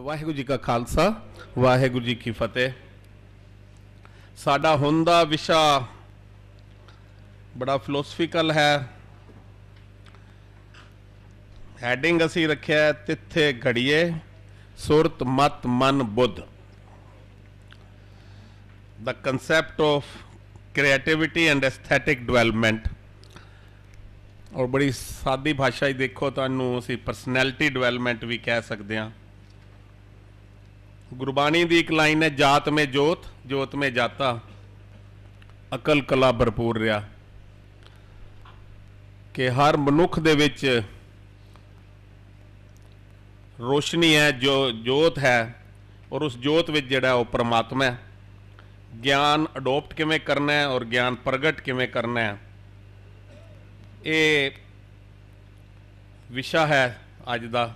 ਵਾਹਿਗੁਰੂ ਜੀ ਕਾ ਖਾਲਸਾ ਵਾਹਿਗੁਰੂ ਜੀ ਕੀ ਫਤਿਹ ਸਾਡਾ ਹੁਣ ਦਾ ਵਿਸ਼ਾ ਬੜਾ ਫਿਲਾਸਫੀਕਲ ਹੈ ਹੈਡਿੰਗ ਅਸੀਂ ਰੱਖਿਆ ਤਿੱਥੇ ਘੜੀਏ ਸੁਰਤ ਮਤ ਮਨ ਬੁੱਧ ਦਾ concept of creativity and aesthetic development ਔਰ ਬੜੀ ਸਾਦੀ ਭਾਸ਼ਾ ਹੀ ਦੇਖੋ ਤੁਹਾਨੂੰ ਅਸੀਂ ਪਰਸਨੈਲਿਟੀ ਡਿਵੈਲਪਮੈਂਟ ਵੀ ਕਹਿ ਸਕਦੇ ਹਾਂ ਗੁਰਬਾਣੀ ਦੀ ਇੱਕ ਲਾਈਨ ਹੈ ਜਾਤ ਮੇ ਜੋਤ ਜੋਤ ਮੇ ਜਾਤਾ ਅਕਲ ਕਲਾ ਭਰਪੂਰ ਰਿਆ ਕਿ ਹਰ ਮਨੁੱਖ ਦੇ ਵਿੱਚ ਰੋਸ਼ਨੀ ਹੈ ਜੋ ਜੋਤ ਹੈ ਔਰ ਉਸ ਜੋਤ ਵਿੱਚ ਜਿਹੜਾ ਉਹ ਪ੍ਰਮਾਤਮਾ ਹੈ ਗਿਆਨ ਅਡਾਪਟ ਕਿਵੇਂ ਕਰਨਾ ਹੈ ਔਰ ਗਿਆਨ ਪ੍ਰਗਟ ਕਿਵੇਂ ਕਰਨਾ ਹੈ ਇਹ ਵਿਸ਼ਾ ਹੈ ਅੱਜ ਦਾ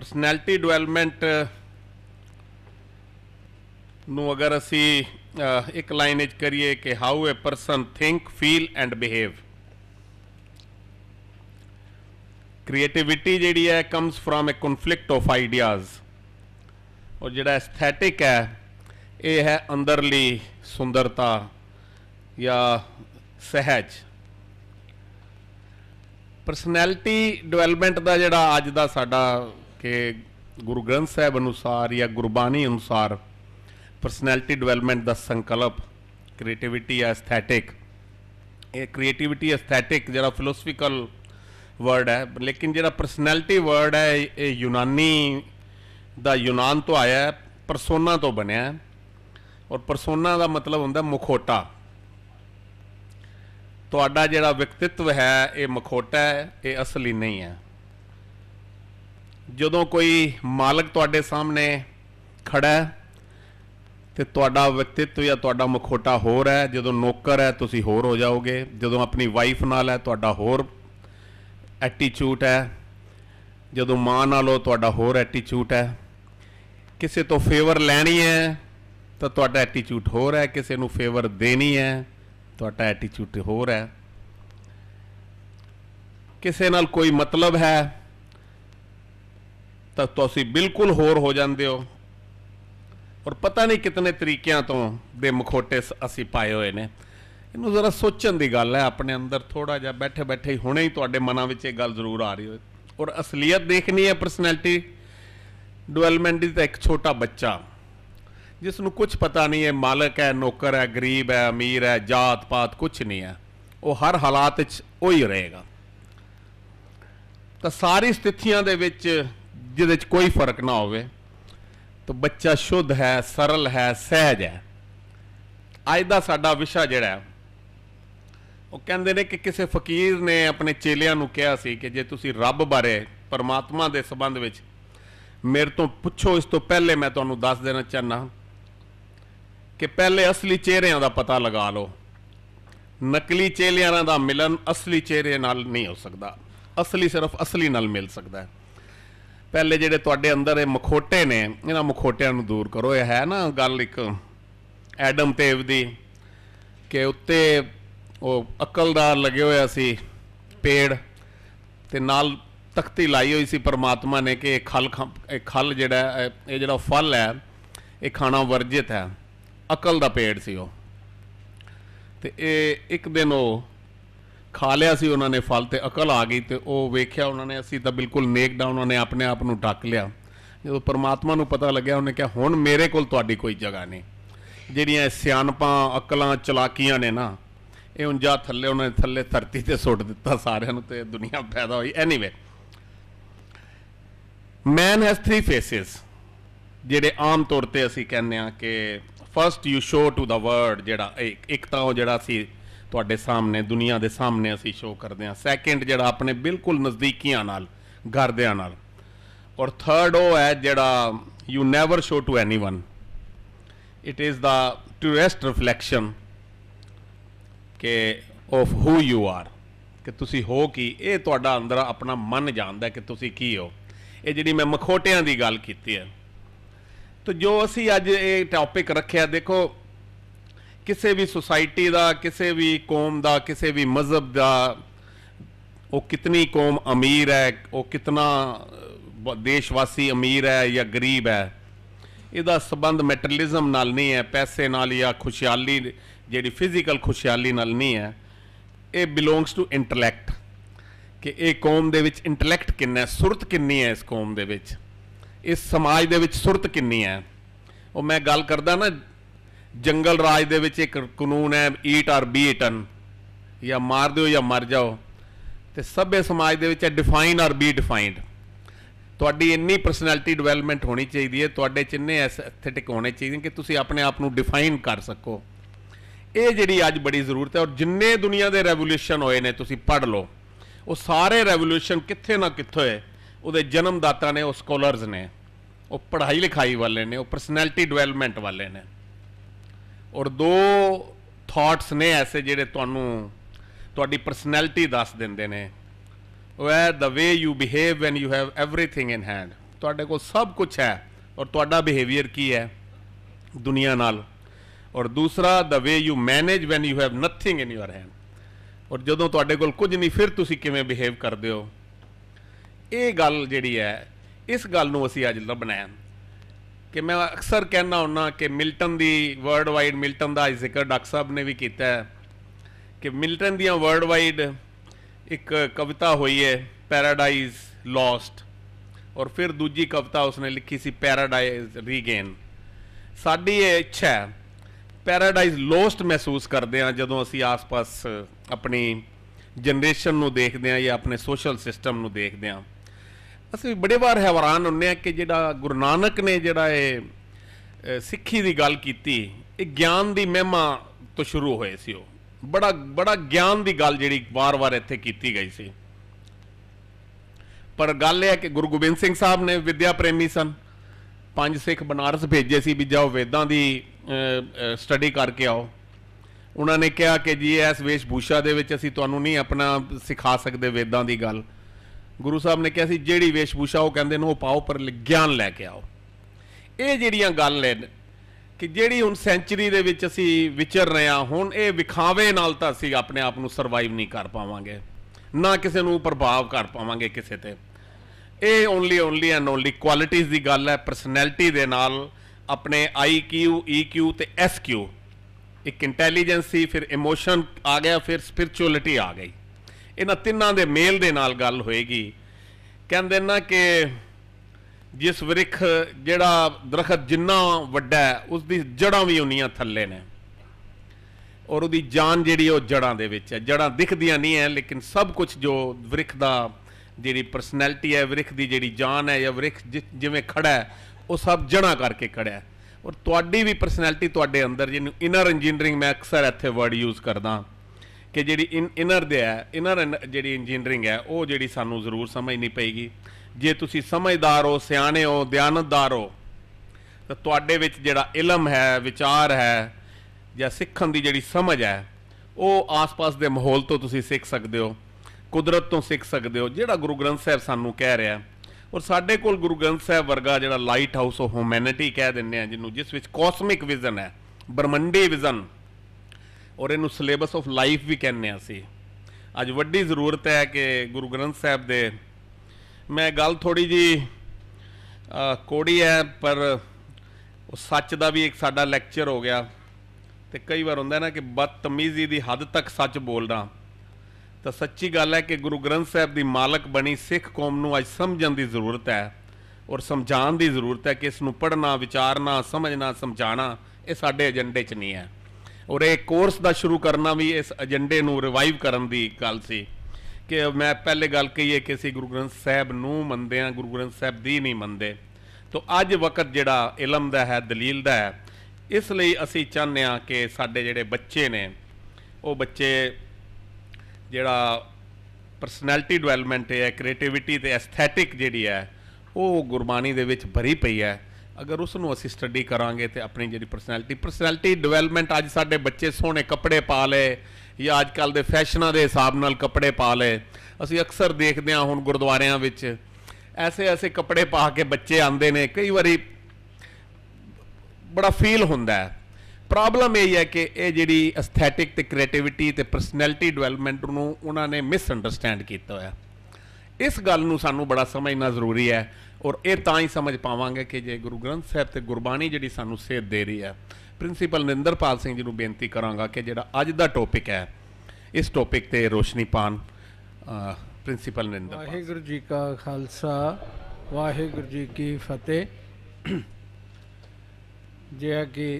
ਪਰਸਨੈਲਿਟੀ ਡਿਵੈਲਪਮੈਂਟ ਨੂੰ ਅਗਰ ਅਸੀਂ ਇੱਕ ਲਾਈਨ ਵਿੱਚ ਕਰੀਏ ਕਿ how a person think feel and behave creativity ਜਿਹੜੀ ਹੈ comes from a conflict of ideas ਔਰ ਜਿਹੜਾ ਐਸਥੈਟਿਕ ਹੈ ਇਹ ਹੈ ਅੰਦਰਲੀ ਸੁੰਦਰਤਾ ਜਾਂ ਸਹਿਜ ਪਰਸਨੈਲਿਟੀ ਡਿਵੈਲਪਮੈਂਟ ਦਾ ਜਿਹੜਾ ਅੱਜ ਦਾ ਸਾਡਾ ਕਿ ਗੁਰੂ ਗ੍ਰੰਥ ਸਾਹਿਬ ਅਨੁਸਾਰ ਜਾਂ ਗੁਰਬਾਣੀ ਅਨੁਸਾਰ ਪਰਸਨੈਲਿਟੀ ਡਿਵੈਲਪਮੈਂਟ ਦਾ ਸੰਕਲਪ ਕ੍ਰੀਏਟੀਵਿਟੀ ਜਾਂ ਐਸਥੈਟਿਕ ਇਹ ਕ੍ਰੀਏਟੀਵਿਟੀ ਐਸਥੈਟਿਕ ਜਿਹੜਾ ਫਿਲਾਸਫੀਕਲ ਵਰਡ ਹੈ ਲੇਕਿਨ ਜਿਹੜਾ ਪਰਸਨੈਲਿਟੀ ਵਰਡ ਹੈ ਇਹ ਯੂਨਾਨੀ ਦਾ ਯੂਨਾਨ ਤੋਂ ਆਇਆ ਹੈ ਪਰਸੋਨਾ ਤੋਂ ਬਣਿਆ ਹੈ ਔਰ ਪਰਸੋਨਾ ਦਾ ਮਤਲਬ ਹੁੰਦਾ ਮੁਖੋਟਾ ਤੁਹਾਡਾ ਜਿਹੜਾ ਵਿਅਕਤੀਤਵ ਹੈ ਇਹ ਮੁਖੋਟਾ ਹੈ ਇਹ ਅਸਲੀ ਨਹੀਂ ਹੈ ਜਦੋਂ ਕੋਈ ਮਾਲਕ ਤੁਹਾਡੇ ਸਾਹਮਣੇ ਖੜਾ ਹੈ ਤੇ ਤੁਹਾਡਾ ਵਿਅਕਤੀਤਵ ਜਾਂ ਤੁਹਾਡਾ ਮਖੋਟਾ ਹੋਰ ਹੈ ਜਦੋਂ ਨੌਕਰ ਹੈ ਤੁਸੀਂ ਹੋਰ ਹੋ ਜਾਓਗੇ ਜਦੋਂ ਆਪਣੀ ਵਾਈਫ ਨਾਲ ਹੈ ਤੁਹਾਡਾ ਹੋਰ ਐਟੀਟਿਊਡ ਹੈ ਜਦੋਂ ਮਾਂ ਨਾਲ ਹੋ ਤੁਹਾਡਾ ਹੋਰ ਐਟੀਟਿਊਡ ਹੈ ਕਿਸੇ ਤੋਂ ਫੇਵਰ ਲੈਣੀ ਹੈ ਤਾਂ ਤੁਹਾਡਾ ਐਟੀਟਿਊਡ ਹੋਰ ਹੈ ਕਿਸੇ ਨੂੰ ਫੇਵਰ ਦੇਣੀ ਹੈ ਤੁਹਾਡਾ ਐਟੀਟਿਊਡ ਹੋਰ ਹੈ ਕਿਸੇ ਨਾਲ ਕੋਈ ਮਤਲਬ ਹੈ ਤਾਂ ਤੁਸੀਂ ਬਿਲਕੁਲ ਹੋਰ ਹੋ ਜਾਂਦੇ ਹੋ ਔਰ ਪਤਾ ਨਹੀਂ ਕਿਤਨੇ ਤਰੀਕਿਆਂ ਤੋਂ ਦੇ ਮਖੋਟੇ ਅਸੀਂ ਪਾਏ ਹੋਏ ਨੇ ਇਹਨੂੰ ਜ਼ਰਾ ਸੋਚਣ ਦੀ ਗੱਲ ਹੈ ਆਪਣੇ ਅੰਦਰ ਥੋੜਾ ਜਿਹਾ ਬੈਠੇ ਬੈਠੇ ਹੁਣੇ ਹੀ ਤੁਹਾਡੇ ਮਨਾਂ ਵਿੱਚ ਇਹ ਗੱਲ ਜ਼ਰੂਰ ਆ ਰਹੀ ਹੋਵੇ ਔਰ ਅਸਲੀਅਤ ਦੇਖਣੀ ਹੈ ਪਰਸਨੈਲਿਟੀ ਡਿਵੈਲਪਮੈਂਟ ਦੀ ਤਾਂ ਇੱਕ ਛੋਟਾ ਬੱਚਾ ਜਿਸ ਨੂੰ ਕੁਝ ਪਤਾ ਨਹੀਂ ਹੈ ਮਾਲਕ ਹੈ ਨੌਕਰ ਹੈ ਗਰੀਬ ਹੈ ਅਮੀਰ ਹੈ ਜਾਤ ਪਾਤ ਕੁਝ ਨਹੀਂ ਹੈ ਉਹ ਹਰ ਹਾਲਾਤ ਵਿੱਚ ਉਹੀ ਰਹੇਗਾ ਤਾਂ ਸਾਰੀ ਸਥਿਤੀਆਂ ਦੇ ਵਿੱਚ ਜਿਹਦੇ ਵਿੱਚ ਕੋਈ ਫਰਕ ਨਾ ਹੋਵੇ ਤਾਂ ਬੱਚਾ ਸ਼ੁੱਧ ਹੈ ਸਰਲ ਹੈ ਸਹਿਜ ਹੈ ਅੱਜ ਦਾ ਸਾਡਾ ਵਿਸ਼ਾ ਜਿਹੜਾ ਉਹ ਕਹਿੰਦੇ ਨੇ ਕਿ ਕਿਸੇ ਫਕੀਰ ਨੇ ਆਪਣੇ ਚੇਲਿਆਂ ਨੂੰ ਕਿਹਾ ਸੀ ਕਿ ਜੇ ਤੁਸੀਂ ਰੱਬ ਬਾਰੇ ਪਰਮਾਤਮਾ ਦੇ ਸੰਬੰਧ ਵਿੱਚ ਮੇਰੇ ਤੋਂ ਪੁੱਛੋ ਇਸ ਤੋਂ ਪਹਿਲੇ ਮੈਂ ਤੁਹਾਨੂੰ ਦੱਸ ਦੇਣਾ ਚਾਹਨਾ ਕਿ ਪਹਿਲੇ ਅਸਲੀ ਚਿਹਰਿਆਂ ਦਾ ਪਤਾ ਲਗਾ ਲਓ ਨਕਲੀ ਚੇਲਿਆਂ ਦਾ ਮਿਲਨ ਅਸਲੀ ਚਿਹਰੇ ਨਾਲ ਨਹੀਂ ਹੋ ਸਕਦਾ ਅਸਲੀ ਸਿਰਫ ਅਸਲੀ ਨਾਲ ਮਿਲ ਸਕਦਾ ਹੈ ਪਹਿਲੇ ਜਿਹੜੇ ਤੁਹਾਡੇ ਅੰਦਰ ਇਹ ਮਖੋਟੇ ਨੇ ਇਹਨਾਂ ਮਖੋਟਿਆਂ ਨੂੰ ਦੂਰ ਕਰੋ ਇਹ ਹੈ ਨਾ ਗੱਲ ਇੱਕ ਐਡਮ ਤੇਵ ਦੀ ਕਿ ਉੱਤੇ ਉਹ ਅਕਲਦਾਰ ਲੱਗੇ ਹੋਇਆ ਸੀ ਪੇੜ ਤੇ ਨਾਲ ਤਖਤੀ ਲਾਈ ਹੋਈ ਸੀ ਪਰਮਾਤਮਾ ਨੇ ਕਿ ਇਹ ਖਲ ਇਹ ਖਲ ਜਿਹੜਾ ਇਹ ਜਿਹੜਾ ਫਲ ਹੈ ਇਹ ਖਾਣਾ ਵਰਜਿਤ ਹੈ ਅਕਲ ਦਾ ਪੇੜ ਸੀ ਉਹ ਤੇ ਇਹ ਇੱਕ ਦਿਨ ਉਹ ਖਾ ਲਿਆ ਸੀ ਉਹਨਾਂ ਨੇ ਫਲ ਤੇ ਅਕਲ ਆ ਗਈ ਤੇ ਉਹ ਵੇਖਿਆ ਉਹਨਾਂ ਨੇ ਅਸੀਂ ਤਾਂ ਬਿਲਕੁਲ ਨੇਕ ਡਾ ਉਹਨਾਂ ਨੇ ਆਪਣੇ ਆਪ ਨੂੰ ਢੱਕ ਲਿਆ ਜਦੋਂ ਪਰਮਾਤਮਾ ਨੂੰ ਪਤਾ ਲੱਗਿਆ ਉਹਨੇ ਕਿਹਾ ਹੁਣ ਮੇਰੇ ਕੋਲ ਤੁਹਾਡੀ ਕੋਈ ਜਗ੍ਹਾ ਨਹੀਂ ਜਿਹੜੀਆਂ ਸਿਆਣਪਾਂ ਅਕਲਾਂ ਚਲਾਕੀਆਂ ਨੇ ਨਾ ਇਹ ਉਂਝਾ ਥੱਲੇ ਉਹਨਾਂ ਨੇ ਥੱਲੇ ਧਰਤੀ ਤੇ ਸੁੱਟ ਦਿੱਤਾ ਸਾਰਿਆਂ ਨੂੰ ਤੇ ਦੁਨੀਆ ਪੈਦਾ ਹੋਈ ਐਨੀਵੇ ਮੈਨ ਹੈਸ 3 ਫੇਸਿਸ ਜਿਹੜੇ ਆਮ ਤੌਰ ਤੇ ਅਸੀਂ ਕਹਿੰਦੇ ਆ ਕਿ first you show to the word ਜਿਹੜਾ ਇੱਕ ਤਾਂ ਉਹ ਜਿਹੜਾ ਸੀ ਤੁਹਾਡੇ ਸਾਹਮਣੇ ਦੁਨੀਆ ਦੇ ਸਾਹਮਣੇ ਅਸੀਂ ਸ਼ੋਅ ਕਰਦੇ ਹਾਂ ਸੈਕਿੰਡ ਜਿਹੜਾ ਆਪਣੇ ਬਿਲਕੁਲ ਨਜ਼ਦੀਕੀਆਂ ਨਾਲ ਘਰਦਿਆਂ ਨਾਲ ਔਰ ਥਰਡ ਉਹ ਹੈ ਜਿਹੜਾ you never show to anyone it is the truest reflection ਕਿ ਆਫ ਹੂ ਯੂ ਆਰ ਕਿ ਤੁਸੀਂ ਹੋ ਕੀ ਇਹ ਤੁਹਾਡਾ ਅੰਦਰ ਆਪਣਾ ਮਨ ਜਾਣਦਾ ਕਿ ਤੁਸੀਂ ਕੀ ਹੋ ਇਹ ਜਿਹੜੀ ਮੈਂ ਮਖੋਟਿਆਂ ਦੀ ਗੱਲ ਕੀਤੀ ਹੈ ਤੋ ਜੋ ਅਸੀਂ ਅੱਜ ਇਹ ਟਾਪਿਕ ਰੱਖਿਆ ਦੇਖੋ ਕਿਸੇ ਵੀ ਸੁਸਾਇਟੀ ਦਾ ਕਿਸੇ ਵੀ ਕੌਮ ਦਾ ਕਿਸੇ ਵੀ ਮਜ਼ਹਬ ਦਾ ਉਹ ਕਿਤਨੀ ਕੌਮ ਅਮੀਰ ਹੈ ਉਹ ਕਿਤਨਾ ਦੇਸ਼ਵਾਸੀ ਅਮੀਰ ਹੈ ਜਾਂ ਗਰੀਬ ਹੈ ਇਹਦਾ ਸਬੰਧ ਮੈਟਰਲਿਜ਼ਮ ਨਾਲ ਨਹੀਂ ਹੈ ਪੈਸੇ ਨਾਲ ਜਾਂ ਖੁਸ਼ਹਾਲੀ ਜਿਹੜੀ ਫਿਜ਼ੀਕਲ ਖੁਸ਼ਹਾਲੀ ਨਾਲ ਨਹੀਂ ਹੈ ਇਹ ਬਿਲੋਂਗਸ ਟੂ ਇੰਟੈਲੈਕਟ ਕਿ ਇਹ ਕੌਮ ਦੇ ਵਿੱਚ ਇੰਟੈਲੈਕਟ ਕਿੰਨਾ ਹੈ ਸੁਰਤ ਕਿੰਨੀ ਹੈ ਇਸ ਕੌਮ ਦੇ ਵਿੱਚ ਇਸ ਸਮਾਜ ਦੇ ਵਿੱਚ ਸੁਰਤ ਕਿੰਨੀ ਹੈ ਉਹ ਮੈਂ ਗੱਲ ਕਰਦਾ ਨਾ ਜੰਗਲ ਰਾਜ ਦੇ ਵਿੱਚ ਇੱਕ ਕਾਨੂੰਨ ਹੈ ਈਟ ਆਰ ਬੀ ਇਟਨ ਜਾਂ ਮਾਰ ਦਿਓ ਜਾਂ ਮਰ ਜਾਓ ਤੇ ਸਭੇ ਸਮਾਜ ਦੇ ਵਿੱਚ ਡਿਫਾਈਨ ਆਰ ਬੀ ਡਿਫਾਈਨਡ ਤੁਹਾਡੀ ਇੰਨੀ ਪਰਸਨੈਲਿਟੀ ਡਿਵੈਲਪਮੈਂਟ ਹੋਣੀ ਚਾਹੀਦੀ ਹੈ ਤੁਹਾਡੇ ਚ ਇੰਨੇ ਐਸਥੈਟਿਕ ਹੋਣੇ ਚਾਹੀਦੇ ਕਿ ਤੁਸੀਂ ਆਪਣੇ ਆਪ ਨੂੰ ਡਿਫਾਈਨ ਕਰ ਸਕੋ ਇਹ ਜਿਹੜੀ ਅੱਜ ਬੜੀ ਜ਼ਰੂਰਤ ਹੈ ਔਰ ਜਿੰਨੇ ਦੁਨੀਆ ਦੇ ਰੈਵੋਲੂਸ਼ਨ ਹੋਏ ਨੇ ਤੁਸੀਂ ਪੜ੍ਹ ਲਓ ਉਹ ਸਾਰੇ ਰੈਵੋਲੂਸ਼ਨ ਕਿੱਥੇ ਨਾ ਕਿੱਥੇ ਹੈ ਉਹਦੇ ਜਨਮਦਾਤਾ ਨੇ ਉਹ ਸਕਾਲਰਸ ਨੇ ਉਹ ਪੜ੍ਹਾਈ ਲਿਖਾਈ ਵਾਲੇ ਨੇ ਉਹ ਪਰਸਨੈਲਿਟੀ ਡਿਵੈਲਪਮੈਂਟ ਵਾਲੇ ਨੇ ਔਰ ਦੋ ਥਾਟਸ ਨੇ ਐਸੇ ਜਿਹੜੇ ਤੁਹਾਨੂੰ ਤੁਹਾਡੀ ਪਰਸਨੈਲਿਟੀ ਦੱਸ ਦਿੰਦੇ ਨੇ ਉਹ ਹੈ the way you behave when you have everything in hand ਤੁਹਾਡੇ ਕੋਲ ਸਭ ਕੁਝ ਹੈ ਔਰ ਤੁਹਾਡਾ ਬਿਹੇਵੀਅਰ ਕੀ ਹੈ ਦੁਨੀਆ ਨਾਲ ਔਰ ਦੂਸਰਾ the way you manage when you have nothing in your hand ਔਰ ਜਦੋਂ ਤੁਹਾਡੇ ਕੋਲ ਕੁਝ ਨਹੀਂ ਫਿਰ ਤੁਸੀਂ ਕਿਵੇਂ ਬਿਹੇਵ ਕਰਦੇ ਹੋ ਇਹ ਗੱਲ ਜਿਹੜੀ ਹੈ ਇਸ ਗੱਲ ਨੂੰ ਅਸੀਂ ਅੱਜ ਲੱਭਣਾ ਹੈ ਕਿ ਮੈਂ ਅਕਸਰ ਕਹਿਣਾ ਹੁੰਨਾ ਕਿ ਮਿਲਟਨ ਦੀ ਵਰਲਡ ਵਾਈਡ ਮਿਲਟਨ ਦਾ ਜ਼ਿਕਰ ਡਾਕਟਰ ਸਾਹਿਬ ਨੇ ਵੀ ਕੀਤਾ ਹੈ ਕਿ ਮਿਲਟਨ ਦੀਆਂ ਵਰਲਡ ਵਾਈਡ ਇੱਕ ਕਵਿਤਾ ਹੋਈ ਹੈ ਪੈਰਾਡਾਈਜ਼ ਲੌਸਟ ਔਰ ਫਿਰ ਦੂਜੀ ਕਵਿਤਾ ਉਸਨੇ ਲਿਖੀ ਸੀ ਪੈਰਾਡਾਈਜ਼ ਰੀਗੇਨ ਸਾਡੀ ਇਹ ਇੱਛਾ ਹੈ ਪੈਰਾਡਾਈਜ਼ ਲੋਸਟ ਮਹਿਸੂਸ ਕਰਦੇ ਹਾਂ ਜਦੋਂ ਅਸੀਂ ਆਸ-ਪਾਸ ਆਪਣੀ ਜਨਰੇਸ਼ਨ ਨੂੰ ਦੇਖਦੇ ਹਾਂ ਜਾਂ ਆਪਣੇ ਸੋਸ਼ਲ ਸਿਸਟਮ ਨੂੰ ਦੇਖਦੇ ਹਾਂ ਅਸੀਂ ਬੜੇ ਵਾਰ ਹੈਰਾਨ ਹੁੰਨੇ ਆ ਕਿ ਜਿਹੜਾ ਗੁਰੂ ਨਾਨਕ ਨੇ ਜਿਹੜਾ ਇਹ ਸਿੱਖੀ ਦੀ ਗੱਲ ਕੀਤੀ ਇਹ ਗਿਆਨ ਦੀ ਮਹਿਮਾ ਤੋਂ ਸ਼ੁਰੂ ਹੋਏ ਸੀ ਉਹ ਬੜਾ ਬੜਾ ਗਿਆਨ ਦੀ ਗੱਲ ਜਿਹੜੀ ਵਾਰ-ਵਾਰ ਇੱਥੇ ਕੀਤੀ ਗਈ ਸੀ ਪਰ ਗੱਲ ਇਹ ਹੈ ਕਿ ਗੁਰੂ ਗੋਬਿੰਦ ਸਿੰਘ ਸਾਹਿਬ ਨੇ ਵਿਦਿਆ ਪ੍ਰੇਮੀ ਸਨ ਪੰਜ ਸਿੱਖ ਬਨਾਰਸ ਭੇਜੇ ਸੀ ਵੀ ਜਾਓ ਵੇਦਾਂ ਦੀ ਸਟੱਡੀ ਕਰਕੇ ਆਓ ਉਹਨਾਂ ਨੇ ਕਿਹਾ ਕਿ ਜੀ ਇਸ ਵੇਸ਼ਭੂਸ਼ਾ ਦੇ ਵਿੱਚ ਅਸੀਂ ਤੁਹਾਨੂੰ ਨਹੀਂ ਆਪਣਾ ਸਿਖਾ ਸਕਦੇ ਵੇਦਾਂ ਦੀ ਗੱਲ ਗੁਰੂ ਸਾਹਿਬ ਨੇ ਕਿਹਾ ਸੀ ਜਿਹੜੀ ਵੇਸ਼ਭੂਸ਼ਾ ਉਹ ਕਹਿੰਦੇ ਨੇ ਉਹ ਪਾਓ ਪਰ ਗਿਆਨ ਲੈ ਕੇ ਆਓ ਇਹ ਜਿਹੜੀਆਂ ਗੱਲ ਨੇ ਕਿ ਜਿਹੜੀ ਹੁਣ ਸੈਂਚਰੀ ਦੇ ਵਿੱਚ ਅਸੀਂ ਵਿਚਰ ਰਹੇ ਆ ਹੁਣ ਇਹ ਵਿਖਾਵੇ ਨਾਲ ਤਾਂ ਅਸੀਂ ਆਪਣੇ ਆਪ ਨੂੰ ਸਰਵਾਈਵ ਨਹੀਂ ਕਰ ਪਾਵਾਂਗੇ ਨਾ ਕਿਸੇ ਨੂੰ ਪ੍ਰਭਾਵ ਕਰ ਪਾਵਾਂਗੇ ਕਿਸੇ ਤੇ ਇਹ only only and only qualities ਦੀ ਗੱਲ ਹੈ ਪਰਸਨੈਲਿਟੀ ਦੇ ਨਾਲ ਆਪਣੇ IQ EQ ਤੇ SQ ਇੱਕ ਇੰਟੈਲੀਜੈਂਸੀ ਫਿਰ ਇਮੋਸ਼ਨ ਆ ਗਿਆ ਫਿਰ ਸਪਿਰਚੁਅਲਿਟੀ ਆ ਗਈ ਇਹਨਾਂ ਤਿੰਨਾਂ ਦੇ ਮੇਲ ਦੇ ਨਾਲ ਗੱਲ ਹੋਏਗੀ ਕਹਿੰਦੇ ਨਾ ਕਿ ਜਿਸ ਵਿਰਖ ਜਿਹੜਾ ਦਰਖਤ ਜਿੰਨਾ ਵੱਡਾ ਹੈ ਉਸ ਦੀ ਜੜਾਂ ਵੀ ਉਨੀਆਂ ਥੱਲੇ ਨੇ ਔਰ ਉਹਦੀ ਜਾਨ ਜਿਹੜੀ ਉਹ ਜੜਾਂ ਦੇ ਵਿੱਚ ਹੈ ਜੜਾਂ ਦਿਖਦੀਆਂ ਨਹੀਂ ਹੈ ਲੇਕਿਨ ਸਭ ਕੁਝ ਜੋ ਵਿਰਖ ਦਾ ਜਿਹੜੀ ਪਰਸਨੈਲਿਟੀ ਹੈ ਵਿਰਖ ਦੀ ਜਿਹੜੀ ਜਾਨ ਹੈ ਜਾਂ ਵਿਰਖ ਜਿਵੇਂ ਖੜਾ ਹੈ ਉਹ ਸਭ ਜੜਾਂ ਕਰਕੇ ਖੜਾ ਹੈ ਔਰ ਤੁਹਾਡੀ ਵੀ ਪਰਸਨੈਲਿਟੀ ਤੁਹਾਡੇ ਅੰਦਰ ਜਿਹਨੂੰ ਇਨਰ ਇੰਜੀਨੀਅਰਿੰਗ ਮੈਂ ਅਕਸਰ ਇੱਥੇ ਵਰਡ ਯੂਜ਼ ਕਰਦਾ ਕਿ ਜਿਹੜੀ ਇਨਰ ਦੇ ਹੈ ਇਨਰ ਜਿਹੜੀ ਇੰਜੀਨੀਅਰਿੰਗ ਹੈ ਉਹ ਜਿਹੜੀ ਸਾਨੂੰ ਜ਼ਰੂਰ ਸਮਝ ਨਹੀਂ ਪਏਗੀ ਜੇ ਤੁਸੀਂ ਸਮਝਦਾਰ ਹੋ ਸਿਆਣੇ ਹੋ ਧਿਆਨਦਾਰ ਹੋ ਤਾਂ ਤੁਹਾਡੇ ਵਿੱਚ ਜਿਹੜਾ ਇਲਮ ਹੈ ਵਿਚਾਰ ਹੈ ਜਾਂ ਸਿੱਖਣ ਦੀ ਜਿਹੜੀ ਸਮਝ ਹੈ ਉਹ ਆਸ-ਪਾਸ ਦੇ ਮਾਹੌਲ ਤੋਂ ਤੁਸੀਂ ਸਿੱਖ ਸਕਦੇ ਹੋ ਕੁਦਰਤ ਤੋਂ ਸਿੱਖ ਸਕਦੇ ਹੋ ਜਿਹੜਾ ਗੁਰੂ ਗ੍ਰੰਥ ਸਾਹਿਬ ਸਾਨੂੰ ਕਹਿ ਰਿਹਾ ਔਰ ਸਾਡੇ ਕੋਲ ਗੁਰੂ ਗ੍ਰੰਥ ਸਾਹਿਬ ਵਰਗਾ ਜਿਹੜਾ ਲਾਈਟ ਹਾਊਸ ਆਫ ਹਿਊਮੈਨਿਟੀ ਕਹਿ ਦਿੰਦੇ ਆ ਜਿਹਨੂੰ ਜਿਸ ਵਿੱਚ ਕਾਸਮਿਕ ਵਿਜ਼ਨ ਹੈ ਬ੍ਰਹਮੰਡੀ ਵਿਜ਼ਨ ਔਰ ਇਹਨੂੰ ਸਿਲੇਬਸ ਆਫ ਲਾਈਫ ਵੀ ਕਹਿੰਨੇ ਆ ਸੀ ਅੱਜ ਵੱਡੀ ਜ਼ਰੂਰਤ ਹੈ ਕਿ ਗੁਰੂ ਗ੍ਰੰਥ ਸਾਹਿਬ ਦੇ ਮੈਂ ਗੱਲ ਥੋੜੀ ਜੀ ਕੋੜੀ ਹੈ ਪਰ ਉਹ ਸੱਚ ਦਾ ਵੀ ਇੱਕ ਸਾਡਾ ਲੈਕਚਰ ਹੋ ਗਿਆ ਤੇ ਕਈ ਵਾਰ ਹੁੰਦਾ ਨਾ ਕਿ ਬਦਤਮੀਜ਼ੀ ਦੀ ਹੱਦ ਤੱਕ ਸੱਚ ਬੋਲਣਾ ਤਾਂ ਸੱਚੀ ਗੱਲ ਹੈ ਕਿ ਗੁਰੂ ਗ੍ਰੰਥ ਸਾਹਿਬ ਦੀ ਮਾਲਕ ਬਣੀ ਸਿੱਖ ਕੌਮ ਨੂੰ ਅੱਜ ਸਮਝਣ ਦੀ ਜ਼ਰੂਰਤ ਹੈ ਔਰ ਸਮਝਾਉਣ ਦੀ ਜ਼ਰੂਰਤ ਹੈ ਕਿ ਇਸ ਨੂੰ ਪੜਨਾ ਵਿਚਾਰਨਾ ਸਮਝਣਾ ਸਮਝਾਣਾ ਇਹ ਸਾਡੇ ਏਜੰਡੇ 'ਚ ਨਹੀਂ ਹੈ ਔਰ ਇਹ ਕੋਰਸ ਦਾ ਸ਼ੁਰੂ ਕਰਨਾ ਵੀ ਇਸ ਏਜੰਡੇ ਨੂੰ ਰਿਵਾਈਵ ਕਰਨ ਦੀ ਗੱਲ ਸੀ ਕਿ ਮੈਂ ਪਹਿਲੇ ਗੱਲ ਕਹੀਏ ਕਿ ਅਸੀਂ ਗੁਰੂ ਗ੍ਰੰਥ ਸਾਹਿਬ ਨੂੰ ਮੰਨਦੇ ਆ ਗੁਰੂ ਗ੍ਰੰਥ ਸਾਹਿਬ ਦੀ ਨਹੀਂ ਮੰਨਦੇ ਤੋਂ ਅੱਜ ਵਕਤ ਜਿਹੜਾ ਇਲਮ ਦਾ ਹੈ ਦਲੀਲ ਦਾ ਹੈ ਇਸ ਲਈ ਅਸੀਂ ਚਾਹੁੰਦੇ ਆ ਕਿ ਸਾਡੇ ਜਿਹੜੇ ਬੱਚੇ ਨੇ ਉਹ ਬੱਚੇ ਜਿਹੜਾ ਪਰਸਨੈਲਿਟੀ ਡਿਵੈਲਪਮੈਂਟ ਹੈ ਕ੍ਰੀਏਟੀਵਿਟੀ ਤੇ ਐਸਥੈਟਿਕ ਜਿਹੜੀ ਹੈ ਉਹ ਗੁਰਬਾਣੀ ਦੇ ਵਿੱਚ ਭਰੀ ਪਈ ਹੈ ਅਗਰ ਉਸ ਨੂੰ ਅਸੀਂ ਸਟੱਡੀ ਕਰਾਂਗੇ ਤੇ ਆਪਣੀ ਜਿਹੜੀ ਪਰਸਨੈਲਿਟੀ ਪਰਸਨੈਲਿਟੀ ਡਿਵੈਲਪਮੈਂਟ ਅੱਜ ਸਾਡੇ ਬੱਚੇ ਸੋਹਣੇ ਕੱਪੜੇ ਪਾ ਲਏ ਜਾਂ ਅੱਜ ਕੱਲ ਦੇ ਫੈਸ਼ਨਾਂ ਦੇ ਹਿਸਾਬ ਨਾਲ ਕੱਪੜੇ ਪਾ ਲਏ ਅਸੀਂ ਅਕਸਰ ਦੇਖਦੇ ਹਾਂ ਹੁਣ ਗੁਰਦੁਆਰਿਆਂ ਵਿੱਚ ਐਸੇ ਐਸੇ ਕੱਪੜੇ ਪਾ ਕੇ ਬੱਚੇ ਆਉਂਦੇ ਨੇ ਕਈ ਵਾਰੀ ਬੜਾ ਫੀਲ ਹੁੰਦਾ ਹੈ ਪ੍ਰੋਬਲਮ ਇਹ ਹੈ ਕਿ ਇਹ ਜਿਹੜੀ ਐਸਥੈਟਿਕ ਤੇ ਕ੍ਰੀਏਟੀਵਿਟੀ ਤੇ ਪਰਸਨੈਲਿਟੀ ਡਿਵੈਲਪਮੈਂਟ ਨੂੰ ਉਹਨਾਂ ਨੇ ਮਿਸ ਅੰਡਰਸਟੈਂਡ ਕੀਤਾ ਹੋਇਆ ਇਸ ਗੱਲ ਨੂੰ ਸਾਨੂੰ ਬੜਾ ਸਮਝਣਾ ਜ਼ਰੂਰੀ ਹੈ ਔਰ ਇਹ ਤਾਂ ਹੀ ਸਮਝ ਪਾਵਾਂਗੇ ਕਿ ਜੇ ਗੁਰੂ ਗ੍ਰੰਥ ਸਾਹਿਬ ਤੇ ਗੁਰਬਾਣੀ ਜਿਹੜੀ ਸਾਨੂੰ ਸੇਧ ਦੇ ਰਹੀ ਹੈ ਪ੍ਰਿੰਸੀਪਲ ਨਿੰਦਰਪਾਲ ਸਿੰਘ ਜੀ ਨੂੰ ਬੇਨਤੀ ਕਰਾਂਗਾ ਕਿ ਜਿਹੜਾ ਅੱਜ ਦਾ ਟੌਪਿਕ ਹੈ ਇਸ ਟੌਪਿਕ ਤੇ ਰੋਸ਼ਨੀ ਪਾਣ ਪ੍ਰਿੰਸੀਪਲ ਨਿੰਦਰਪਾਲ ਵਾਹਿਗੁਰੂ ਜੀ ਕਾ ਖਾਲਸਾ ਵਾਹਿਗੁਰੂ ਜੀ ਕੀ ਫਤਿਹ ਜਿਹਾ ਕਿ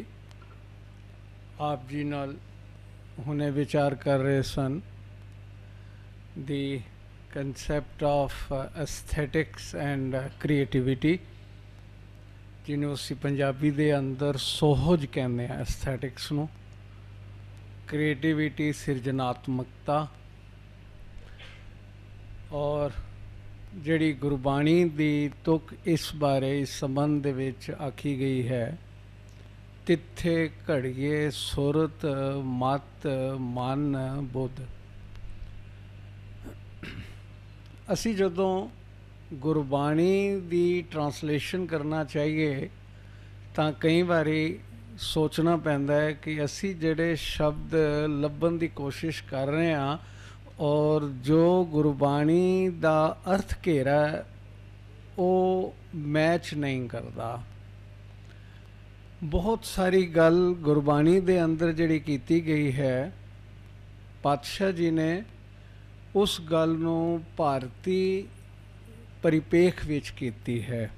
ਆਪ ਜੀ ਨਾਲ ਹੁਣੇ ਵਿਚਾਰ ਕਰ ਰਹੇ ਸਨ ਦੀ concept of uh, aesthetics and uh, creativity ਜਿਹਨੂੰ ਅਸੀਂ ਪੰਜਾਬੀ ਦੇ ਅੰਦਰ ਸੋਹਜ ਕਹਿੰਦੇ ਆ ਐਸਥੈਟਿਕਸ ਨੂੰ ਕ੍ਰੀਏਟੀਵਿਟੀ ਸਿਰਜਣਾਤਮਕਤਾ ਔਰ ਜਿਹੜੀ ਗੁਰਬਾਣੀ ਦੀ ਤੁਕ ਇਸ ਬਾਰੇ ਇਸ ਸੰਬੰਧ ਦੇ ਵਿੱਚ ਆਖੀ ਗਈ ਹੈ ਤਿੱਥੇ ਘੜੀਏ ਸੁਰਤ ਮਤ ਮਨ ਬੁੱਧ ਅਸੀਂ ਜਦੋਂ ਗੁਰਬਾਣੀ ਦੀ ਟਰਾਂਸਲੇਸ਼ਨ ਕਰਨਾ ਚਾਹੀਏ ਤਾਂ ਕਈ ਵਾਰੀ ਸੋਚਣਾ ਪੈਂਦਾ ਹੈ ਕਿ ਅਸੀਂ ਜਿਹੜੇ ਸ਼ਬਦ ਲੱਭਣ ਦੀ ਕੋਸ਼ਿਸ਼ ਕਰ ਰਹੇ ਹਾਂ ਔਰ ਜੋ ਗੁਰਬਾਣੀ ਦਾ ਅਰਥ ਘੇਰਾ ਉਹ ਮੈਚ ਨਹੀਂ ਕਰਦਾ ਬਹੁਤ ਸਾਰੀ ਗੱਲ ਗੁਰਬਾਣੀ ਦੇ ਅੰਦਰ ਜਿਹੜੀ ਕੀਤੀ ਗਈ ਹੈ ਪਾਤਸ਼ਾਹ ਜੀ ਨੇ ਉਸ ਗੱਲ ਨੂੰ ਭਾਰਤੀ ਪਰਿਪੇਖ ਵਿੱਚ ਕੀਤੀ ਹੈ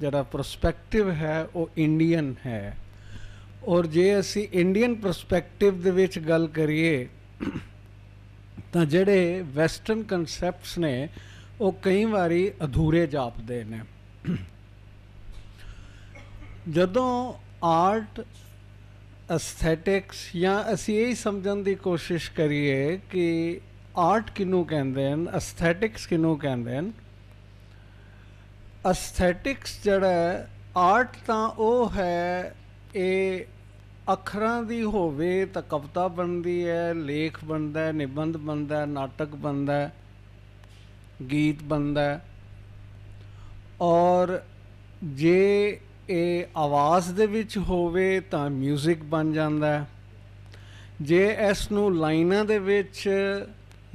ਜਿਹੜਾ ਪਰਸਪੈਕਟਿਵ ਹੈ ਉਹ ਇੰਡੀਅਨ ਹੈ ਔਰ ਜੇ ਅਸੀਂ ਇੰਡੀਅਨ ਪਰਸਪੈਕਟਿਵ ਦੇ ਵਿੱਚ ਗੱਲ ਕਰੀਏ ਤਾਂ ਜਿਹੜੇ ਵੈਸਟਰਨ ਕਨਸੈਪਟਸ ਨੇ ਉਹ ਕਈ ਵਾਰੀ ਅਧੂਰੇ ਜਾਪਦੇ ਨੇ ਜਦੋਂ ਆਰਟ ਐਸਥੈਟਿਕਸ ਜਾਂ ਅਸੀਂ ਇਹ ਸਮਝਣ ਦੀ ਕੋਸ਼ਿਸ਼ ਕਰੀਏ ਕਿ ਆਰਟ ਕਿਨੂੰ ਕਹਿੰਦੇ ਹਨ ਐਸਥੈਟਿਕਸ ਕਿਨੂੰ ਕਹਿੰਦੇ ਹਨ ਐਸਥੈਟਿਕਸ ਜਿਹੜਾ ਆਰਟ ਤਾਂ ਉਹ ਹੈ ਇਹ ਅੱਖਰਾਂ ਦੀ ਹੋਵੇ ਤਾਂ ਕਵਿਤਾ ਬਣਦੀ ਹੈ ਲੇਖ ਬਣਦਾ ਹੈ ਨਿਬੰਧ ਬਣਦਾ ਹੈ ਨਾਟਕ ਬਣਦਾ ਹੈ ਗੀਤ ਬਣਦਾ ਹੈ ਔਰ ਜੇ ਇਹ ਆਵਾਜ਼ ਦੇ ਵਿੱਚ ਹੋਵੇ ਤਾਂ 뮤직 ਬਣ ਜਾਂਦਾ ਹੈ ਜੇ ਇਸ ਨੂੰ ਲਾਈਨਾਂ ਦੇ ਵਿੱਚ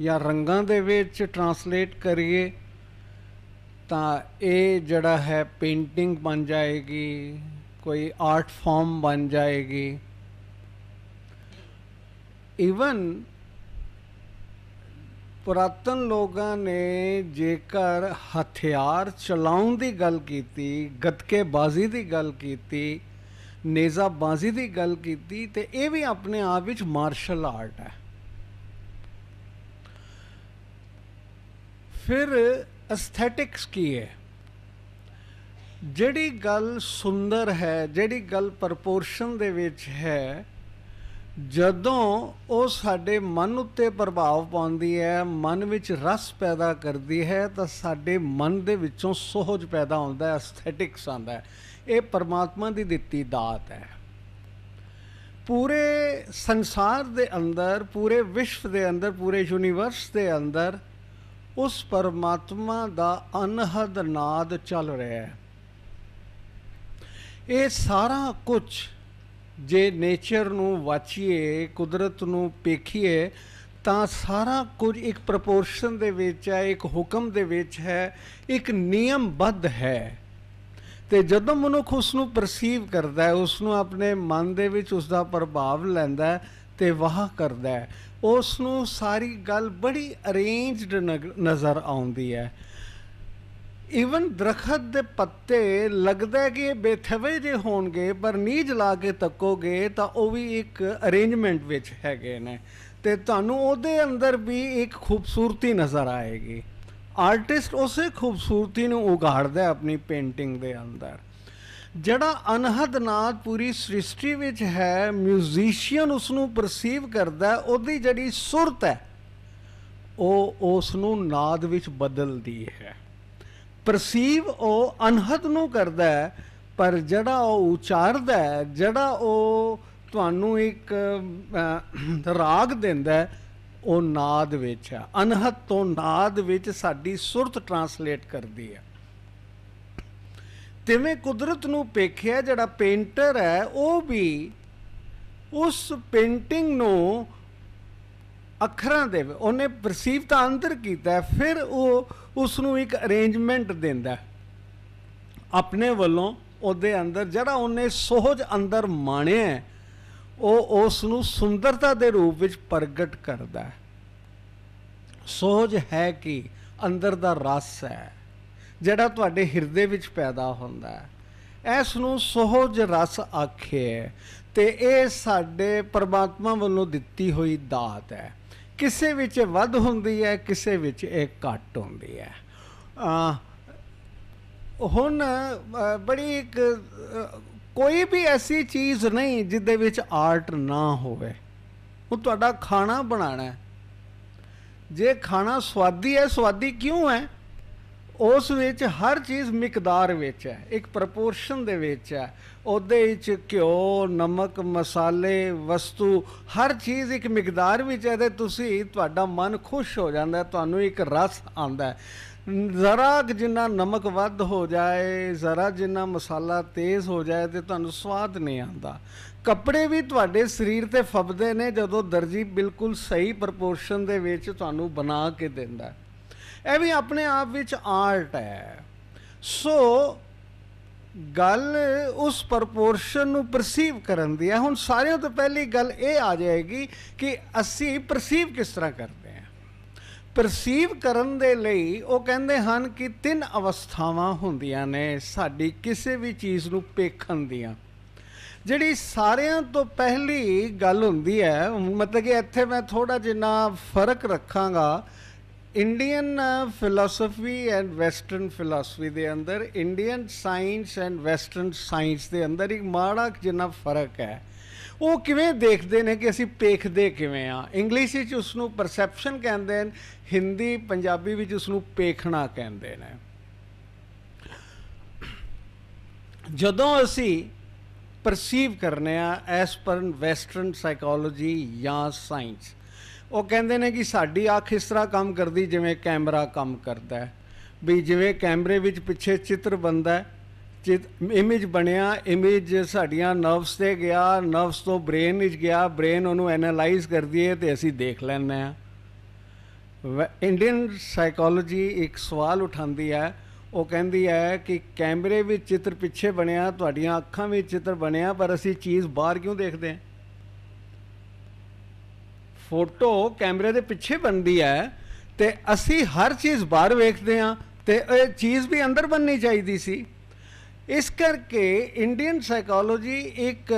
ਜਾਂ ਰੰਗਾਂ ਦੇ ਵਿੱਚ ਟਰਾਂਸਲੇਟ ਕਰੀਏ ਤਾਂ ਇਹ ਜਿਹੜਾ ਹੈ ਪੇਂਟਿੰਗ ਬਣ ਜਾਏਗੀ ਕੋਈ ਆਰਟ ਫਾਰਮ ਬਣ ਜਾਏਗੀ ਇਵਨ ਪੁਰਾਤਨ ਲੋਕਾਂ ਨੇ ਜੇਕਰ ਹਥਿਆਰ ਚਲਾਉਣ ਦੀ ਗੱਲ ਕੀਤੀ ਬਾਜ਼ੀ ਦੀ ਗੱਲ ਕੀਤੀ ਨੇਜ਼ਾ ਬਾਜ਼ੀ ਦੀ ਗੱਲ ਕੀਤੀ ਤੇ ਇਹ ਵੀ ਆਪਣੇ ਆਪ ਵਿੱਚ ਮਾਰਸ਼ਲ ਆਰਟ ਹੈ ਫਿਰ ਐਸਥੈਟਿਕਸ ਕੀ ਹੈ ਜਿਹੜੀ ਗੱਲ ਸੁੰਦਰ ਹੈ ਜਿਹੜੀ ਗੱਲ ਪ੍ਰਪੋਰਸ਼ਨ ਦੇ ਵਿੱਚ ਹੈ ਜਦੋਂ ਉਹ ਸਾਡੇ ਮਨ ਉੱਤੇ ਪ੍ਰਭਾਵ ਪਾਉਂਦੀ ਹੈ ਮਨ ਵਿੱਚ ਰਸ ਪੈਦਾ ਕਰਦੀ ਹੈ ਤਾਂ ਸਾਡੇ ਮਨ ਦੇ ਵਿੱਚੋਂ ਸੋਹਜ ਪੈਦਾ ਹੁੰਦਾ ਹੈ ਐਸਥੈਟਿਕਸ ਆਉਂਦਾ ਹੈ ਇਹ ਪਰਮਾਤਮਾ ਦੀ ਦਿੱਤੀ ਦਾਤ ਹੈ ਪੂਰੇ ਸੰਸਾਰ ਦੇ ਅੰਦਰ ਪੂਰੇ ਵਿਸ਼ਵ ਦੇ ਅੰਦਰ ਪੂਰੇ ਯੂਨੀਵਰਸ ਦੇ ਅੰਦਰ ਉਸ ਪਰਮਾਤਮਾ ਦਾ ਅਨਹਦ ਨਾਦ ਚੱਲ ਰਿਹਾ ਹੈ ਇਹ ਸਾਰਾ ਕੁਝ ਜੇ ਨੇਚਰ ਨੂੰ ਵਾਚੀਏ ਕੁਦਰਤ ਨੂੰ ਪੇਖੀਏ ਤਾਂ ਸਾਰਾ ਕੁਝ ਇੱਕ ਪ੍ਰੋਪੋਰਸ਼ਨ ਦੇ ਵਿੱਚ ਹੈ ਇੱਕ ਹੁਕਮ ਦੇ ਵਿੱਚ ਹੈ ਇੱਕ ਨਿਯਮਬੱਧ ਹੈ ਤੇ ਜਦੋਂ ਮਨੁੱਖ ਉਸ ਨੂੰ ਪਰਸੀਵ ਕਰਦਾ ਹੈ ਉਸ ਨੂੰ ਆਪਣੇ ਮਨ ਦੇ ਵਿੱਚ ਉਸ ਦਾ ਪ੍ਰਭਾਵ ਲੈਂਦਾ ਤੇ ਵਾਹ ਕਰਦਾ ਹੈ ਉਸ ਨੂੰ ਸਾਰੀ ਗੱਲ ਬੜੀ ਅਰੇਂਜਡ ਨਜ਼ਰ ਆਉਂਦੀ ਹੈ ਇਵਨ ਦਰਖਤ ਦੇ ਪੱਤੇ ਲੱਗਦਾ ਕਿ ਇਹ ਬੇਥਵੇ ਜੇ ਹੋਣਗੇ ਪਰ ਨੀਜ ਲਾ ਕੇ ਤੱਕੋਗੇ ਤਾਂ ਉਹ ਵੀ ਇੱਕ ਅਰੇਂਜਮੈਂਟ ਵਿੱਚ ਹੈਗੇ ਨੇ ਤੇ ਤੁਹਾਨੂੰ ਉਹਦੇ ਅੰਦਰ ਵੀ ਇੱਕ ਖੂਬਸੂਰਤੀ ਨਜ਼ਰ ਆਏਗੀ ਆਰਟਿਸਟ ਉਸੇ ਖੂਬਸੂਰਤੀ ਨੂੰ ਉਗਾੜਦਾ ਆਪਣੀ ਪੇਂਟਿੰਗ ਦੇ ਅੰਦਰ ਜਿਹੜਾ ਅਨਹਦ ਨਾਦ ਪੂਰੀ ਸ੍ਰਿਸ਼ਟੀ ਵਿੱਚ ਹੈ 뮤జిਸ਼ੀਅਨ ਉਸ ਨੂੰ ਪਰਸੀਵ ਕਰਦਾ ਉਹਦੀ ਜਿਹੜੀ ਸੁਰਤ ਹੈ ਉਹ ਉਸ ਨੂੰ ਨਾਦ ਵਿੱਚ ਬਦਲਦੀ ਹੈ ਪਰਸੀਵ ਉਹ ਅਨਹਦ ਨੂੰ ਕਰਦਾ ਹੈ ਪਰ ਜਿਹੜਾ ਉਹ ਉਚਾਰਦਾ ਹੈ ਜਿਹੜਾ ਉਹ ਤੁਹਾਨੂੰ ਇੱਕ ਰਾਗ ਦਿੰਦਾ ਉਹ ਨਾਦ ਵਿੱਚ ਹੈ ਅਨਹਦ ਤੋਂ ਨਾਦ ਵਿੱਚ ਸਾਡੀ ਸੁਰਤ ਟਰਾਂਸਲੇਟ ਕਰਦੀ ਹੈ ਤਿਵੇਂ ਕੁਦਰਤ ਨੂੰ ਪੇਖਿਆ ਜਿਹੜਾ ਪੇਂਟਰ ਹੈ ਉਹ ਵੀ ਉਸ ਪੇਂਟਿੰਗ ਨੂੰ ਅੱਖਰਾਂ ਦੇ ਉਹਨੇ ਪਰਸੀਵ ਤਾਂ ਅੰਦਰ ਕੀਤਾ ਫਿਰ ਉਹ ਉਸ ਨੂੰ ਇੱਕ ਅਰੇਂਜਮੈਂਟ ਦਿੰਦਾ ਆਪਣੇ ਵੱਲੋਂ ਉਹਦੇ ਅੰਦਰ ਜਿਹੜਾ ਉਹਨੇ ਸੋਝ ਅੰਦਰ ਮਾਣਿਆ ਉਹ ਉਸ ਨੂੰ ਸੁੰਦਰਤਾ ਦੇ ਰੂਪ ਵਿੱਚ ਪ੍ਰਗਟ ਕਰਦਾ ਸੋਝ ਹੈ ਕਿ ਅੰਦਰ ਦਾ ਰਸ ਹੈ ਜਿਹੜਾ ਤੁਹਾਡੇ ਹਿਰਦੇ ਵਿੱਚ ਪੈਦਾ ਹੁੰਦਾ ਹੈ ਇਸ ਨੂੰ ਸੋਹਜ ਰਸ ਆਖੇ ਤੇ ਇਹ ਸਾਡੇ ਪਰਮਾਤਮਾ ਵੱਲੋਂ ਦਿੱਤੀ ਹੋਈ ਦਾਤ ਹੈ ਕਿਸੇ ਵਿੱਚ ਵੱਧ ਹੁੰਦੀ ਹੈ ਕਿਸੇ ਵਿੱਚ ਇਹ ਘੱਟ ਹੁੰਦੀ ਹੈ ਆ ਹੁਣ ਬੜੀ ਇੱਕ ਕੋਈ ਵੀ ਐਸੀ ਚੀਜ਼ ਨਹੀਂ ਜਿੱਦੇ ਵਿੱਚ ਆਰਟ ਨਾ ਹੋਵੇ ਉਹ ਤੁਹਾਡਾ ਖਾਣਾ ਬਣਾਣਾ ਜੇ ਖਾਣਾ ਸਵਾਦੀ ਹੈ ਸਵਾਦੀ ਕਿਉਂ ਹੈ ਉਸ ਵਿੱਚ ਹਰ ਚੀਜ਼ ਮਿਕਦਾਰ ਵਿੱਚ ਹੈ ਇੱਕ ਪ੍ਰੋਪੋਰਸ਼ਨ ਦੇ ਵਿੱਚ ਹੈ ਉਹਦੇ ਵਿੱਚ ਘਿਓ ਨਮਕ ਮਸਾਲੇ ਵਸਤੂ ਹਰ ਚੀਜ਼ ਇੱਕ ਮਿਕਦਾਰ ਵਿੱਚ ਹੈ ਤੇ ਤੁਸੀਂ ਤੁਹਾਡਾ ਮਨ ਖੁਸ਼ ਹੋ ਜਾਂਦਾ ਤੁਹਾਨੂੰ ਇੱਕ ਰਸ ਆਉਂਦਾ ਜ਼ਰਾ ਜਿੰਨਾ ਨਮਕ ਵੱਧ ਹੋ ਜਾਏ ਜ਼ਰਾ ਜਿੰਨਾ ਮਸਾਲਾ ਤੇਜ਼ ਹੋ ਜਾਏ ਤੇ ਤੁਹਾਨੂੰ ਸਵਾਦ ਨਹੀਂ ਆਉਂਦਾ ਕੱਪੜੇ ਵੀ ਤੁਹਾਡੇ ਸਰੀਰ ਤੇ ਫੱਬਦੇ ਨੇ ਜਦੋਂ ਦਰਜੀ ਬਿਲਕੁਲ ਸਹੀ ਪ੍ਰੋਪੋਰਸ਼ਨ ਦੇ ਵਿੱਚ ਤੁਹਾਨੂੰ ਬਣਾ ਕੇ ਦਿੰਦਾ ਇਹ ਵੀ ਆਪਣੇ ਆਪ ਵਿੱਚ ਆਰਟ ਹੈ ਸੋ ਗੱਲ ਉਸ ਪ੍ਰਪੋਰਸ਼ਨ ਨੂੰ ਪਰਸੀਵ ਕਰਨ ਦੀ ਹੈ ਹੁਣ ਸਾਰਿਆਂ ਤੋਂ ਪਹਿਲੀ ਗੱਲ ਇਹ ਆ ਜਾਏਗੀ ਕਿ ਅਸੀਂ ਪਰਸੀਵ ਕਿਸ ਤਰ੍ਹਾਂ ਕਰਦੇ ਹਾਂ ਪਰਸੀਵ ਕਰਨ ਦੇ ਲਈ ਉਹ ਕਹਿੰਦੇ ਹਨ ਕਿ ਤਿੰਨ ਅਵਸਥਾਵਾਂ ਹੁੰਦੀਆਂ ਨੇ ਸਾਡੀ ਕਿਸੇ ਵੀ ਚੀਜ਼ ਨੂੰ ਪੇਖਣ ਦੀਆਂ ਜਿਹੜੀ ਸਾਰਿਆਂ ਤੋਂ ਪਹਿਲੀ ਗੱਲ ਹੁੰਦੀ ਹੈ ਮਤਲਬ ਕਿ ਇੱਥੇ ਮੈਂ ਥੋੜਾ ਜਿੰਨਾ ਫਰਕ ਰੱਖਾਂਗਾ Indian philosophy and western philosophy ਦੇ ਅੰਦਰ Indian science and western science ਦੇ ਅੰਦਰ ਇੱਕ ਮਾੜਾ ਜਿੰਨਾ ਫਰਕ ਹੈ ਉਹ ਕਿਵੇਂ ਦੇਖਦੇ ਨੇ ਕਿ ਅਸੀਂ ਪੇਖਦੇ ਕਿਵੇਂ ਆ ਇੰਗਲਿਸ਼ ਵਿੱਚ ਉਸ ਨੂੰ ਪਰਸੈਪਸ਼ਨ ਕਹਿੰਦੇ ਨੇ ਹਿੰਦੀ ਪੰਜਾਬੀ ਵਿੱਚ ਉਸ ਨੂੰ ਪੇਖਣਾ ਕਹਿੰਦੇ ਨੇ ਜਦੋਂ ਅਸੀਂ ਪਰਸੀਵ ਕਰਨੇ ਆ ਐਸ ਪਰ ਵੈਸਟਰਨ ਸਾਈਕੋਲੋਜੀ ਜਾਂ ਸਾਇੰਸ ਉਹ ਕਹਿੰਦੇ ਨੇ ਕਿ ਸਾਡੀ ਅੱਖ ਇਸ ਤਰ੍ਹਾਂ ਕੰਮ ਕਰਦੀ ਜਿਵੇਂ ਕੈਮਰਾ ਕੰਮ ਕਰਦਾ ਹੈ ਵੀ ਜਿਵੇਂ ਕੈਮਰੇ ਵਿੱਚ ਪਿੱਛੇ ਚਿੱਤਰ ਬੰਦਾ ਚਿਤ ਇਮੇਜ ਬਣਿਆ ਇਮੇਜ ਸਾਡੀਆਂ ਨਰਵਸ ਤੇ ਗਿਆ ਨਰਵਸ ਤੋਂ ਬ੍ਰੇਨ ਵਿੱਚ ਗਿਆ ਬ੍ਰੇਨ ਉਹਨੂੰ ਐਨਾਲਾਈਜ਼ ਕਰਦੀ ਹੈ ਤੇ ਅਸੀਂ ਦੇਖ ਲੈਂਦੇ ਆ ਇੰਡੀਅਨ ਸਾਈਕੋਲੋਜੀ ਇੱਕ ਸਵਾਲ ਉਠਾਉਂਦੀ ਹੈ ਉਹ ਕਹਿੰਦੀ ਹੈ ਕਿ ਕੈਮਰੇ ਵਿੱਚ ਚਿੱਤਰ ਪਿੱਛੇ ਬਣਿਆ ਤੁਹਾਡੀਆਂ ਅੱਖਾਂ ਵਿੱਚ ਚਿੱਤਰ ਬਣਿਆ ਪਰ ਅਸੀਂ ਚੀਜ਼ ਬਾਹਰ ਕਿਉਂ ਦੇਖਦੇ ਹਾਂ ਫੋਟੋ ਕੈਮਰੇ ਦੇ ਪਿੱਛੇ ਬਣਦੀ ਹੈ ਤੇ ਅਸੀਂ ਹਰ ਚੀਜ਼ ਬਾਹਰ ਵੇਖਦੇ ਆ ਤੇ ਇਹ ਚੀਜ਼ ਵੀ ਅੰਦਰ ਬਣਨੀ ਚਾਹੀਦੀ ਸੀ ਇਸ ਕਰਕੇ ਇੰਡੀਅਨ ਸਾਈਕੋਲੋਜੀ ਇੱਕ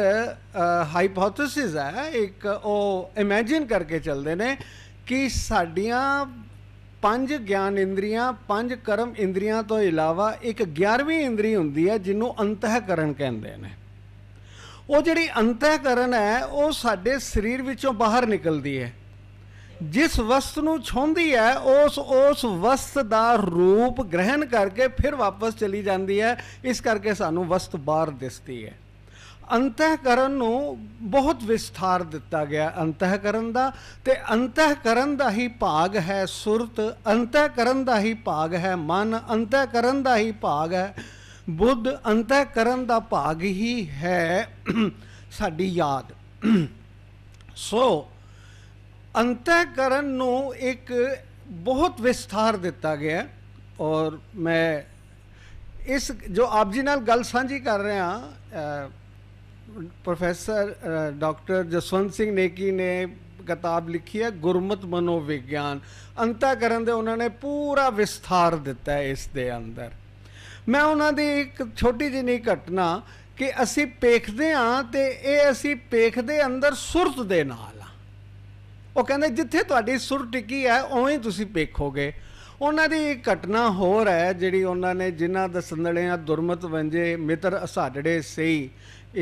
ਹਾਈਪੋਥੇਸਿਸ ਹੈ ਇੱਕ ਉਹ ਇਮੇਜਿਨ ਕਰਕੇ ਚੱਲਦੇ ਨੇ ਕਿ ਸਾਡੀਆਂ ਪੰਜ ਗਿਆਨ ਇੰਦਰੀਆਂ ਪੰਜ ਕਰਮ ਇੰਦਰੀਆਂ ਤੋਂ ਇਲਾਵਾ ਇੱਕ 11ਵੀਂ ਇੰਦਰੀ ਹੁੰਦੀ ਹੈ ਜਿਹਨੂੰ ਅੰਤਹਕਰਨ ਕਹਿੰਦੇ ਨੇ ਉਹ ਜਿਹੜੀ ਅੰਤਹਿਕਰਨ ਹੈ ਉਹ ਸਾਡੇ ਸਰੀਰ ਵਿੱਚੋਂ ਬਾਹਰ ਨਿਕਲਦੀ ਹੈ ਜਿਸ ਵਸਤ ਨੂੰ ਛੋਂਦੀ ਹੈ ਉਸ ਉਸ ਵਸਤ ਦਾ ਰੂਪ ਗ੍ਰਹਿਣ ਕਰਕੇ ਫਿਰ ਵਾਪਸ ਚਲੀ ਜਾਂਦੀ ਹੈ ਇਸ ਕਰਕੇ ਸਾਨੂੰ ਵਸਤ ਬਾਹਰ ਦਿਸਦੀ ਹੈ ਅੰਤਹਿਕਰਨ ਨੂੰ ਬਹੁਤ ਵਿਸਥਾਰ ਦਿੱਤਾ ਗਿਆ ਅੰਤਹਿਕਰਨ ਦਾ ਤੇ ਅੰਤਹਿਕਰਨ ਦਾ ਹੀ ਭਾਗ ਹੈ ਸੁਰਤ ਅੰਤਹਿਕਰਨ ਦਾ ਹੀ ਭਾਗ ਹੈ ਮਨ ਅੰਤਹਿਕਰਨ ਦਾ ਹੀ ਭਾਗ ਹੈ ਬੁੱਧ ਅੰਤਕਰਨ ਦਾ ਭਾਗ ਹੀ ਹੈ ਸਾਡੀ ਯਾਦ ਸੋ ਅੰਤਕਰਨ ਨੂੰ ਇੱਕ ਬਹੁਤ ਵਿਸਥਾਰ ਦਿੱਤਾ ਗਿਆ ਔਰ ਮੈਂ ਇਸ ਜੋ ਆਪ ਜੀ ਨਾਲ ਗੱਲ ਸਾਂਝੀ ਕਰ ਰਿਹਾ ਹਾਂ ਪ੍ਰੋਫੈਸਰ ਡਾਕਟਰ ਜਸਵੰਤ ਸਿੰਘ ਨੇਕੀ ਨੇ ਕਿਤਾਬ ਲਿਖੀ ਹੈ ਗੁਰਮਤ ਮਨੋਵਿਗਿਆਨ ਅੰਤਕਰਨ ਦੇ ਉਹਨਾਂ ਨੇ ਪੂਰਾ ਵਿਸਥਾਰ ਦਿੱਤਾ ਹੈ ਇਸ ਦੇ ਅੰਦਰ ਮੈਂ ਉਹਨਾਂ ਦੀ ਇੱਕ ਛੋਟੀ ਜਿਹੀ ਨਹੀਂ ਘਟਨਾ ਕਿ ਅਸੀਂ ਪੇਖਦੇ ਆਂ ਤੇ ਇਹ ਅਸੀਂ ਪੇਖਦੇ ਅੰਦਰ ਸੁਰਤ ਦੇ ਨਾਲ ਆ ਉਹ ਕਹਿੰਦੇ ਜਿੱਥੇ ਤੁਹਾਡੀ ਸੁਰ ਟਿੱਕੀ ਹੈ ਉਵੇਂ ਤੁਸੀਂ ਪੇਖੋਗੇ ਉਹਨਾਂ ਦੀ ਇੱਕ ਘਟਨਾ ਹੋਰ ਹੈ ਜਿਹੜੀ ਉਹਨਾਂ ਨੇ ਜਿਨ੍ਹਾਂ ਦਸੰਦੜਿਆਂ ਦੁਰਮਤ ਵੰਜੇ ਮਿੱਤਰ ਅਸਾਡੜੇ ਸਹੀ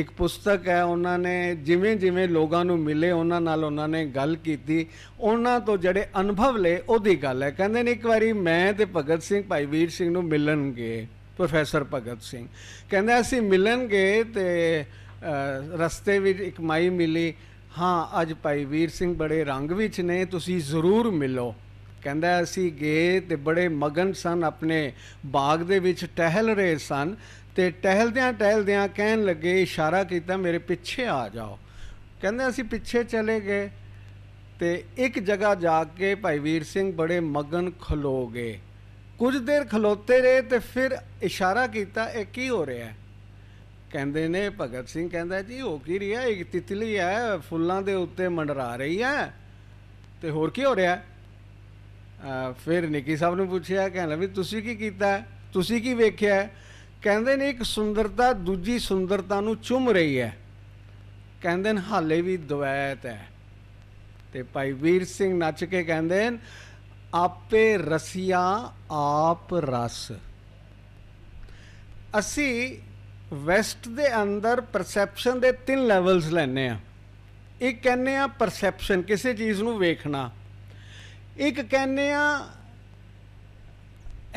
ਇੱਕ ਪੁਸਤਕ ਹੈ ਉਹਨਾਂ ਨੇ ਜਿਵੇਂ ਜਿਵੇਂ ਲੋਕਾਂ ਨੂੰ ਮਿਲੇ ਉਹਨਾਂ ਨਾਲ ਉਹਨਾਂ ਨੇ ਗੱਲ ਕੀਤੀ ਉਹਨਾਂ ਤੋਂ ਜਿਹੜੇ ਅਨੁਭਵ ਲਏ ਉਹਦੀ ਗੱਲ ਹੈ ਕਹਿੰਦੇ ਨੇ ਇੱਕ ਵਾਰੀ ਮੈਂ ਤੇ ਭਗਤ ਸਿੰਘ ਭਾਈ ਵੀਰ ਸਿੰਘ ਨੂੰ ਮਿਲਣ ਗਏ ਪ੍ਰੋਫੈਸਰ ਭਗਤ ਸਿੰਘ ਕਹਿੰਦਾ ਅਸੀਂ ਮਿਲਣਗੇ ਤੇ ਰਸਤੇ ਵਿੱਚ ਇੱਕ ਮਾਈ ਮਿਲੀ ਹਾਂ ਅੱਜ ਭਾਈ ਵੀਰ ਸਿੰਘ ਬੜੇ ਰੰਗ ਵਿੱਚ ਨੇ ਤੁਸੀਂ ਜ਼ਰੂਰ ਮਿਲੋ ਕਹਿੰਦਾ ਅਸੀਂ ਗਏ ਤੇ ਬੜੇ ਮਗਨ ਸਨ ਆਪਣੇ ਬਾਗ ਦੇ ਵਿੱਚ ਟਹਿਲ ਰਹੇ ਸਨ ਤੇ ਟਹਿਲਦਿਆਂ ਟਹਿਲਦਿਆਂ ਕਹਿਣ ਲੱਗੇ ਇਸ਼ਾਰਾ ਕੀਤਾ ਮੇਰੇ ਪਿੱਛੇ ਆ ਜਾਓ ਕਹਿੰਦੇ ਅਸੀਂ ਪਿੱਛੇ ਚਲੇ ਗਏ ਤੇ ਇੱਕ ਜਗ੍ਹਾ ਜਾ ਕੇ ਭਾਈ ਵੀਰ ਸਿੰਘ ਬੜੇ ਮਗਨ ਖਲੋ ਗਏ ਕੁਝ ਦੇਰ ਖਲੋਤੇ ਰਹੇ ਤੇ ਫਿਰ ਇਸ਼ਾਰਾ ਕੀਤਾ ਇਹ ਕੀ ਹੋ ਰਿਹਾ ਹੈ ਕਹਿੰਦੇ ਨੇ ਭਗਤ ਸਿੰਘ ਕਹਿੰਦਾ ਜੀ ਹੋ ਕੀ ਰਿਹਾ ਇੱਕ ਤਿਤਲੀ ਹੈ ਫੁੱਲਾਂ ਦੇ ਉੱਤੇ ਮੰਡਰਾ ਰਹੀ ਹੈ ਤੇ ਹੋਰ ਕੀ ਹੋ ਰਿਹਾ ਫਿਰ ਨਿੱਕੀ ਸਾਹਿਬ ਨੂੰ ਪੁੱਛਿਆ ਕਹਿੰਦਾ ਵੀ ਤੁਸੀਂ ਕੀ ਕੀਤਾ ਤੁਸੀਂ ਕੀ ਵੇਖਿਆ ਕਹਿੰਦੇ ਨੇ ਇੱਕ ਸੁੰਦਰਤਾ ਦੂਜੀ ਸੁੰਦਰਤਾ ਨੂੰ ਚੁੰਮ ਰਹੀ ਹੈ ਕਹਿੰਦੇ ਨੇ ਹਾਲੇ ਵੀ ਦਵੈਤ ਹੈ ਤੇ ਭਾਈ ਵੀਰ ਸਿੰਘ ਨੱਚ ਕੇ ਕਹਿੰਦੇ ਆਪੇ ਰਸੀਆ ਆਪ ਰਸ ਅਸੀਂ ਵੈਸਟ ਦੇ ਅੰਦਰ ਪਰਸੈਪਸ਼ਨ ਦੇ ਤਿੰਨ ਲੈਵਲਸ ਲੈਨੇ ਆ ਇੱਕ ਕਹਿੰਨੇ ਆ ਪਰਸੈਪਸ਼ਨ ਕਿਸੇ ਚੀਜ਼ ਨੂੰ ਵੇਖਣਾ ਇੱਕ ਕਹਿੰਨੇ ਆ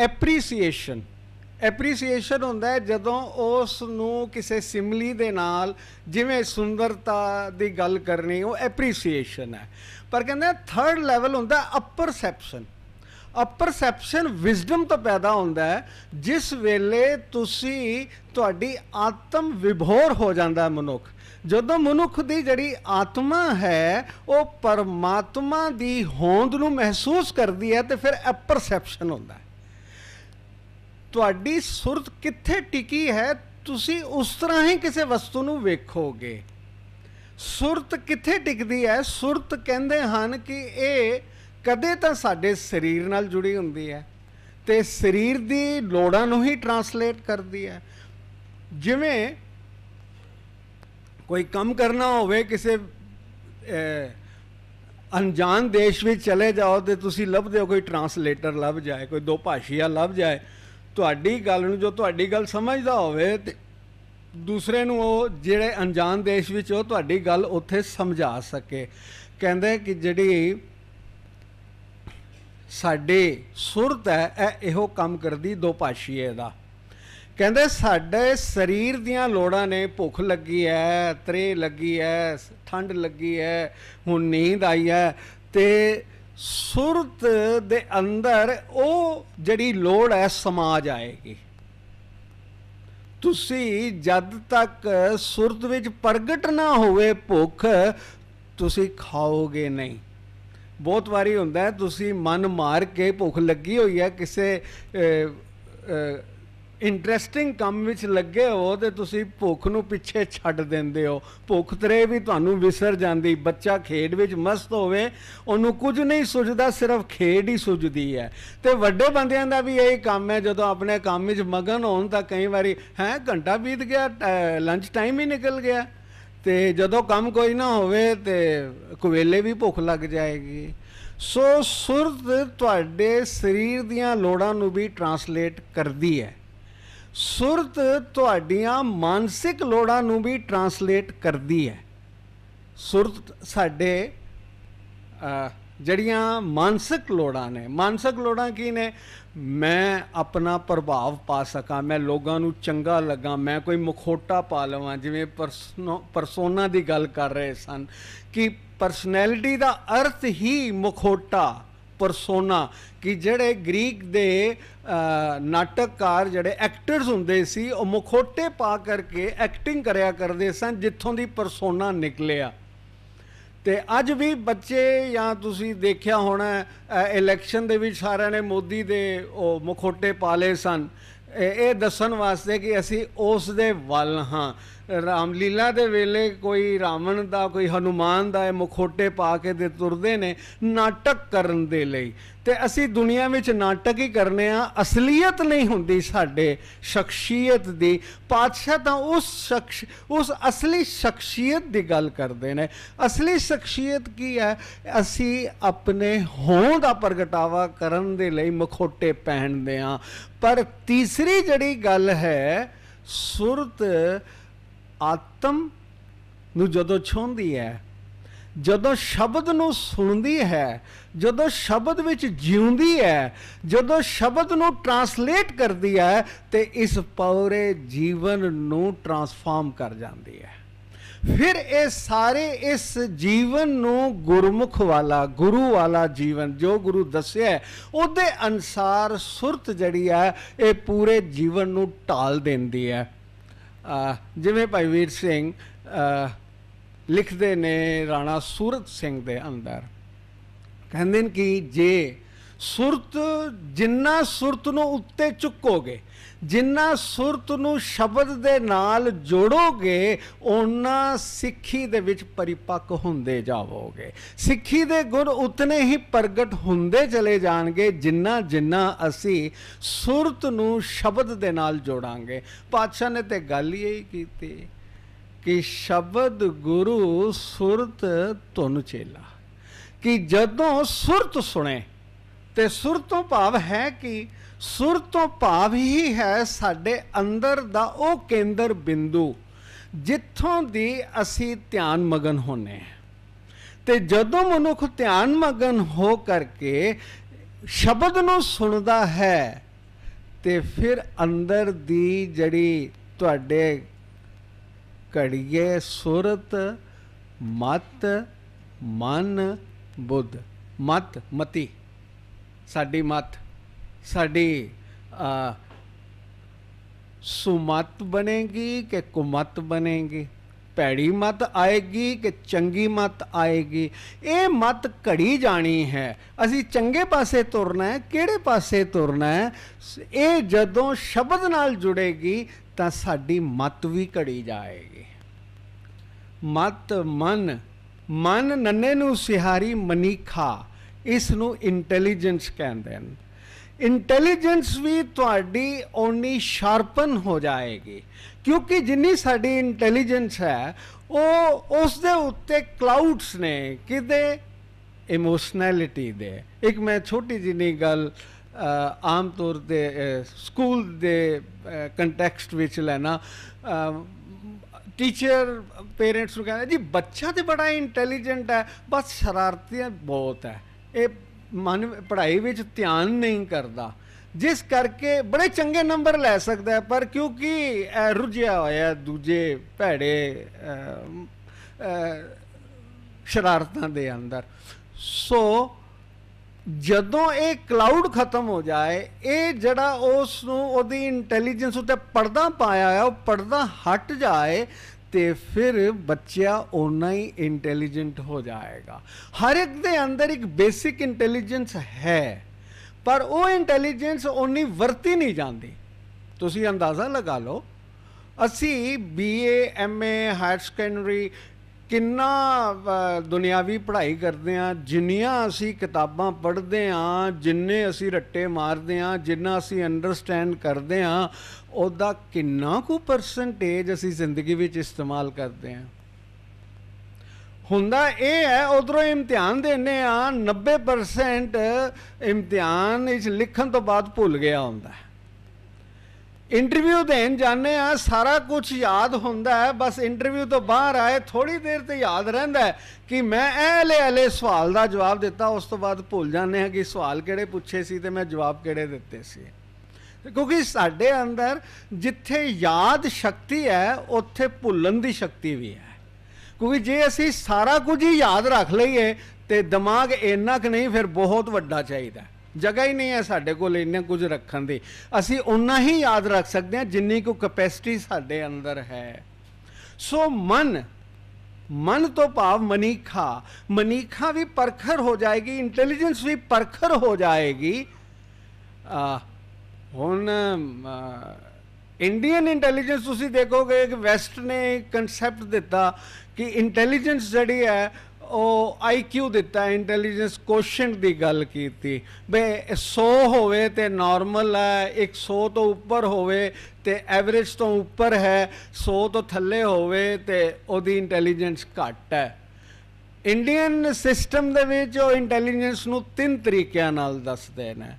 ਐਪਰੀਸੀਏਸ਼ਨ ਐਪਰੀਸੀਏਸ਼ਨ ਹੁੰਦਾ ਹੈ ਜਦੋਂ ਉਸ ਨੂੰ ਕਿਸੇ ਸਿਮਲੀ ਦੇ ਨਾਲ ਜਿਵੇਂ ਸੁੰਦਰਤਾ ਦੀ ਗੱਲ ਕਰਨੀ ਉਹ ਐਪਰੀਸੀਏਸ਼ਨ ਹੈ ਪਰ ਕਹਿੰਦੇ ਥਰਡ ਲੈਵਲ ਹੁੰਦਾ ਅਪਰਸੈਪਸ਼ਨ ਅਪਰਸੈਪਸ਼ਨ ਵਿਜ਼ਡਮ ਤੋਂ ਪੈਦਾ ਹੁੰਦਾ ਹੈ ਜਿਸ ਵੇਲੇ ਤੁਸੀਂ ਤੁਹਾਡੀ ਆਤਮ ਵਿਭੋਰ ਹੋ ਜਾਂਦਾ ਹੈ ਮਨੁੱਖ ਜਦੋਂ ਮਨੁੱਖ ਦੀ ਜਿਹੜੀ ਆਤਮਾ ਹੈ ਉਹ ਪਰਮਾਤਮਾ ਦੀ ਹੋਂਦ ਨੂੰ ਮਹਿਸੂਸ ਕਰਦੀ ਹੈ ਤੇ ਫਿਰ ਅਪਰਸੈਪਸ਼ਨ ਹੁੰਦਾ ਹੈ ਤੁਹਾਡੀ ਸੁਰਤ ਕਿੱਥੇ ਟਿਕੀ ਹੈ ਤੁਸੀਂ ਉਸ ਤਰ੍ਹਾਂ ਹੀ ਕਿਸੇ ਵਸਤੂ ਨੂੰ ਵੇਖੋਗੇ ਸੁਰਤ ਕਿੱਥੇ ਟਿਕਦੀ ਹੈ ਸੁਰਤ ਕਹਿੰਦੇ ਹਨ ਕਿ ਇਹ ਕਦੇ ਤਾਂ ਸਾਡੇ ਸਰੀਰ ਨਾਲ ਜੁੜੀ ਹੁੰਦੀ ਹੈ ਤੇ ਸਰੀਰ ਦੀ ਲੋੜਾਂ ਨੂੰ ਹੀ ਟਰਾਂਸਲੇਟ ਕਰਦੀ ਹੈ ਜਿਵੇਂ ਕੋਈ ਕੰਮ ਕਰਨਾ ਹੋਵੇ ਕਿਸੇ ਅਣਜਾਣ ਦੇਸ਼ ਵਿੱਚ ਚਲੇ ਜਾਓ ਤੇ ਤੁਸੀਂ ਲੱਭਦੇ ਹੋ ਕੋਈ ਟਰਾਂਸਲੇਟਰ ਲੱਭ ਜਾਏ ਕੋਈ ਦੋ ਭਾਸ਼ੀਆ ਲੱਭ ਜਾਏ ਤੁਹਾਡੀ ਗੱਲ ਨੂੰ ਜੋ ਤੁਹਾਡੀ ਗੱਲ ਸਮਝਦਾ ਹੋਵੇ ਤੇ ਦੂਸਰੇ ਨੂੰ ਉਹ ਜਿਹੜੇ ਅਣਜਾਣ ਦੇਸ਼ ਵਿੱਚ ਉਹ ਤੁਹਾਡੀ ਗੱਲ ਉੱਥੇ ਸਮਝਾ ਸਕੇ ਕਹਿੰਦੇ ਕਿ ਜਿਹੜੀ ਸਾਡੇ ਸੁਰਤ ਹੈ ਇਹ ਇਹੋ ਕੰਮ ਕਰਦੀ ਦੋ ਹੈ ਦਾ ਕਹਿੰਦੇ ਸਾਡੇ ਸਰੀਰ ਦੀਆਂ ਲੋੜਾਂ ਨੇ ਭੁੱਖ ਲੱਗੀ ਹੈ ਤਰੇ ਲੱਗੀ ਹੈ ਠੰਡ ਲੱਗੀ ਹੈ ਹੁਣ ਨੀਂਦ ਆਈ ਹੈ ਤੇ ਸੁਰਤ ਦੇ ਅੰਦਰ ਉਹ ਜਿਹੜੀ ਲੋੜ ਹੈ ਸਮਾਜ ਆਏਗੀ ਤੁਸੀਂ ਜਦ ਤੱਕ ਸੁਰਤ ਵਿੱਚ ਪ੍ਰਗਟ ਨਾ ਹੋਵੇ ਭੁੱਖ ਤੁਸੀਂ ਖਾਓਗੇ ਨਹੀਂ ਬਹੁਤ ਵਾਰੀ ਹੁੰਦਾ ਤੁਸੀਂ ਮਨ ਮਾਰ ਕੇ ਭੁੱਖ ਲੱਗੀ ਹੋਈ ਹੈ ਕਿਸੇ ਇੰਟਰਸਟਿੰਗ ਕੰਮ ਵਿੱਚ ਲੱਗੇ ਹੋ ਤੇ ਤੁਸੀਂ ਭੁੱਖ ਨੂੰ ਪਿੱਛੇ ਛੱਡ ਦਿੰਦੇ ਹੋ ਭੁੱਖ ਤਰੇ ਵੀ ਤੁਹਾਨੂੰ ਵਿਸਰ ਜਾਂਦੀ ਬੱਚਾ ਖੇਡ ਵਿੱਚ ਮਸਤ ਹੋਵੇ ਉਹਨੂੰ ਕੁਝ ਨਹੀਂ ਸੁਝਦਾ ਸਿਰਫ ਖੇਡ ਹੀ ਸੁਝਦੀ ਹੈ ਤੇ ਵੱਡੇ ਬੰਦਿਆਂ ਦਾ ਵੀ ਇਹੀ ਕੰਮ ਹੈ ਜਦੋਂ ਆਪਣੇ ਕੰਮ ਵਿੱਚ ਮਗਨ ਹੋਣ ਤਾਂ ਕਈ ਵਾਰੀ ਹੈ ਘੰਟਾ ਬੀਤ ਗਿਆ ਲੰਚ ਟਾਈਮ ਹੀ ਨਿਕਲ ਗਿਆ ਤੇ ਜਦੋਂ ਕੰਮ ਕੋਈ ਨਾ ਹੋਵੇ ਤੇ ਕੁਵੇਲੇ ਵੀ ਭੁੱਖ ਲੱਗ ਜਾਏਗੀ ਸੋ ਸੁਰਤ ਤੁਹਾਡੇ ਸਰੀਰ ਦੀਆਂ ਲੋੜਾਂ ਨੂੰ ਵੀ ਟਰਾਂਸਲੇਟ ਕਰਦੀ ਹੈ ਸੁਰਤ ਤੁਹਾਡੀਆਂ ਮਾਨਸਿਕ ਲੋੜਾਂ ਨੂੰ ਵੀ ਟਰਾਂਸਲੇਟ ਕਰਦੀ ਹੈ ਸੁਰਤ ਸਾਡੇ ਜਿਹੜੀਆਂ ਮਾਨਸਿਕ ਲੋੜਾਂ ਨੇ ਮਾਨਸਿਕ ਲੋੜਾਂ ਕੀ ਨੇ ਮੈਂ ਆਪਣਾ ਪ੍ਰਭਾਵ ਪਾ ਸਕਾਂ ਮੈਂ ਲੋਕਾਂ ਨੂੰ ਚੰਗਾ ਲੱਗਾ ਮੈਂ ਕੋਈ ਮੁਖੋਟਾ ਪਾ ਲਵਾਂ ਜਿਵੇਂ ਪਰਸੋਨਾ ਦੀ ਗੱਲ ਕਰ ਰਹੇ ਸਨ ਕਿ ਪਰਸਨੈਲਿਟੀ ਦਾ ਅਰਥ ਹੀ ਮੁਖੋਟਾ ਪਰਸੋਨਾ ਕਿ ਜਿਹੜੇ ਗ੍ਰੀਕ ਦੇ ਨਾਟਕਕਾਰ ਜਿਹੜੇ ਐਕਟਰਸ ਹੁੰਦੇ ਸੀ ਉਹ ਮੁਖੋਟੇ ਪਾ ਕਰਕੇ ਐਕਟਿੰਗ ਕਰਿਆ ਕਰਦੇ ਸਨ ਜਿੱਥੋਂ ਦੀ ਪਰਸੋਨਾ ਨਿਕਲਿਆ ਤੇ ਅੱਜ ਵੀ ਬੱਚੇ ਜਾਂ ਤੁਸੀਂ ਦੇਖਿਆ ਹੋਣਾ ਇਲੈਕਸ਼ਨ ਦੇ ਵਿੱਚ ਸਾਰਿਆਂ ਨੇ ਮੋਦੀ ਦੇ ਉਹ ਮੁਖੋਟੇ ਪਾਲੇ ਸਨ ਇਹ ਦੱਸਣ ਵਾਸਤੇ ਕਿ ਅਸੀਂ ਉਸ ਦੇ ਵੱਲ ਹਾਂ ਰਾਮਲੀਲਾ ਦੇ ਵੇਲੇ ਕੋਈ ਰਾਵਣ ਦਾ ਕੋਈ ਹਨੂਮਾਨ ਦਾ ਇਹ ਮਖੋਟੇ ਪਾ ਕੇ ਦੇ ਤੁਰਦੇ ਨੇ ਨਾਟਕ ਕਰਨ ਦੇ ਲਈ ਤੇ ਅਸੀਂ ਦੁਨੀਆ ਵਿੱਚ ਨਾਟਕ ਹੀ ਕਰਨੇ ਆ ਅਸਲੀਅਤ ਨਹੀਂ ਹੁੰਦੀ ਸਾਡੇ ਸ਼ਖਸੀਅਤ ਦੀ ਪਾਤਸ਼ਾਹ ਤਾਂ ਉਸ ਸ਼ਖਸ ਉਸ ਅਸਲੀ ਸ਼ਖਸੀਅਤ ਦੀ ਗੱਲ ਕਰਦੇ ਨੇ ਅਸਲੀ ਸ਼ਖਸੀਅਤ ਕੀ ਹੈ ਅਸੀਂ ਆਪਣੇ ਹੋਂ ਦਾ ਪ੍ਰਗਟਾਵਾ ਕਰਨ ਦੇ ਲਈ ਮਖੋਟੇ ਪਹਿਨਦੇ ਆ ਪਰ ਤੀਸਰੀ ਜਿਹੜੀ ਗੱਲ ਹੈ ਸੁਰਤ ਆਤਮ ਨੂੰ ਜਦੋਂ ਛੋਂਦੀ ਹੈ ਜਦੋਂ ਸ਼ਬਦ ਨੂੰ ਸੁਣਦੀ ਹੈ ਜਦੋਂ ਸ਼ਬਦ ਵਿੱਚ ਜਿਉਂਦੀ ਹੈ ਜਦੋਂ ਸ਼ਬਦ ਨੂੰ ਟਰਾਂਸਲੇਟ ਕਰਦੀ ਹੈ ਤੇ ਇਸ ਪੌਰੇ ਜੀਵਨ ਨੂੰ ਟਰਾਂਸਫਾਰਮ ਕਰ ਜਾਂਦੀ ਹੈ ਫਿਰ ਇਹ ਸਾਰੇ ਇਸ ਜੀਵਨ ਨੂੰ ਗੁਰਮੁਖ ਵਾਲਾ ਗੁਰੂ ਵਾਲਾ ਜੀਵਨ ਜੋ ਗੁਰੂ ਦੱਸਿਆ ਉਹਦੇ ਅਨਸਾਰ ਸੁਰਤ ਜਿਹੜੀ ਹੈ ਇਹ ਪੂਰੇ ਜੀਵਨ ਨੂੰ ਢਾਲ ਦਿੰਦੀ ਹੈ ਜਿਵੇਂ ਭਾਈ ਵੀਰ ਸਿੰਘ ਲਿਖਦੇ ਨੇ ਰਾਣਾ ਸੂਰਤ ਸਿੰਘ ਦੇ ਅੰਦਰ ਕਹਿੰਦੇ ਨੇ ਕਿ ਜੇ ਸੁਰਤ ਜਿੰਨਾ ਸੁਰਤ ਨੂੰ ਉੱਤੇ ਚੁੱਕੋਗੇ ਜਿੰਨਾ ਸੁਰਤ ਨੂੰ ਸ਼ਬਦ ਦੇ ਨਾਲ ਜੋੜੋਗੇ ਉਹਨਾਂ ਸਿੱਖੀ ਦੇ ਵਿੱਚ ਪਰਿਪੱਕ ਹੁੰਦੇ ਜਾਵੋਗੇ ਸਿੱਖੀ ਦੇ ਗੁਣ ਉਤਨੇ ਹੀ ਪ੍ਰਗਟ ਹੁੰਦੇ ਚਲੇ ਜਾਣਗੇ ਜਿੰਨਾ ਜਿੰਨਾ ਅਸੀਂ ਸੁਰਤ ਨੂੰ ਸ਼ਬਦ ਦੇ ਨਾਲ ਜੋੜਾਂਗੇ ਪਾਤਸ਼ਾਹ ਨੇ ਤੇ ਗੱਲ ਹੀ ਇਹੀ ਕੀਤੀ ਕਿ ਸ਼ਬਦ ਗੁਰੂ ਸੁਰਤ ਧੁਨ ਚੇਲਾ ਕਿ ਜਦੋਂ ਸੁਰਤ ਸੁਣੇ ਤੇ ਸੁਰਤੋਂ ਭਾਵ ਹੈ ਕਿ ਸੁਰ ਤੋਂ ਭਾਵ ਹੀ ਹੈ ਸਾਡੇ ਅੰਦਰ ਦਾ ਉਹ ਕੇਂਦਰ ਬਿੰਦੂ ਜਿੱਥੋਂ ਦੀ ਅਸੀਂ ਧਿਆਨ ਮਗਨ ਹੋਨੇ ਤੇ ਜਦੋਂ ਮਨੁੱਖ ਧਿਆਨ ਮਗਨ ਹੋ ਕਰਕੇ ਸ਼ਬਦ ਨੂੰ ਸੁਣਦਾ ਹੈ ਤੇ ਫਿਰ ਅੰਦਰ ਦੀ ਜਿਹੜੀ ਤੁਹਾਡੇ ਘੜੀਏ ਸੁਰਤ ਮਤ ਮਨ ਬੁੱਧ ਮਤ ਮਤੀ ਸਾਡੀ ਮਤ ਸਾਡੀ ਸੁਮਤ ਬਣੇਗੀ ਕਿ ਕੁਮਤ ਬਣੇਗੀ ਪੈੜੀ ਮਤ ਆਏਗੀ ਕਿ ਚੰਗੀ ਮਤ ਆਏਗੀ ਇਹ ਮਤ ਘੜੀ ਜਾਣੀ ਹੈ ਅਸੀਂ ਚੰਗੇ ਪਾਸੇ ਤੁਰਨਾ ਹੈ ਕਿਹੜੇ ਪਾਸੇ ਤੁਰਨਾ ਹੈ ਇਹ ਜਦੋਂ ਸ਼ਬਦ ਨਾਲ ਜੁੜੇਗੀ ਤਾਂ ਸਾਡੀ ਮਤ ਵੀ ਘੜੀ ਜਾਏਗੀ ਮਤ ਮਨ ਮਨ ਨੰਨੇ ਨੂੰ ਸਿਹਾਰੀ ਮਨੀਖਾ ਇਸ ਨੂੰ ਇੰਟੈਲੀਜੈਂਸ ਕਹਿੰਦੇ ਨੇ ਇੰਟੈਲੀਜੈਂਸ ਵੀ ਤੁਹਾਡੀ ਓਨੀ ਸ਼ਾਰਪਨ ਹੋ ਜਾਏਗੀ ਕਿਉਂਕਿ ਜਿੰਨੀ ਸਾਡੀ ਇੰਟੈਲੀਜੈਂਸ ਹੈ ਉਹ ਉਸ ਦੇ ਉੱਤੇ ਕਲਾਉਡਸ ਨੇ ਕਿਤੇ ਇਮੋਸ਼ਨੈਲਿਟੀ ਦੇ ਇੱਕ ਮੈਂ ਛੋਟੀ ਜਿਹੀ ਗੱਲ ਆਮ ਤੌਰ ਤੇ ਸਕੂਲ ਦੇ ਕੰਟੈਕਸਟ ਵਿੱਚ ਲੈਣਾ ਟੀਚਰ ਪੇਰੈਂਟਸ ਨੂੰ ਕਹਿੰਦਾ ਜੀ ਬੱਚਾ ਤੇ ਬੜਾ ਇੰਟੈਲੀਜੈਂਟ ਹੈ ਬਸ ਸ਼ਰਾਰਤੀਆਂ ਬਹੁਤ ਹੈ ਇਹ ਮਨ ਪੜ੍ਹਾਈ ਵਿੱਚ ਧਿਆਨ ਨਹੀਂ ਕਰਦਾ ਜਿਸ ਕਰਕੇ ਬੜੇ ਚੰਗੇ ਨੰਬਰ ਲੈ ਸਕਦਾ ਹੈ ਪਰ ਕਿਉਂਕਿ ਰੁਝਿਆ ਹੋਇਆ ਦੂਜੇ ਭੈੜੇ ਸ਼ਰਾਰਤਾਂ ਦੇ ਅੰਦਰ ਸੋ ਜਦੋਂ ਇਹ ਕਲਾਉਡ ਖਤਮ ਹੋ ਜਾਏ ਇਹ ਜਿਹੜਾ ਉਸ ਨੂੰ ਉਹਦੀ ਇੰਟੈਲੀਜੈਂਸ ਉੱਤੇ ਪਰਦਾ ਪਾਇਆ ਹੈ ਉਹ ਪਰਦਾ ਹਟ ਜਾਏ ਤੇ ਫਿਰ ਬੱਚਾ ਉਨਾ ਹੀ ਇੰਟੈਲੀਜੈਂਟ ਹੋ ਜਾਏਗਾ ਹਰ ਇੱਕ ਦੇ ਅੰਦਰ ਇੱਕ ਬੇਸਿਕ ਇੰਟੈਲੀਜੈਂਸ ਹੈ ਪਰ ਉਹ ਇੰਟੈਲੀਜੈਂਸ ਉਨੀ ਵਰਤੀ ਨਹੀਂ ਜਾਂਦੀ ਤੁਸੀਂ ਅੰਦਾਜ਼ਾ ਲਗਾ ਲਓ ਅਸੀਂ ਬੀਏ ਐਮਏ ਹਾਇਰ ਸੈਕੰਡਰੀ ਕਿੰਨਾ ਦੁਨਿਆਵੀ ਪੜ੍ਹਾਈ ਕਰਦੇ ਆ ਜਿੰਨੀਆਂ ਅਸੀਂ ਕਿਤਾਬਾਂ ਪੜ੍ਹਦੇ ਆ ਜਿੰਨੇ ਅਸੀਂ ਰੱਟੇ ਮਾਰਦੇ ਆ ਜਿੰਨਾ ਅਸੀਂ ਅੰਡਰਸਟੈਂਡ ਕਰਦੇ ਆ ਉਹਦਾ ਕਿੰਨਾ ਕੁ ਪਰਸੈਂਟੇਜ ਅਸੀਂ ਜ਼ਿੰਦਗੀ ਵਿੱਚ ਇਸਤੇਮਾਲ ਕਰਦੇ ਆ ਹੁੰਦਾ ਇਹ ਹੈ ਉਧਰੋਂ ਇਮਤਿਹਾਨ ਦੇਣੇ ਆ 90% ਇਮਤਿਹਾਨ ਇਸ ਲਿਖਣ ਤੋਂ ਬਾਅਦ ਭੁੱਲ ਗਿਆ ਹੁੰਦਾ ਹੈ ਇੰਟਰਵਿਊ ਦੇਣ ਜਾਂਦੇ ਆ ਸਾਰਾ ਕੁਝ ਯਾਦ ਹੁੰਦਾ ਹੈ ਬਸ ਇੰਟਰਵਿਊ ਤੋਂ ਬਾਹਰ ਆਏ ਥੋੜੀ ਦੇਰ ਤੇ ਯਾਦ ਰਹਿੰਦਾ ਹੈ ਕਿ ਮੈਂ ਇਹ ਲੈ ਲੈ ਸਵਾਲ ਦਾ ਜਵਾਬ ਦਿੱਤਾ ਉਸ ਤੋਂ ਬਾਅਦ ਭੁੱਲ ਜਾਂਦੇ ਆ ਕਿ ਸਵਾਲ ਕਿਹੜੇ ਪੁੱਛੇ ਸੀ ਤੇ ਮੈਂ ਜਵਾਬ ਕਿਹੜੇ ਦਿੱਤੇ ਸੀ ਕਿਉਂਕਿ ਸਾਡੇ ਅੰਦਰ ਜਿੱਥੇ ਯਾਦ ਸ਼ਕਤੀ ਹੈ ਉੱਥੇ ਭੁੱਲਣ ਦੀ ਸ਼ਕਤੀ ਵੀ ਹੈ ਕਿਉਂਕਿ ਜੇ ਅਸੀਂ ਸਾਰਾ ਕੁਝ ਹੀ ਯਾਦ ਰੱਖ ਲਈਏ ਤੇ ਦਿਮਾਗ ਇੰਨਾ ਕਿ ਨਹੀਂ ਫਿਰ ਬਹੁਤ ਵੱਡਾ ਚਾਹੀਦਾ ਜਗ੍ਹਾ ਹੀ ਨਹੀਂ ਹੈ ਸਾਡੇ ਕੋਲ ਇੰਨੇ ਕੁਝ ਰੱਖਣ ਦੀ ਅਸੀਂ ਉਨਾ ਹੀ ਯਾਦ ਰੱਖ ਸਕਦੇ ਹਾਂ ਜਿੰਨੀ ਕੋ ਕਪੈਸਿਟੀ ਸਾਡੇ ਅੰਦਰ ਹੈ ਸੋ ਮਨ ਮਨ ਤੋਂ ਭਾਵ ਮਨੀਖਾ ਮਨੀਖਾ ਵੀ ਪਰਖਰ ਹੋ ਜਾਏਗੀ ਇੰਟੈਲੀਜੈਂਸ ਵੀ ਪਰਖਰ ਹੋ ਜਾਏਗੀ ਹੁਣ ਇੰਡੀਅਨ ਇੰਟੈਲੀਜੈਂਸ ਤੁਸੀਂ ਦੇਖੋਗੇ ਕਿ ਵੈਸਟ ਨੇ ਕਨਸੈਪਟ ਦਿੱਤਾ ਕਿ ਇੰਟੈਲੀਜੈਂਸ ਜਿਹੜੀ ਹੈ ਉਹ ਆਈਕਿਊ ਦਿੱਤਾ ਇੰਟੈਲੀਜੈਂਸ ਕੋਸ਼ੀਐਂਟ ਦੀ ਗੱਲ ਕੀਤੀ ਬਈ 100 ਹੋਵੇ ਤੇ ਨਾਰਮਲ ਹੈ 100 ਤੋਂ ਉੱਪਰ ਹੋਵੇ ਤੇ ਐਵਰੇਜ ਤੋਂ ਉੱਪਰ ਹੈ 100 ਤੋਂ ਥੱਲੇ ਹੋਵੇ ਤੇ ਉਹਦੀ ਇੰਟੈਲੀਜੈਂਸ ਘੱਟ ਹੈ ਇੰਡੀਅਨ ਸਿਸਟਮ ਦੇ ਵਿੱਚ ਉਹ ਇੰਟੈਲੀਜੈਂਸ ਨੂੰ ਤਿੰਨ ਤਰੀਕਿਆਂ ਨਾਲ ਦੱਸਦੇ ਨੇ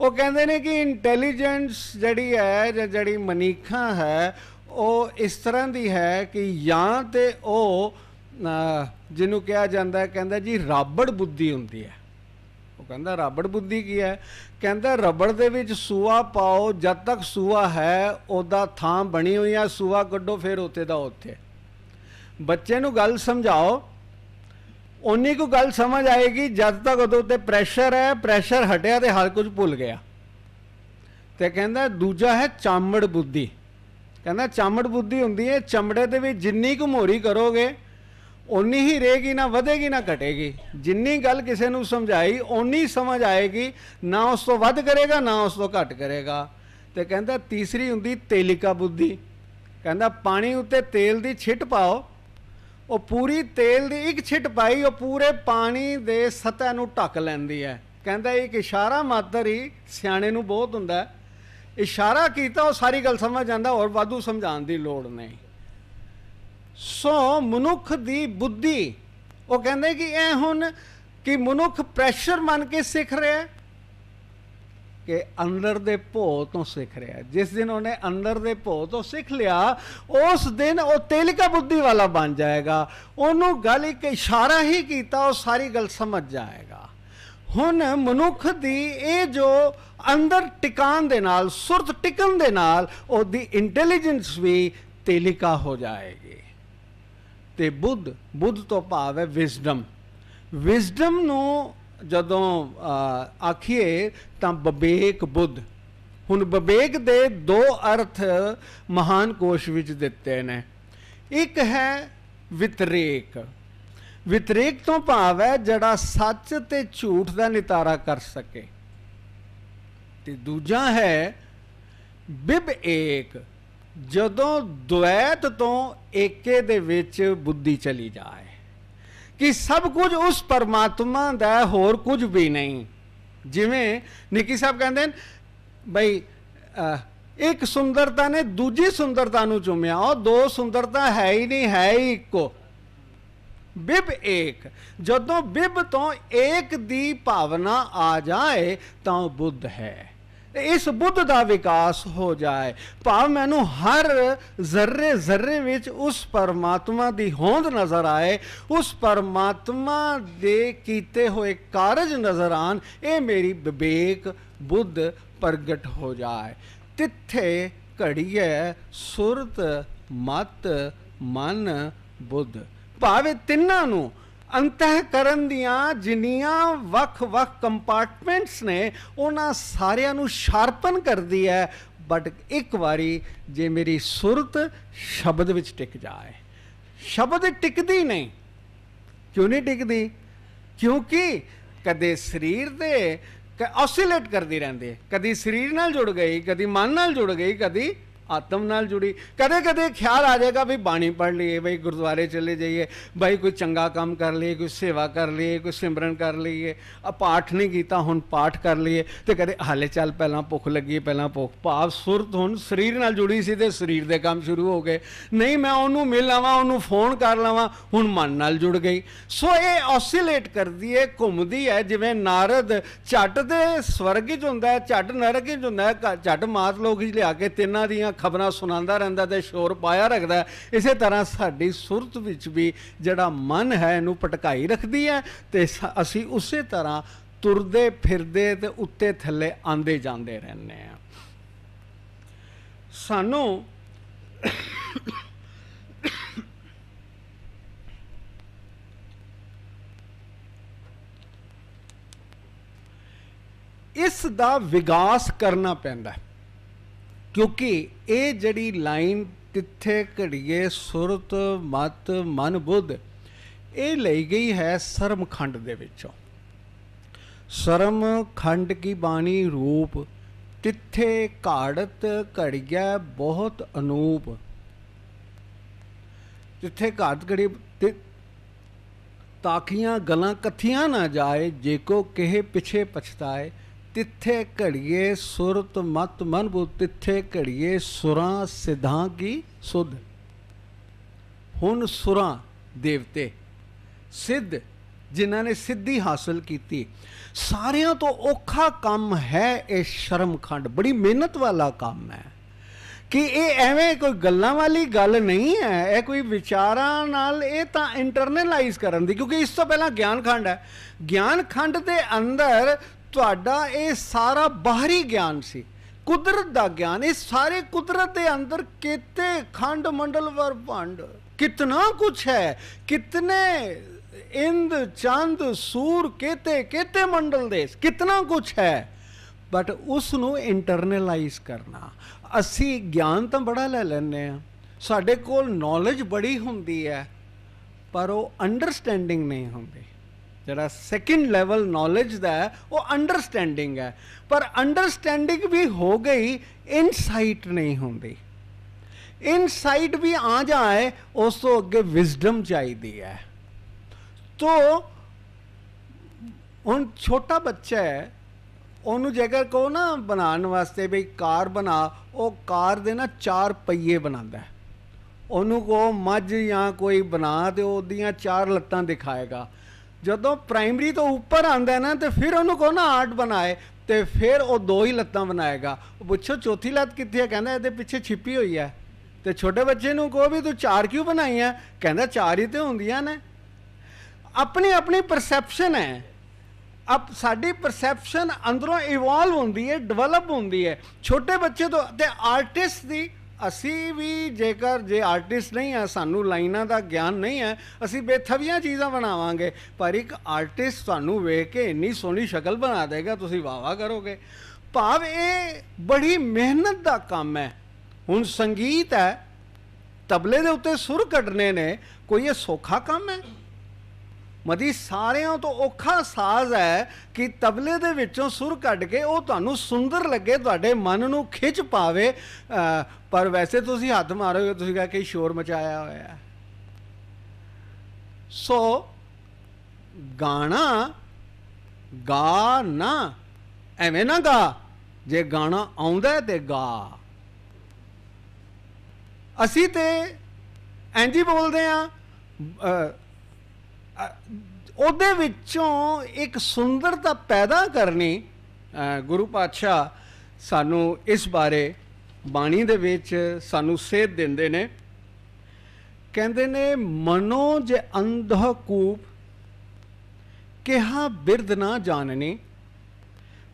ਉਹ ਕਹਿੰਦੇ ਨੇ ਕਿ ਇੰਟੈਲੀਜੈਂਸ ਜਿਹੜੀ ਹੈ ਜਾਂ ਜਿਹੜੀ ਮਨੀਖਾ ਹੈ ਉਹ ਇਸ ਤਰ੍ਹਾਂ ਦੀ ਹੈ ਕਿ ਜਾਂ ਤੇ ਉਹ ਜਿਹਨੂੰ ਕਿਹਾ ਜਾਂਦਾ ਕਹਿੰਦਾ ਜੀ ਰਾਬੜ ਬੁੱਧੀ ਹੁੰਦੀ ਹੈ ਉਹ ਕਹਿੰਦਾ ਰਾਬੜ ਬੁੱਧੀ ਕੀ ਹੈ ਕਹਿੰਦਾ ਰਬੜ ਦੇ ਵਿੱਚ ਸੂਆ ਪਾਓ ਜਦ ਤੱਕ ਸੂਆ ਹੈ ਉਹਦਾ ਥਾਂ ਬਣੀ ਹੋਈ ਆ ਸੂਆ ਕੱਢੋ ਫਿਰ ਉੱਤੇ ਦਾ ਉੱਥੇ ਬੱਚੇ ਨੂੰ ਗੱਲ ਸਮਝਾਓ ਉਨੀ ਕੋ ਗੱਲ ਸਮਝ ਆਏਗੀ ਜਦ ਤੱਕ ਉਹਦੇ ਉੱਤੇ ਪ੍ਰੈਸ਼ਰ ਹੈ ਪ੍ਰੈਸ਼ਰ ਹਟਿਆ ਤੇ ਹਰ ਕੁਝ ਭੁੱਲ ਗਿਆ ਤੇ ਕਹਿੰਦਾ ਦੂਜਾ ਹੈ ਚਾਮੜ ਬੁੱਧੀ ਕਹਿੰਦਾ ਚਾਮੜ ਬੁੱਧੀ ਹੁੰਦੀ ਹੈ ਚਮੜੇ ਦੇ ਵਿੱਚ ਜਿੰਨੀ ਕੁ ਮੋਰੀ ਕਰੋਗੇ ਉਨੀ ਹੀ ਰਹੇਗੀ ਨਾ ਵਧੇਗੀ ਨਾ ਘਟੇਗੀ ਜਿੰਨੀ ਗੱਲ ਕਿਸੇ ਨੂੰ ਸਮਝਾਈ ਉਨੀ ਸਮਝ ਆਏਗੀ ਨਾ ਉਸ ਤੋਂ ਵੱਧ ਕਰੇਗਾ ਨਾ ਉਸ ਤੋਂ ਘਟ ਕਰੇਗਾ ਤੇ ਕਹਿੰਦਾ ਤੀਸਰੀ ਹੁੰਦੀ ਤੇਲਿਕਾ ਬੁੱਧੀ ਕਹਿੰਦਾ ਪਾਣੀ ਉੱਤੇ ਤੇਲ ਦੀ ਛਿੱਟ ਪਾਓ ਉਹ ਪੂਰੀ ਤੇਲ ਦੀ ਇੱਕ ਛਿੱਟ ਪਾਈ ਉਹ ਪੂਰੇ ਪਾਣੀ ਦੇ ਸਤਹ ਨੂੰ ਢੱਕ ਲੈਂਦੀ ਹੈ ਕਹਿੰਦਾ ਇੱਕ ਇਸ਼ਾਰਾ ਮਾਤਰ ਹੀ ਸਿਆਣੇ ਨੂੰ ਬਹੁਤ ਹੁੰਦਾ ਇਸ਼ਾਰਾ ਕੀਤਾ ਉਹ ਸਾਰੀ ਗੱਲ ਸਮਝ ਜਾਂਦਾ ਔਰ ਵਾਧੂ ਸਮਝਾਉਣ ਦੀ ਲੋੜ ਨਹੀਂ ਸੋ ਮਨੁੱਖ ਦੀ ਬੁੱਧੀ ਉਹ ਕਹਿੰਦੇ ਕਿ ਇਹ ਹੁਣ ਕਿ ਮਨੁੱਖ ਪ੍ਰੈਸ਼ਰ ਮੰਨ ਕੇ ਸਿੱਖ ਰਿਹਾ ਕਿ ਅੰਦਰ ਦੇ ਭੋ ਤੋਂ ਸਿੱਖ ਰਿਹਾ ਜਿਸ ਦਿਨ ਉਹਨੇ ਅੰਦਰ ਦੇ ਭੋ ਤੋਂ ਸਿੱਖ ਲਿਆ ਉਸ ਦਿਨ ਉਹ ਤੇਲਿਕਾ ਬੁੱਧੀ ਵਾਲਾ ਬਣ ਜਾਏਗਾ ਉਹਨੂੰ ਗੱਲ ਇੱਕ ਇਸ਼ਾਰਾ ਹੀ ਕੀਤਾ ਉਹ ਸਾਰੀ ਗੱਲ ਸਮਝ ਜਾਏਗਾ ਹੁਣ ਮਨੁੱਖ ਦੀ ਇਹ ਜੋ ਅੰਦਰ ਟਿਕਾਣ ਦੇ ਨਾਲ ਸੁਰਤ ਟਿਕਣ ਦੇ ਨਾਲ ਉਹਦੀ ਇੰਟੈਲੀਜੈਂਸ ਵੀ ਤੇਲਿਕਾ ਹੋ ਜਾਏਗੀ ਤੇ ਬੁੱਧ ਬੁੱਧ ਤੋਂ ਭਾਵ ਹੈ ਵਿਜ਼ਡਮ ਵਿਜ਼ਡਮ ਨੂੰ ਜਦੋਂ ਆਖੀਏ ਤਾਂ ਵਿਵੇਕ ਬੁੱਧ ਹੁਣ ਵਿਵੇਕ ਦੇ ਦੋ ਅਰਥ ਮਹਾਨ ਕੋਸ਼ ਵਿੱਚ ਦਿੱਤੇ ਨੇ ਇੱਕ ਹੈ ਵਿਤਰੇਕ ਵਿਤਰੇਕ ਤੋਂ ਭਾਵ ਹੈ ਜਿਹੜਾ ਸੱਚ ਤੇ ਝੂਠ ਦਾ ਨਿਤਾਰਾ ਕਰ ਸਕੇ ਤੇ ਦੂਜਾ ਹੈ ਬਿਬ ਏਕ ਜਦੋਂ ਦੁਐਤ ਤੋਂ ਏਕੇ ਦੇ ਵਿੱਚ ਬੁੱਧੀ ਚਲੀ ਜਾਏ ਕਿ ਸਭ ਕੁਝ ਉਸ ਪਰਮਾਤਮਾ ਦਾ ਹੋਰ ਕੁਝ ਵੀ ਨਹੀਂ ਜਿਵੇਂ ਨਿੱਕੀ ਸਾਹਿਬ ਕਹਿੰਦੇ ਨੇ ਬਈ ਇੱਕ ਸੁੰਦਰਤਾ ਨੇ ਦੂਜੀ ਸੁੰਦਰਤਾ ਨੂੰ ਚੁੰਮਿਆ ਉਹ ਦੋ ਸੁੰਦਰਤਾ ਹੈ ਹੀ ਨਹੀਂ ਹੈ ਹੀ ਇੱਕੋ ਬਿਬ ਇੱਕ ਜਦੋਂ ਬਿਬ ਤੋਂ ਏਕ ਦੀ ਭਾਵਨਾ ਆ ਜਾਏ ਤਾਂ ਬੁੱਧ ਹੈ ਇਸ ਬੁੱਧ ਦਾ ਵਿਕਾਸ ਹੋ ਜਾਏ ਭਾਵ ਮੈਨੂੰ ਹਰ ਜ਼ਰਰੇ ਜ਼ਰਰੇ ਵਿੱਚ ਉਸ ਪਰਮਾਤਮਾ ਦੀ ਹੋਂਦ ਨਜ਼ਰ ਆਏ ਉਸ ਪਰਮਾਤਮਾ ਦੇ ਕੀਤੇ ਹੋਏ ਕਾਰਜ ਨਜ਼ਰ ਆਣ ਇਹ ਮੇਰੀ ਵਿਵੇਕ ਬੁੱਧ ਪ੍ਰਗਟ ਹੋ ਜਾਏ ਤਿੱਥੇ ਘੜੀਏ ਸੁਰਤ ਮਤ ਮਨ ਬੁੱਧ ਭਾਵੇਂ ਤਿੰਨਾਂ ਨੂੰ ਅੰਤਹਕਰਨ ਦੀਆਂ ਜਿੰਨੀਆਂ ਵੱਖ-ਵੱਖ ਕੰਪਾਰਟਮੈਂਟਸ ਨੇ ਉਹਨਾਂ ਸਾਰਿਆਂ ਨੂੰ ਸ਼ਾਰਪਨ ਕਰਦੀ ਹੈ ਬਟ ਇੱਕ ਵਾਰੀ ਜੇ ਮੇਰੀ ਸੁਰਤ ਸ਼ਬਦ ਵਿੱਚ ਟਿਕ ਜਾਏ ਸ਼ਬਦ ਟਿਕਦੀ ਨਹੀਂ ਕਿਉਂ ਨਹੀਂ ਟਿਕਦੀ ਕਿਉਂਕਿ ਕਦੇ ਸਰੀਰ ਦੇ ਆਸਿਲੇਟ ਕਰਦੀ ਰਹਿੰਦੀ ਹੈ ਕਦੀ ਸਰੀਰ ਨਾਲ ਜੁੜ ਗਈ ਕਦੀ ਮਨ ਨਾਲ ਜੁੜ ਗਈ ਕਦੀ ਆਤਮ ਨਾਲ ਜੁੜੀ ਕਦੇ ਕਦੇ ਖਿਆਲ ਆ ਜਾਏਗਾ ਵੀ ਬਾਣੀ ਪੜ ਲਈਏ ਬਈ ਗੁਰਦੁਆਰੇ ਚਲੇ ਜਾਈਏ ਬਈ ਕੋਈ ਚੰਗਾ ਕੰਮ ਕਰ ਲਈਏ ਕੋਈ ਸੇਵਾ ਕਰ ਲਈਏ ਕੋਈ ਸਿਮਰਨ ਕਰ ਲਈਏ ਆ ਪਾਠ ਨਹੀਂ ਕੀਤਾ ਹੁਣ ਪਾਠ ਕਰ ਲਈਏ ਤੇ ਕਦੇ ਹਾਲੇ ਚੱਲ ਪਹਿਲਾਂ ਭੁੱਖ ਲੱਗੀ ਪਹਿਲਾਂ ਭੁੱਖ ਭਾਵ ਸੁਰਤ ਹੁਣ ਸਰੀਰ ਨਾਲ ਜੁੜੀ ਸੀ ਤੇ ਸਰੀਰ ਦੇ ਕੰਮ ਸ਼ੁਰੂ ਹੋ ਗਏ ਨਹੀਂ ਮੈਂ ਉਹਨੂੰ ਮਿਲ ਲਾਵਾਂ ਉਹਨੂੰ ਫੋਨ ਕਰ ਲਾਵਾਂ ਹੁਣ ਮਨ ਨਾਲ ਜੁੜ ਗਈ ਸੋ ਇਹ ਆਸਿਲੇਟ ਕਰਦੀ ਹੈ ਘੁੰਮਦੀ ਹੈ ਜਿਵੇਂ ਨਾਰਦ ਛੱਟ ਦੇ ਸਵਰਗ ਵਿੱਚ ਹੁੰਦਾ ਹੈ ਛੱਟ ਨਰਕ ਵਿੱਚ ਹੈ ਛੱਟ ਮਾਤ ਲੋਕ ਹੀ ਲਿਆ ਕੇ ਤਿੰਨਾਂ ਦੀਆਂ ਖਬਰਾਂ ਸੁਣਾਉਂਦਾ ਰਹਿੰਦਾ ਤੇ ਸ਼ੋਰ ਪਾਇਆ ਰੱਖਦਾ ਇਸੇ ਤਰ੍ਹਾਂ ਸਾਡੀ ਸੁਰਤ ਵਿੱਚ ਵੀ ਜਿਹੜਾ ਮਨ ਹੈ ਇਹਨੂੰ ਪਟਕਾਈ ਰੱਖਦੀ ਹੈ ਤੇ ਅਸੀਂ ਉਸੇ ਤਰ੍ਹਾਂ ਤੁਰਦੇ ਫਿਰਦੇ ਤੇ ਉੱਤੇ ਥੱਲੇ ਆਂਦੇ ਜਾਂਦੇ ਰਹਿੰਨੇ ਆ ਸਾਨੂੰ ਇਸ ਦਾ ਵਿਕਾਸ ਕਰਨਾ ਪੈਂਦਾ ਹੈ ਕਿਉਂਕਿ ਇਹ ਜਿਹੜੀ ਲਾਈਨ ਤਿੱਥੇ ਘੜੀਏ ਸੁਰਤ ਮਤ ਮਨ ਬੁੱਧ ਇਹ ਲਈ ਗਈ ਹੈ ਸਰਮਖੰਡ ਦੇ ਵਿੱਚੋਂ ਸਰਮਖੰਡ ਕੀ ਬਾਣੀ ਰੂਪ ਤਿੱਥੇ ਘਾੜਤ ਘੜੀਏ ਬਹੁਤ ਅਨੂਪ ਜਿੱਥੇ ਘਾੜਤ ਘੜੀ ਤੇ ਤਾਕੀਆਂ ਗਲਾਂ ਕੱਥੀਆਂ ਨਾ ਜਾਏ ਜੇ ਕੋ ਕਹੇ ਪਿਛੇ ਪਛਤਾਏ ਤਿੱਥੇ ਘੜੀਏ ਸੁਰਤ ਮਤ ਮਨ ਬੋ ਤਿੱਥੇ ਘੜੀਏ ਸੁਰਾਂ ਸਿਧਾਂ ਕੀ ਸੁਧ ਹੁਣ ਸੁਰਾਂ ਦੇਵਤੇ ਸਿੱਧ ਜਿਨ੍ਹਾਂ ਨੇ ਸਿੱਧੀ ਹਾਸਲ ਕੀਤੀ ਸਾਰਿਆਂ ਤੋਂ ਔਖਾ ਕੰਮ ਹੈ ਇਹ ਸ਼ਰਮਖੰਡ ਬੜੀ ਮਿਹਨਤ ਵਾਲਾ ਕੰਮ ਹੈ ਕਿ ਇਹ ਐਵੇਂ ਕੋਈ ਗੱਲਾਂ ਵਾਲੀ ਗੱਲ ਨਹੀਂ ਹੈ ਇਹ ਕੋਈ ਵਿਚਾਰਾਂ ਨਾਲ ਇਹ ਤਾਂ ਇੰਟਰਨਲਾਈਜ਼ ਕਰਨ ਦੀ ਕਿਉਂਕਿ ਇਸ ਤੋਂ ਪਹਿਲਾਂ ਗਿਆਨਖੰਡ ਹੈ ਗਿਆਨਖੰਡ ਦੇ ਅੰਦਰ ਤੁਹਾਡਾ ਇਹ ਸਾਰਾ ਬਾਹਰੀ ਗਿਆਨ ਸੀ ਕੁਦਰਤ ਦਾ ਗਿਆਨ ਇਹ ਸਾਰੇ ਕੁਦਰਤ ਦੇ ਅੰਦਰ ਕਿਤੇ ਖੰਡ ਮੰਡਲ ਵਰ ਭੰਡ ਕਿਤਨਾ ਕੁਛ ਹੈ ਕਿਤਨੇ ਇੰਦ ਚੰਦ ਸੂਰ ਕਿਤੇ ਕਿਤੇ ਮੰਡਲ ਦੇਸ ਕਿਤਨਾ ਕੁਛ ਹੈ ਬਟ ਉਸ ਨੂੰ ਇੰਟਰਨਲਾਈਜ਼ ਕਰਨਾ ਅਸੀਂ ਗਿਆਨ ਤਾਂ ਬੜਾ ਲੈ ਲੈਂਦੇ ਆ ਸਾਡੇ ਕੋਲ ਨੌਲੇਜ ਬੜੀ ਹੁੰਦੀ ਹੈ ਪਰ ਉਹ ਅੰਡਰਸਟੈਂਡਿੰਗ ਨਹੀਂ ਹੁੰਦੀ ਜਿਹੜਾ ਸੈਕਿੰਡ ਲੈਵਲ ਨੌਲੇਜ ਦਾ ਹੈ ਉਹ ਅੰਡਰਸਟੈਂਡਿੰਗ ਹੈ ਪਰ ਅੰਡਰਸਟੈਂਡਿੰਗ ਵੀ ਹੋ ਗਈ ਇਨਸਾਈਟ ਨਹੀਂ ਹੁੰਦੀ ਇਨਸਾਈਟ ਵੀ ਆ ਜਾਏ ਉਸ ਤੋਂ ਅੱਗੇ ਵਿਜ਼ਡਮ ਚਾਹੀਦੀ ਹੈ ਤੋ ਹੁਣ ਛੋਟਾ ਬੱਚਾ ਹੈ ਉਹਨੂੰ ਜੇਕਰ ਕੋ ਨਾ ਬਣਾਉਣ ਵਾਸਤੇ ਵੀ ਕਾਰ ਬਣਾ ਉਹ ਕਾਰ ਦੇ ਨਾ ਚਾਰ ਪਹੀਏ ਬਣਾਉਂਦਾ ਉਹਨੂੰ ਕੋ ਮੱਝ ਜਾਂ ਕੋਈ ਬਣਾ ਤੇ ਉਹਦੀਆਂ ਚਾਰ ਲੱਤਾਂ ਦਿਖਾਏਗਾ ਜਦੋਂ ਪ੍ਰਾਇਮਰੀ ਤੋਂ ਉੱਪਰ ਆਂਦਾ ਨਾ ਤੇ ਫਿਰ ਉਹਨੂੰ ਕੋ ਨਾ ਆਰਟ ਬਣਾਏ ਤੇ ਫਿਰ ਉਹ ਦੋ ਹੀ ਲੱਤਾਂ ਬਣਾਏਗਾ ਉਹ ਪੁੱਛੋ ਚੌਥੀ ਲੱਤ ਕਿੱਥੇ ਹੈ ਕਹਿੰਦਾ ਇਹਦੇ ਪਿੱਛੇ ਛਿਪੀ ਹੋਈ ਹੈ ਤੇ ਛੋਟੇ ਬੱਚੇ ਨੂੰ ਕੋ ਵੀ ਤੂੰ ਚਾਰ ਕਿਉਂ ਬਣਾਈਆਂ ਕਹਿੰਦਾ ਚਾਰ ਹੀ ਤੇ ਹੁੰਦੀਆਂ ਨੇ ਆਪਣੀ ਆਪਣੀ ਪਰਸੈਪਸ਼ਨ ਹੈ ਅਬ ਸਾਡੀ ਪਰਸੈਪਸ਼ਨ ਅੰਦਰੋਂ ਇਵੋਲਵ ਹੁੰਦੀ ਹੈ ਡਿਵੈਲਪ ਹੁੰਦੀ ਹੈ ਛੋਟੇ ਬੱਚੇ ਤੋਂ ਤੇ ਆਰਟਿਸਟ ਦੀ ਅਸੀਂ ਵੀ ਜੇਕਰ ਜੇ ਆਰਟਿਸਟ ਨਹੀਂ ਆ ਸਾਨੂੰ ਲਾਈਨਾਂ ਦਾ ਗਿਆਨ ਨਹੀਂ ਹੈ ਅਸੀਂ ਬੇਥਵੀਆਂ ਚੀਜ਼ਾਂ ਬਣਾਵਾਂਗੇ ਪਰ ਇੱਕ ਆਰਟਿਸਟ ਤੁਹਾਨੂੰ ਵੇਖ ਕੇ ਇੰਨੀ ਸੋਹਣੀ ਸ਼ਕਲ ਬਣਾ ਦੇਗਾ ਤੁਸੀਂ ਵਾਵਾ ਕਰੋਗੇ ਭਾਵ ਇਹ ਬੜੀ ਮਿਹਨਤ ਦਾ ਕੰਮ ਹੈ ਹੁਣ ਸੰਗੀਤ ਹੈ ਤਬਲੇ ਦੇ ਉੱਤੇ ਸੁਰ ਕੱਢਣੇ ਨੇ ਕੋਈ ਇਹ ਸੌਖਾ ਕੰਮ ਹੈ ਮਦੀ ਸਾਰਿਆਂ ਤੋਂ ਔਖਾ ਸਾਜ਼ ਹੈ ਕਿ ਤਬਲੇ ਦੇ ਵਿੱਚੋਂ ਸੁਰ ਕੱਢ ਕੇ ਉਹ ਤੁਹਾਨੂੰ ਸੁੰਦਰ ਲੱਗੇ ਤੁਹਾਡੇ ਮਨ ਨੂੰ ਖਿੱਚ ਪਾਵੇ ਪਰ ਵੈਸੇ ਤੁਸੀਂ ਹੱਥ ਮਾਰੋਗੇ ਤੁਸੀਂ ਕਹਿ ਕਿ ਸ਼ੋਰ ਮਚਾਇਆ ਹੋਇਆ ਸੋ ਗਾਣਾ ਗਾ ਨਾ ਐਵੇਂ ਨਾ ਗਾ ਜੇ ਗਾਣਾ ਆਉਂਦਾ ਤੇ ਗਾ ਅਸੀਂ ਤੇ ਐਂਜੀ ਬੋਲਦੇ ਆ ਉਹਦੇ ਵਿੱਚੋਂ ਇੱਕ ਸੁੰਦਰਤਾ ਪੈਦਾ ਕਰਨੀ ਗੁਰੂ ਪਾਤਸ਼ਾਹ ਸਾਨੂੰ ਇਸ ਬਾਰੇ ਬਾਣੀ ਦੇ ਵਿੱਚ ਸਾਨੂੰ ਸੇਧ ਦਿੰਦੇ ਨੇ ਕਹਿੰਦੇ ਨੇ ਮਨੋ ਜੇ ਅੰਧ ਕੂਪ ਕਿਹਾ ਬਿਰਦ ਨਾ ਜਾਣਨੀ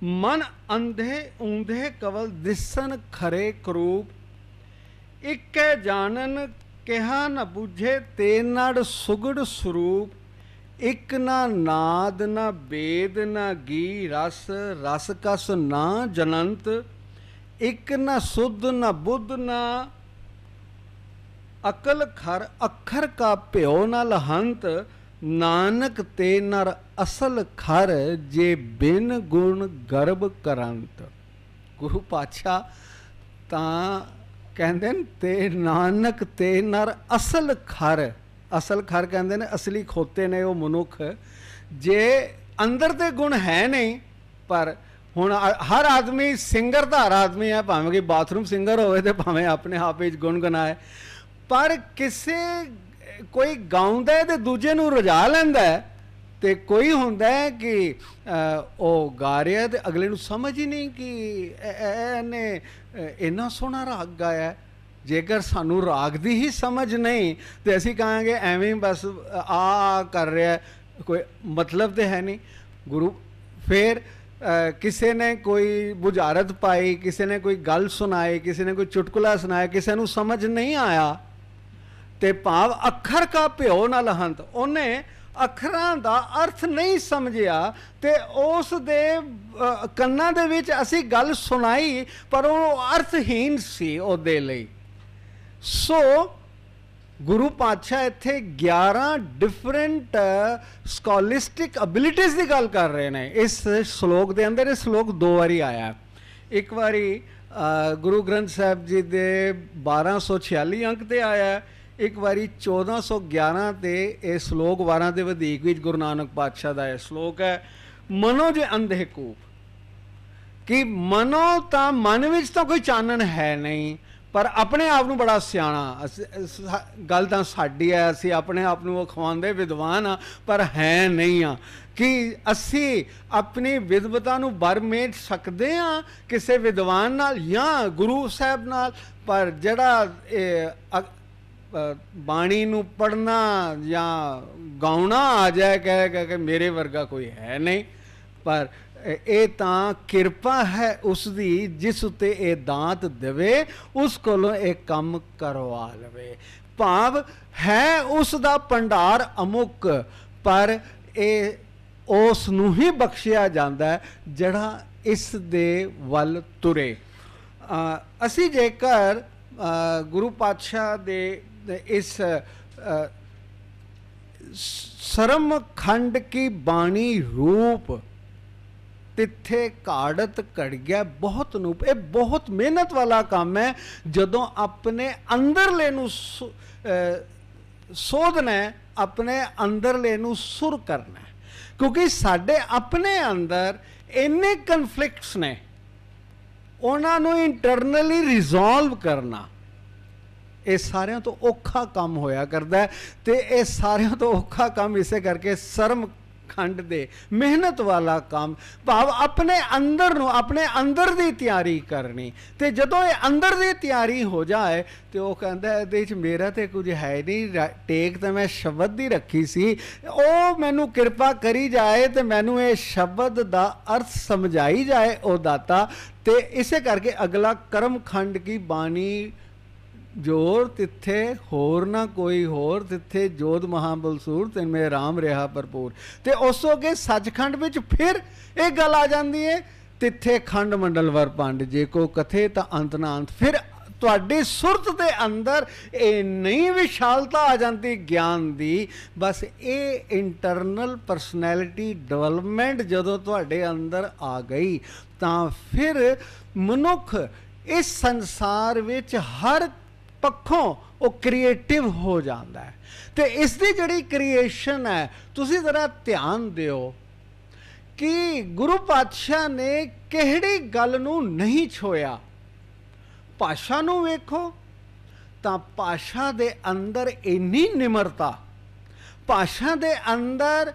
ਮਨ ਅੰਧੇ ਉੰਧੇ ਕਵਲ ਦਿਸਨ ਖਰੇ ਕਰੂਪ ਇੱਕੇ ਜਾਣਨ ਕਿਹਾ ਨ ਬੁਝੇ ਤੇ ਨੜ ਸੁਗੜ ਸਰੂਪ ਇਕ ਨਾ ਨਾਦ ਨਾ ਬੇਦ ਨਾ ਗੀ ਰਸ ਰਸ ਕਸ ਨਾ ਜਨੰਤ ਇਕ ਨਾ ਸੁਧ ਨਾ ਬੁੱਧ ਨਾ ਅਕਲ ਖਰ ਅੱਖਰ ਕਾ ਭਿਉ ਨਾ ਲਹੰਤ ਨਾਨਕ ਤੇ ਨਰ ਅਸਲ ਖਰ ਜੇ ਬਿਨ ਗੁਣ ਗਰਬ ਕਰੰਤ ਗੁਰੂ ਪਾਤਸ਼ਾਹ ਤਾਂ ਕਹਿੰਦੇ ਨੇ ਤੇ ਨਾਨਕ ਤੇ ਨਰ ਅਸਲ ਖਰ ਅਸਲ ਖਰ ਕਹਿੰਦੇ ਨੇ ਅਸਲੀ ਖੋਤੇ ਨੇ ਉਹ ਮਨੁੱਖ ਜੇ ਅੰਦਰ ਤੇ ਗੁਣ ਹੈ ਨਹੀਂ ਪਰ ਹੁਣ ਹਰ ਆਦਮੀ ਸਿੰਗਰ ਧਾਰ ਆਦਮੀ ਹੈ ਭਾਵੇਂ ਕਿ ਬਾਥਰੂਮ ਸਿੰਗਰ ਹੋਵੇ ਤੇ ਭਾਵੇਂ ਆਪਣੇ ਆਪ ਵਿੱਚ ਗੁਣ ਗਨਾਏ ਪਰ ਕਿਸੇ ਕੋਈ ਗਾਉਂਦਾ ਤੇ ਦੂਜੇ ਨੂੰ ਰਜਾ ਲੈਂਦਾ ਤੇ ਕੋਈ ਹੁੰਦਾ ਕਿ ਉਹ ਗਾ ਰਿਹਾ ਤੇ ਅਗਲੇ ਨੂੰ ਸਮਝ ਹੀ ਨਹੀਂ ਕਿ ਇਹਨੇ ਇੰਨਾ ਸੋਹਣਾ ਰਾਗ ਗਾਇਆ ਜੇਕਰ ਸਾਨੂੰ ਰਾਗ ਦੀ ਹੀ ਸਮਝ ਨਹੀਂ ਤੇ ਅਸੀਂ ਕਹਾਂਗੇ ਐਵੇਂ ਬਸ ਆ ਕਰ ਰਿਹਾ ਕੋਈ ਮਤਲਬ ਤੇ ਹੈ ਨਹੀਂ ਗੁਰੂ ਫੇਰ ਕਿਸੇ ਨੇ ਕੋਈ ਬੁਝਾਰਤ ਪਾਈ ਕਿਸੇ ਨੇ ਕੋਈ ਗੱਲ ਸੁਣਾਈ ਕਿਸੇ ਨੇ ਕੋਈ ਚੁਟਕਲਾ ਸੁਣਾਇਆ ਕਿਸੇ ਨੂੰ ਸਮਝ ਨਹੀਂ ਆਇਆ ਤੇ ਭਾਵ ਅੱਖਰ ਕਾ ਭਿਓ ਨਾਲ ਹੰਤ ਉਹਨੇ ਅੱਖਰਾਂ ਦਾ ਅਰਥ ਨਹੀਂ ਸਮਝਿਆ ਤੇ ਉਸ ਦੇ ਕੰਨਾਂ ਦੇ ਵਿੱਚ ਅਸੀਂ ਗੱਲ ਸੁਣਾਈ ਪਰ ਉਹ ਅਰਥਹੀਨ ਸੀ ਉਹਦੇ ਲਈ ਸੋ ਗੁਰੂ ਪਾਤਸ਼ਾਹ ਇੱਥੇ 11 ਡਿਫਰੈਂਟ ਸਕਾਲਿਸਟਿਕ ਅਬਿਲਿਟੀਆਂ ਦੀ ਗੱਲ ਕਰ ਰਹੇ ਨੇ ਇਸ ਸ਼ਲੋਕ ਦੇ ਅੰਦਰ ਇਹ ਸ਼ਲੋਕ ਦੋ ਵਾਰੀ ਆਇਆ ਇੱਕ ਵਾਰੀ ਗੁਰੂ ਗ੍ਰੰਥ ਸਾਹਿਬ ਜੀ ਦੇ 1246 ਅੰਕ ਤੇ ਆਇਆ ਇੱਕ ਵਾਰੀ 1411 ਤੇ ਇਹ ਸ਼ਲੋਕ 12 ਦੇ ਵਧੇਕ ਵਿੱਚ ਗੁਰੂ ਨਾਨਕ ਪਾਤਸ਼ਾਹ ਦਾ ਇਹ ਸ਼ਲੋਕ ਹੈ ਮਨੋ ਜੇ ਅੰਧੇ ਕੂਪ ਕਿ ਮਨੋ ਤਾਂ ਮਨ ਵਿੱਚ ਤਾਂ ਕੋਈ ਚਾਨਣ ਹੈ ਨਹੀਂ ਪਰ ਆਪਣੇ ਆਪ ਨੂੰ ਬੜਾ ਸਿਆਣਾ ਗੱਲ ਤਾਂ ਸਾਡੀ ਐ ਅਸੀਂ ਆਪਣੇ ਆਪ ਨੂੰ ਉਹ ਖਵਾਉਂਦੇ ਵਿਦਵਾਨ ਆ ਪਰ ਹੈ ਨਹੀਂ ਆ ਕਿ ਅਸੀਂ ਆਪਣੀ ਵਿਦਵਤਾ ਨੂੰ ਬਰਮੇਟ ਸਕਦੇ ਆ ਕਿਸੇ ਵਿਦਵਾਨ ਨਾਲ ਜਾਂ ਗੁਰੂ ਸਾਹਿਬ ਨਾਲ ਪਰ ਜਿਹੜਾ ਬਾਣੀ ਨੂੰ ਪੜਨਾ ਜਾਂ ਗਾਉਣਾ ਆ ਜਾਏ ਕਹਿ ਕਿ ਮੇਰੇ ਵਰਗਾ ਕੋਈ ਹੈ ਨਹੀਂ ਪਰ ਇਹ ਤਾਂ ਕਿਰਪਾ ਹੈ ਉਸ ਦੀ ਜਿਸ ਉਤੇ ਇਹ ਦਾਤ ਦੇਵੇ ਉਸ ਕੋਲੋਂ ਇਹ ਕੰਮ ਕਰਵਾ ਲਵੇ ਭਾਵ ਹੈ ਉਸ ਦਾ ਭੰਡਾਰ ਅਮੁਕ ਪਰ ਇਹ ਉਸ ਨੂੰ ਹੀ ਬਖਸ਼ਿਆ ਜਾਂਦਾ ਹੈ ਜਿਹੜਾ ਇਸ ਦੇ ਵੱਲ ਤੁਰੇ ਅਸੀਂ ਜੇਕਰ ਗੁਰੂ ਪਾਤਸ਼ਾਹ ਦੇ ਇਸ ਸ਼ਰਮ ਖੰਡ ਕੀ ਬਾਣੀ ਰੂਪ ਤਿੱਥੇ ਕਾੜਤ ਘੜ ਗਿਆ ਬਹੁਤ ਨੂਪ ਇਹ ਬਹੁਤ ਮਿਹਨਤ ਵਾਲਾ ਕੰਮ ਹੈ ਜਦੋਂ ਆਪਣੇ ਅੰਦਰਲੇ ਨੂੰ ਸੋਧਣਾ ਆਪਣੇ ਅੰਦਰਲੇ ਨੂੰ ਸੁਰ ਕਰਨਾ ਕਿਉਂਕਿ ਸਾਡੇ ਆਪਣੇ ਅੰਦਰ ਇੰਨੇ ਕਨਫਲਿਕਟਸ ਨੇ ਉਹਨਾਂ ਨੂੰ ਇੰਟਰਨਲੀ ਰਿਜ਼ੋਲਵ ਕਰਨਾ ਇਹ ਸਾਰਿਆਂ ਤੋਂ ਔਖਾ ਕੰਮ ਹੋਇਆ ਕਰਦਾ ਤੇ ਇਹ ਸਾਰਿਆਂ ਤੋਂ ਔਖਾ ਕੰਮ ਇਸੇ ਕਰਕੇ ਸ਼ਰਮ ਖੰਡ ਦੇ ਮਿਹਨਤ ਵਾਲਾ ਕੰਮ ਭਾਵ ਆਪਣੇ ਅੰਦਰ ਨੂੰ ਆਪਣੇ ਅੰਦਰ ਦੀ ਤਿਆਰੀ ਕਰਨੀ ਤੇ ਜਦੋਂ ਇਹ ਅੰਦਰ ਦੀ ਤਿਆਰੀ ਹੋ ਜਾਏ ਤੇ ਉਹ ਕਹਿੰਦਾ ਇਹਦੇ ਵਿੱਚ ਮੇਰਾ ਤੇ ਕੁਝ ਹੈ ਨਹੀਂ ਟੇਕ ਤਾਂ ਮੈਂ ਸ਼ਬਦ ਦੀ ਰੱਖੀ ਸੀ ਉਹ ਮੈਨੂੰ ਕਿਰਪਾ ਕਰੀ ਜਾਏ ਤੇ ਮੈਨੂੰ ਇਹ ਸ਼ਬਦ ਦਾ ਅਰਥ ਸਮਝਾਈ ਜਾਏ ਉਹ ਦਾਤਾ ਤੇ ਇਸੇ ਕਰਕੇ ਅਗਲਾ ਕਰਮਖੰਡ ਕੀ ਬਾਣੀ ਜੋਰ ਤਿੱਥੇ ਹੋਰ ਨਾ ਕੋਈ ਹੋਰ ਤਿੱਥੇ ਜੋਦ ਮਹਾਬਲਸੂਰ ਤੇ ਮੇ ਰਾਮ ਰਿਹਾ ਭਰਪੂਰ ਤੇ ਉਸੋ ਕੇ ਸੱਚਖੰਡ ਵਿੱਚ ਫਿਰ ਇਹ ਗੱਲ ਆ ਜਾਂਦੀ ਏ ਤਿੱਥੇ ਖੰਡ ਮੰਡਲ ਵਰ ਪੰਡ ਜੇ ਕੋ ਕਥੇ ਤਾਂ ਅੰਤ ਨਾ ਅੰਤ ਫਿਰ ਤੁਹਾਡੀ ਸੁਰਤ ਦੇ ਅੰਦਰ ਇਹ ਨਹੀਂ ਵਿਸ਼ਾਲਤਾ ਆ ਜਾਂਦੀ ਗਿਆਨ ਦੀ ਬਸ ਇਹ ਇੰਟਰਨਲ ਪਰਸਨੈਲਿਟੀ ਡਿਵੈਲਪਮੈਂਟ ਜਦੋਂ ਤੁਹਾਡੇ ਅੰਦਰ ਆ ਗਈ ਤਾਂ ਫਿਰ ਮਨੁੱਖ ਇਸ ਸੰਸਾਰ ਵਿੱਚ ਹਰ ਪੱਖੋਂ ਉਹ ਕ੍ਰੀਏਟਿਵ ਹੋ ਜਾਂਦਾ ਹੈ ਤੇ ਇਸ ਦੀ ਜਿਹੜੀ ਕ੍ਰੀਏਸ਼ਨ ਹੈ ਤੁਸੀਂ ਜ਼ਰਾ ਧਿਆਨ ਦਿਓ ਕਿ ਗੁਰੂ ਪਾਤਸ਼ਾਹ ਨੇ ਕਿਹੜੀ ਗੱਲ ਨੂੰ ਨਹੀਂ ਛੋਇਆ ਭਾਸ਼ਾ ਨੂੰ ਵੇਖੋ ਤਾਂ ਭਾਸ਼ਾ ਦੇ ਅੰਦਰ ਇੰਨੀ ਨਿਮਰਤਾ ਭਾਸ਼ਾ ਦੇ ਅੰਦਰ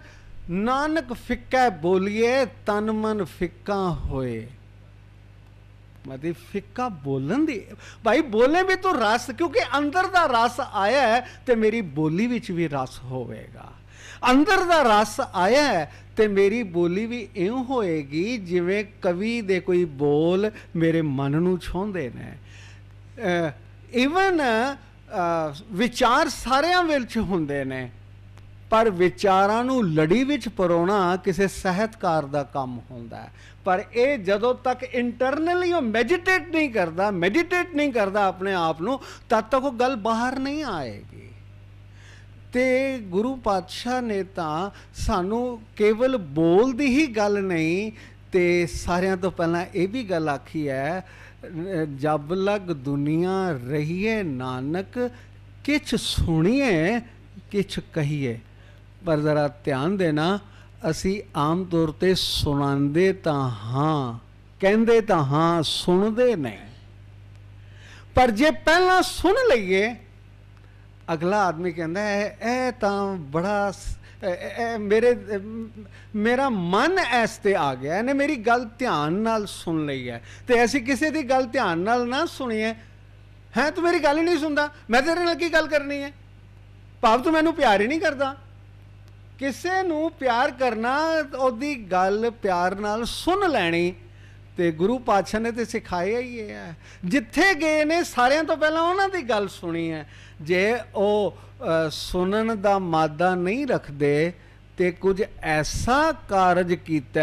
ਨਾਨਕ ਫਿੱਕਾ ਬੋਲੀਏ ਤਨ ਮਨ ਫਿੱਕਾ ਹੋਏ ਮਤੇ ਫਿੱਕਾ ਬੋਲਣ ਦੀ ਭਾਈ ਬੋਲੇ ਵੀ ਤੂੰ ਰਸ ਕਿਉਂਕਿ ਅੰਦਰ ਦਾ ਰਸ ਆਇਆ ਹੈ ਤੇ ਮੇਰੀ ਬੋਲੀ ਵਿੱਚ ਵੀ ਰਸ ਹੋਵੇਗਾ ਅੰਦਰ ਦਾ ਰਸ ਆਇਆ ਹੈ ਤੇ ਮੇਰੀ ਬੋਲੀ ਵੀ ਇਉਂ ਹੋਏਗੀ ਜਿਵੇਂ ਕਵੀ ਦੇ ਕੋਈ ਬੋਲ ਮੇਰੇ ਮਨ ਨੂੰ ਛੋਹਦੇ ਨੇ ਇਵਨ ਵਿਚਾਰ ਸਾਰਿਆਂ ਵਿੱਚ ਹੁੰਦੇ ਨੇ ਪਰ ਵਿਚਾਰਾਂ ਨੂੰ ਲੜੀ ਵਿੱਚ ਪਰੋਣਾ ਕਿਸੇ ਸਹਿਤਕਾਰ ਦਾ ਕੰਮ ਹੁੰਦਾ ਹੈ ਪਰ ਇਹ ਜਦੋਂ ਤੱਕ ਇੰਟਰਨਲੀ ਉਹ ਮੈਡੀਟੇਟ ਨਹੀਂ ਕਰਦਾ ਮੈਡੀਟੇਟ ਨਹੀਂ ਕਰਦਾ ਆਪਣੇ ਆਪ ਨੂੰ ਤਦ ਤੱਕ ਉਹ ਗੱਲ ਬਾਹਰ ਨਹੀਂ ਆਏਗੀ ਤੇ ਗੁਰੂ ਪਾਤਸ਼ਾਹ ਨੇ ਤਾਂ ਸਾਨੂੰ ਕੇਵਲ ਬੋਲ ਦੀ ਹੀ ਗੱਲ ਨਹੀਂ ਤੇ ਸਾਰਿਆਂ ਤੋਂ ਪਹਿਲਾਂ ਇਹ ਵੀ ਗੱਲ ਆਖੀ ਹੈ ਜਬ ਲਗ ਦੁਨੀਆ ਰਹੀਏ ਨਾਨਕ ਕਿਛ ਸੁਣੀਏ ਕਿਛ ਕਹੀਏ ਪਰ ਜ਼ਰਾ ਧਿਆਨ ਦੇਣਾ ਅਸੀਂ ਆਮ ਤੌਰ ਤੇ ਸੁਣਾਉਂਦੇ ਤਾਂ ਹਾਂ ਕਹਿੰਦੇ ਤਾਂ ਹਾਂ ਸੁਣਦੇ ਨਹੀਂ ਪਰ ਜੇ ਪਹਿਲਾਂ ਸੁਣ ਲਈਏ ਅਗਲਾ ਆਦਮੀ ਕਹਿੰਦਾ ਹੈ ਇਹ ਤਾਂ ਬੜਾ ਮੇਰੇ ਮੇਰਾ ਮਨ ਐਸ ਤੇ ਆ ਗਿਆ ਇਹਨੇ ਮੇਰੀ ਗੱਲ ਧਿਆਨ ਨਾਲ ਸੁਣ ਲਈ ਹੈ ਤੇ ਅਸੀਂ ਕਿਸੇ ਦੀ ਗੱਲ ਧਿਆਨ ਨਾਲ ਨਾ ਸੁਣੀਏ ਹੈ ਤੂੰ ਮੇਰੀ ਗੱਲ ਹੀ ਨਹੀਂ ਸੁਣਦਾ ਮੈਂ ਤੇਰੇ ਨਾਲ ਕੀ ਗੱਲ ਕਰਨੀ ਹੈ ਭਾਵ ਤੂੰ ਮੈਨੂੰ ਪਿਆਰ ਹੀ ਨਹੀਂ ਕਰਦਾ ਕਿਸੇ ਨੂੰ ਪਿਆਰ ਕਰਨਾ ਉਹਦੀ ਗੱਲ ਪਿਆਰ ਨਾਲ ਸੁਣ ਲੈਣੀ ਤੇ ਗੁਰੂ ਪਾਤਸ਼ਾਹ ਨੇ ਤੇ ਸਿਖਾਇਆ ਹੀ ਹੈ ਜਿੱਥੇ ਗਏ ਨੇ ਸਾਰਿਆਂ ਤੋਂ ਪਹਿਲਾਂ ਉਹਨਾਂ ਦੀ ਗੱਲ ਸੁਣੀ ਹੈ ਜੇ ਉਹ ਸੁਣਨ ਦਾ ਮਾਦਾ ਨਹੀਂ ਰੱਖਦੇ ਤੇ ਕੁਝ ਐਸਾ ਕਾਰਜ ਕੀਤਾ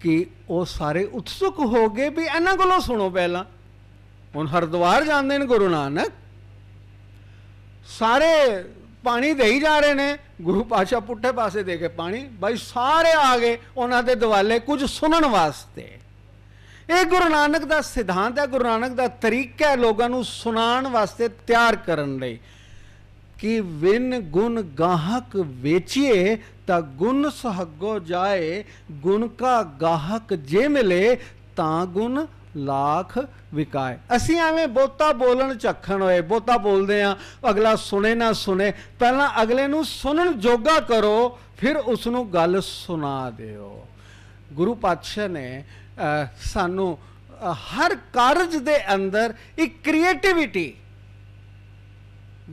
ਕਿ ਉਹ ਸਾਰੇ ਉਤਸੁਕ ਹੋ ਗਏ ਵੀ ਇਹਨਾਂ ਕੋਲੋਂ ਸੁਣੋ ਪਹਿਲਾਂ ਹੁਣ ਹਰਦੁਆਰ ਜਾਂਦੇ ਨੇ ਗੁਰੂ ਨਾਨਕ ਸਾਰੇ ਪਾਣੀ ਦੇਈ ਜਾ ਰਹੇ ਨੇ ਗੁਰੂ ਪਾਸ਼ਾ ਪੁੱਠੇ ਪਾਸੇ ਦੇ ਕੇ ਪਾਣੀ ਬਾਈ ਸਾਰੇ ਆ ਗਏ ਉਹਨਾਂ ਦੇ ਦਿਵਾਲੇ ਕੁਝ ਸੁਣਨ ਵਾਸਤੇ ਇਹ ਗੁਰੂ ਨਾਨਕ ਦਾ ਸਿਧਾਂਤ ਹੈ ਗੁਰੂ ਨਾਨਕ ਦਾ ਤਰੀਕਾ ਹੈ ਲੋਕਾਂ ਨੂੰ ਸੁਣਾਉਣ ਵਾਸਤੇ ਤਿਆਰ ਕਰਨ ਲਈ ਕਿ ਵਿਨ ਗੁਣ ਗਾਹਕ ਵੇਚੀਏ ਤਾਂ ਗੁਣ ਸਹਗੋ ਜਾਏ ਗੁਣ ਕਾ ਗਾਹਕ ਜੇ ਮਿਲੇ ਤਾਂ ਗੁਣ ਲੱਖ ਵਿਕਾਏ ਅਸੀਂ ਐਵੇਂ ਬੋਤਾ ਬੋਲਣ ਚੱਖਣ ਹੋਏ ਬੋਤਾ ਬੋਲਦੇ ਆ ਅਗਲਾ ਸੁਣੇ ਨਾ ਸੁਣੇ ਪਹਿਲਾਂ ਅਗਲੇ ਨੂੰ ਸੁਣਨ ਜੋਗਾ ਕਰੋ ਫਿਰ ਉਸ ਨੂੰ ਗੱਲ ਸੁਣਾ ਦਿਓ ਗੁਰੂ ਪਾਤਸ਼ਾਹ ਨੇ ਸਾਨੂੰ ਹਰ ਕਾਰਜ ਦੇ ਅੰਦਰ ਇੱਕ ਕ੍ਰੀਏਟੀਵਿਟੀ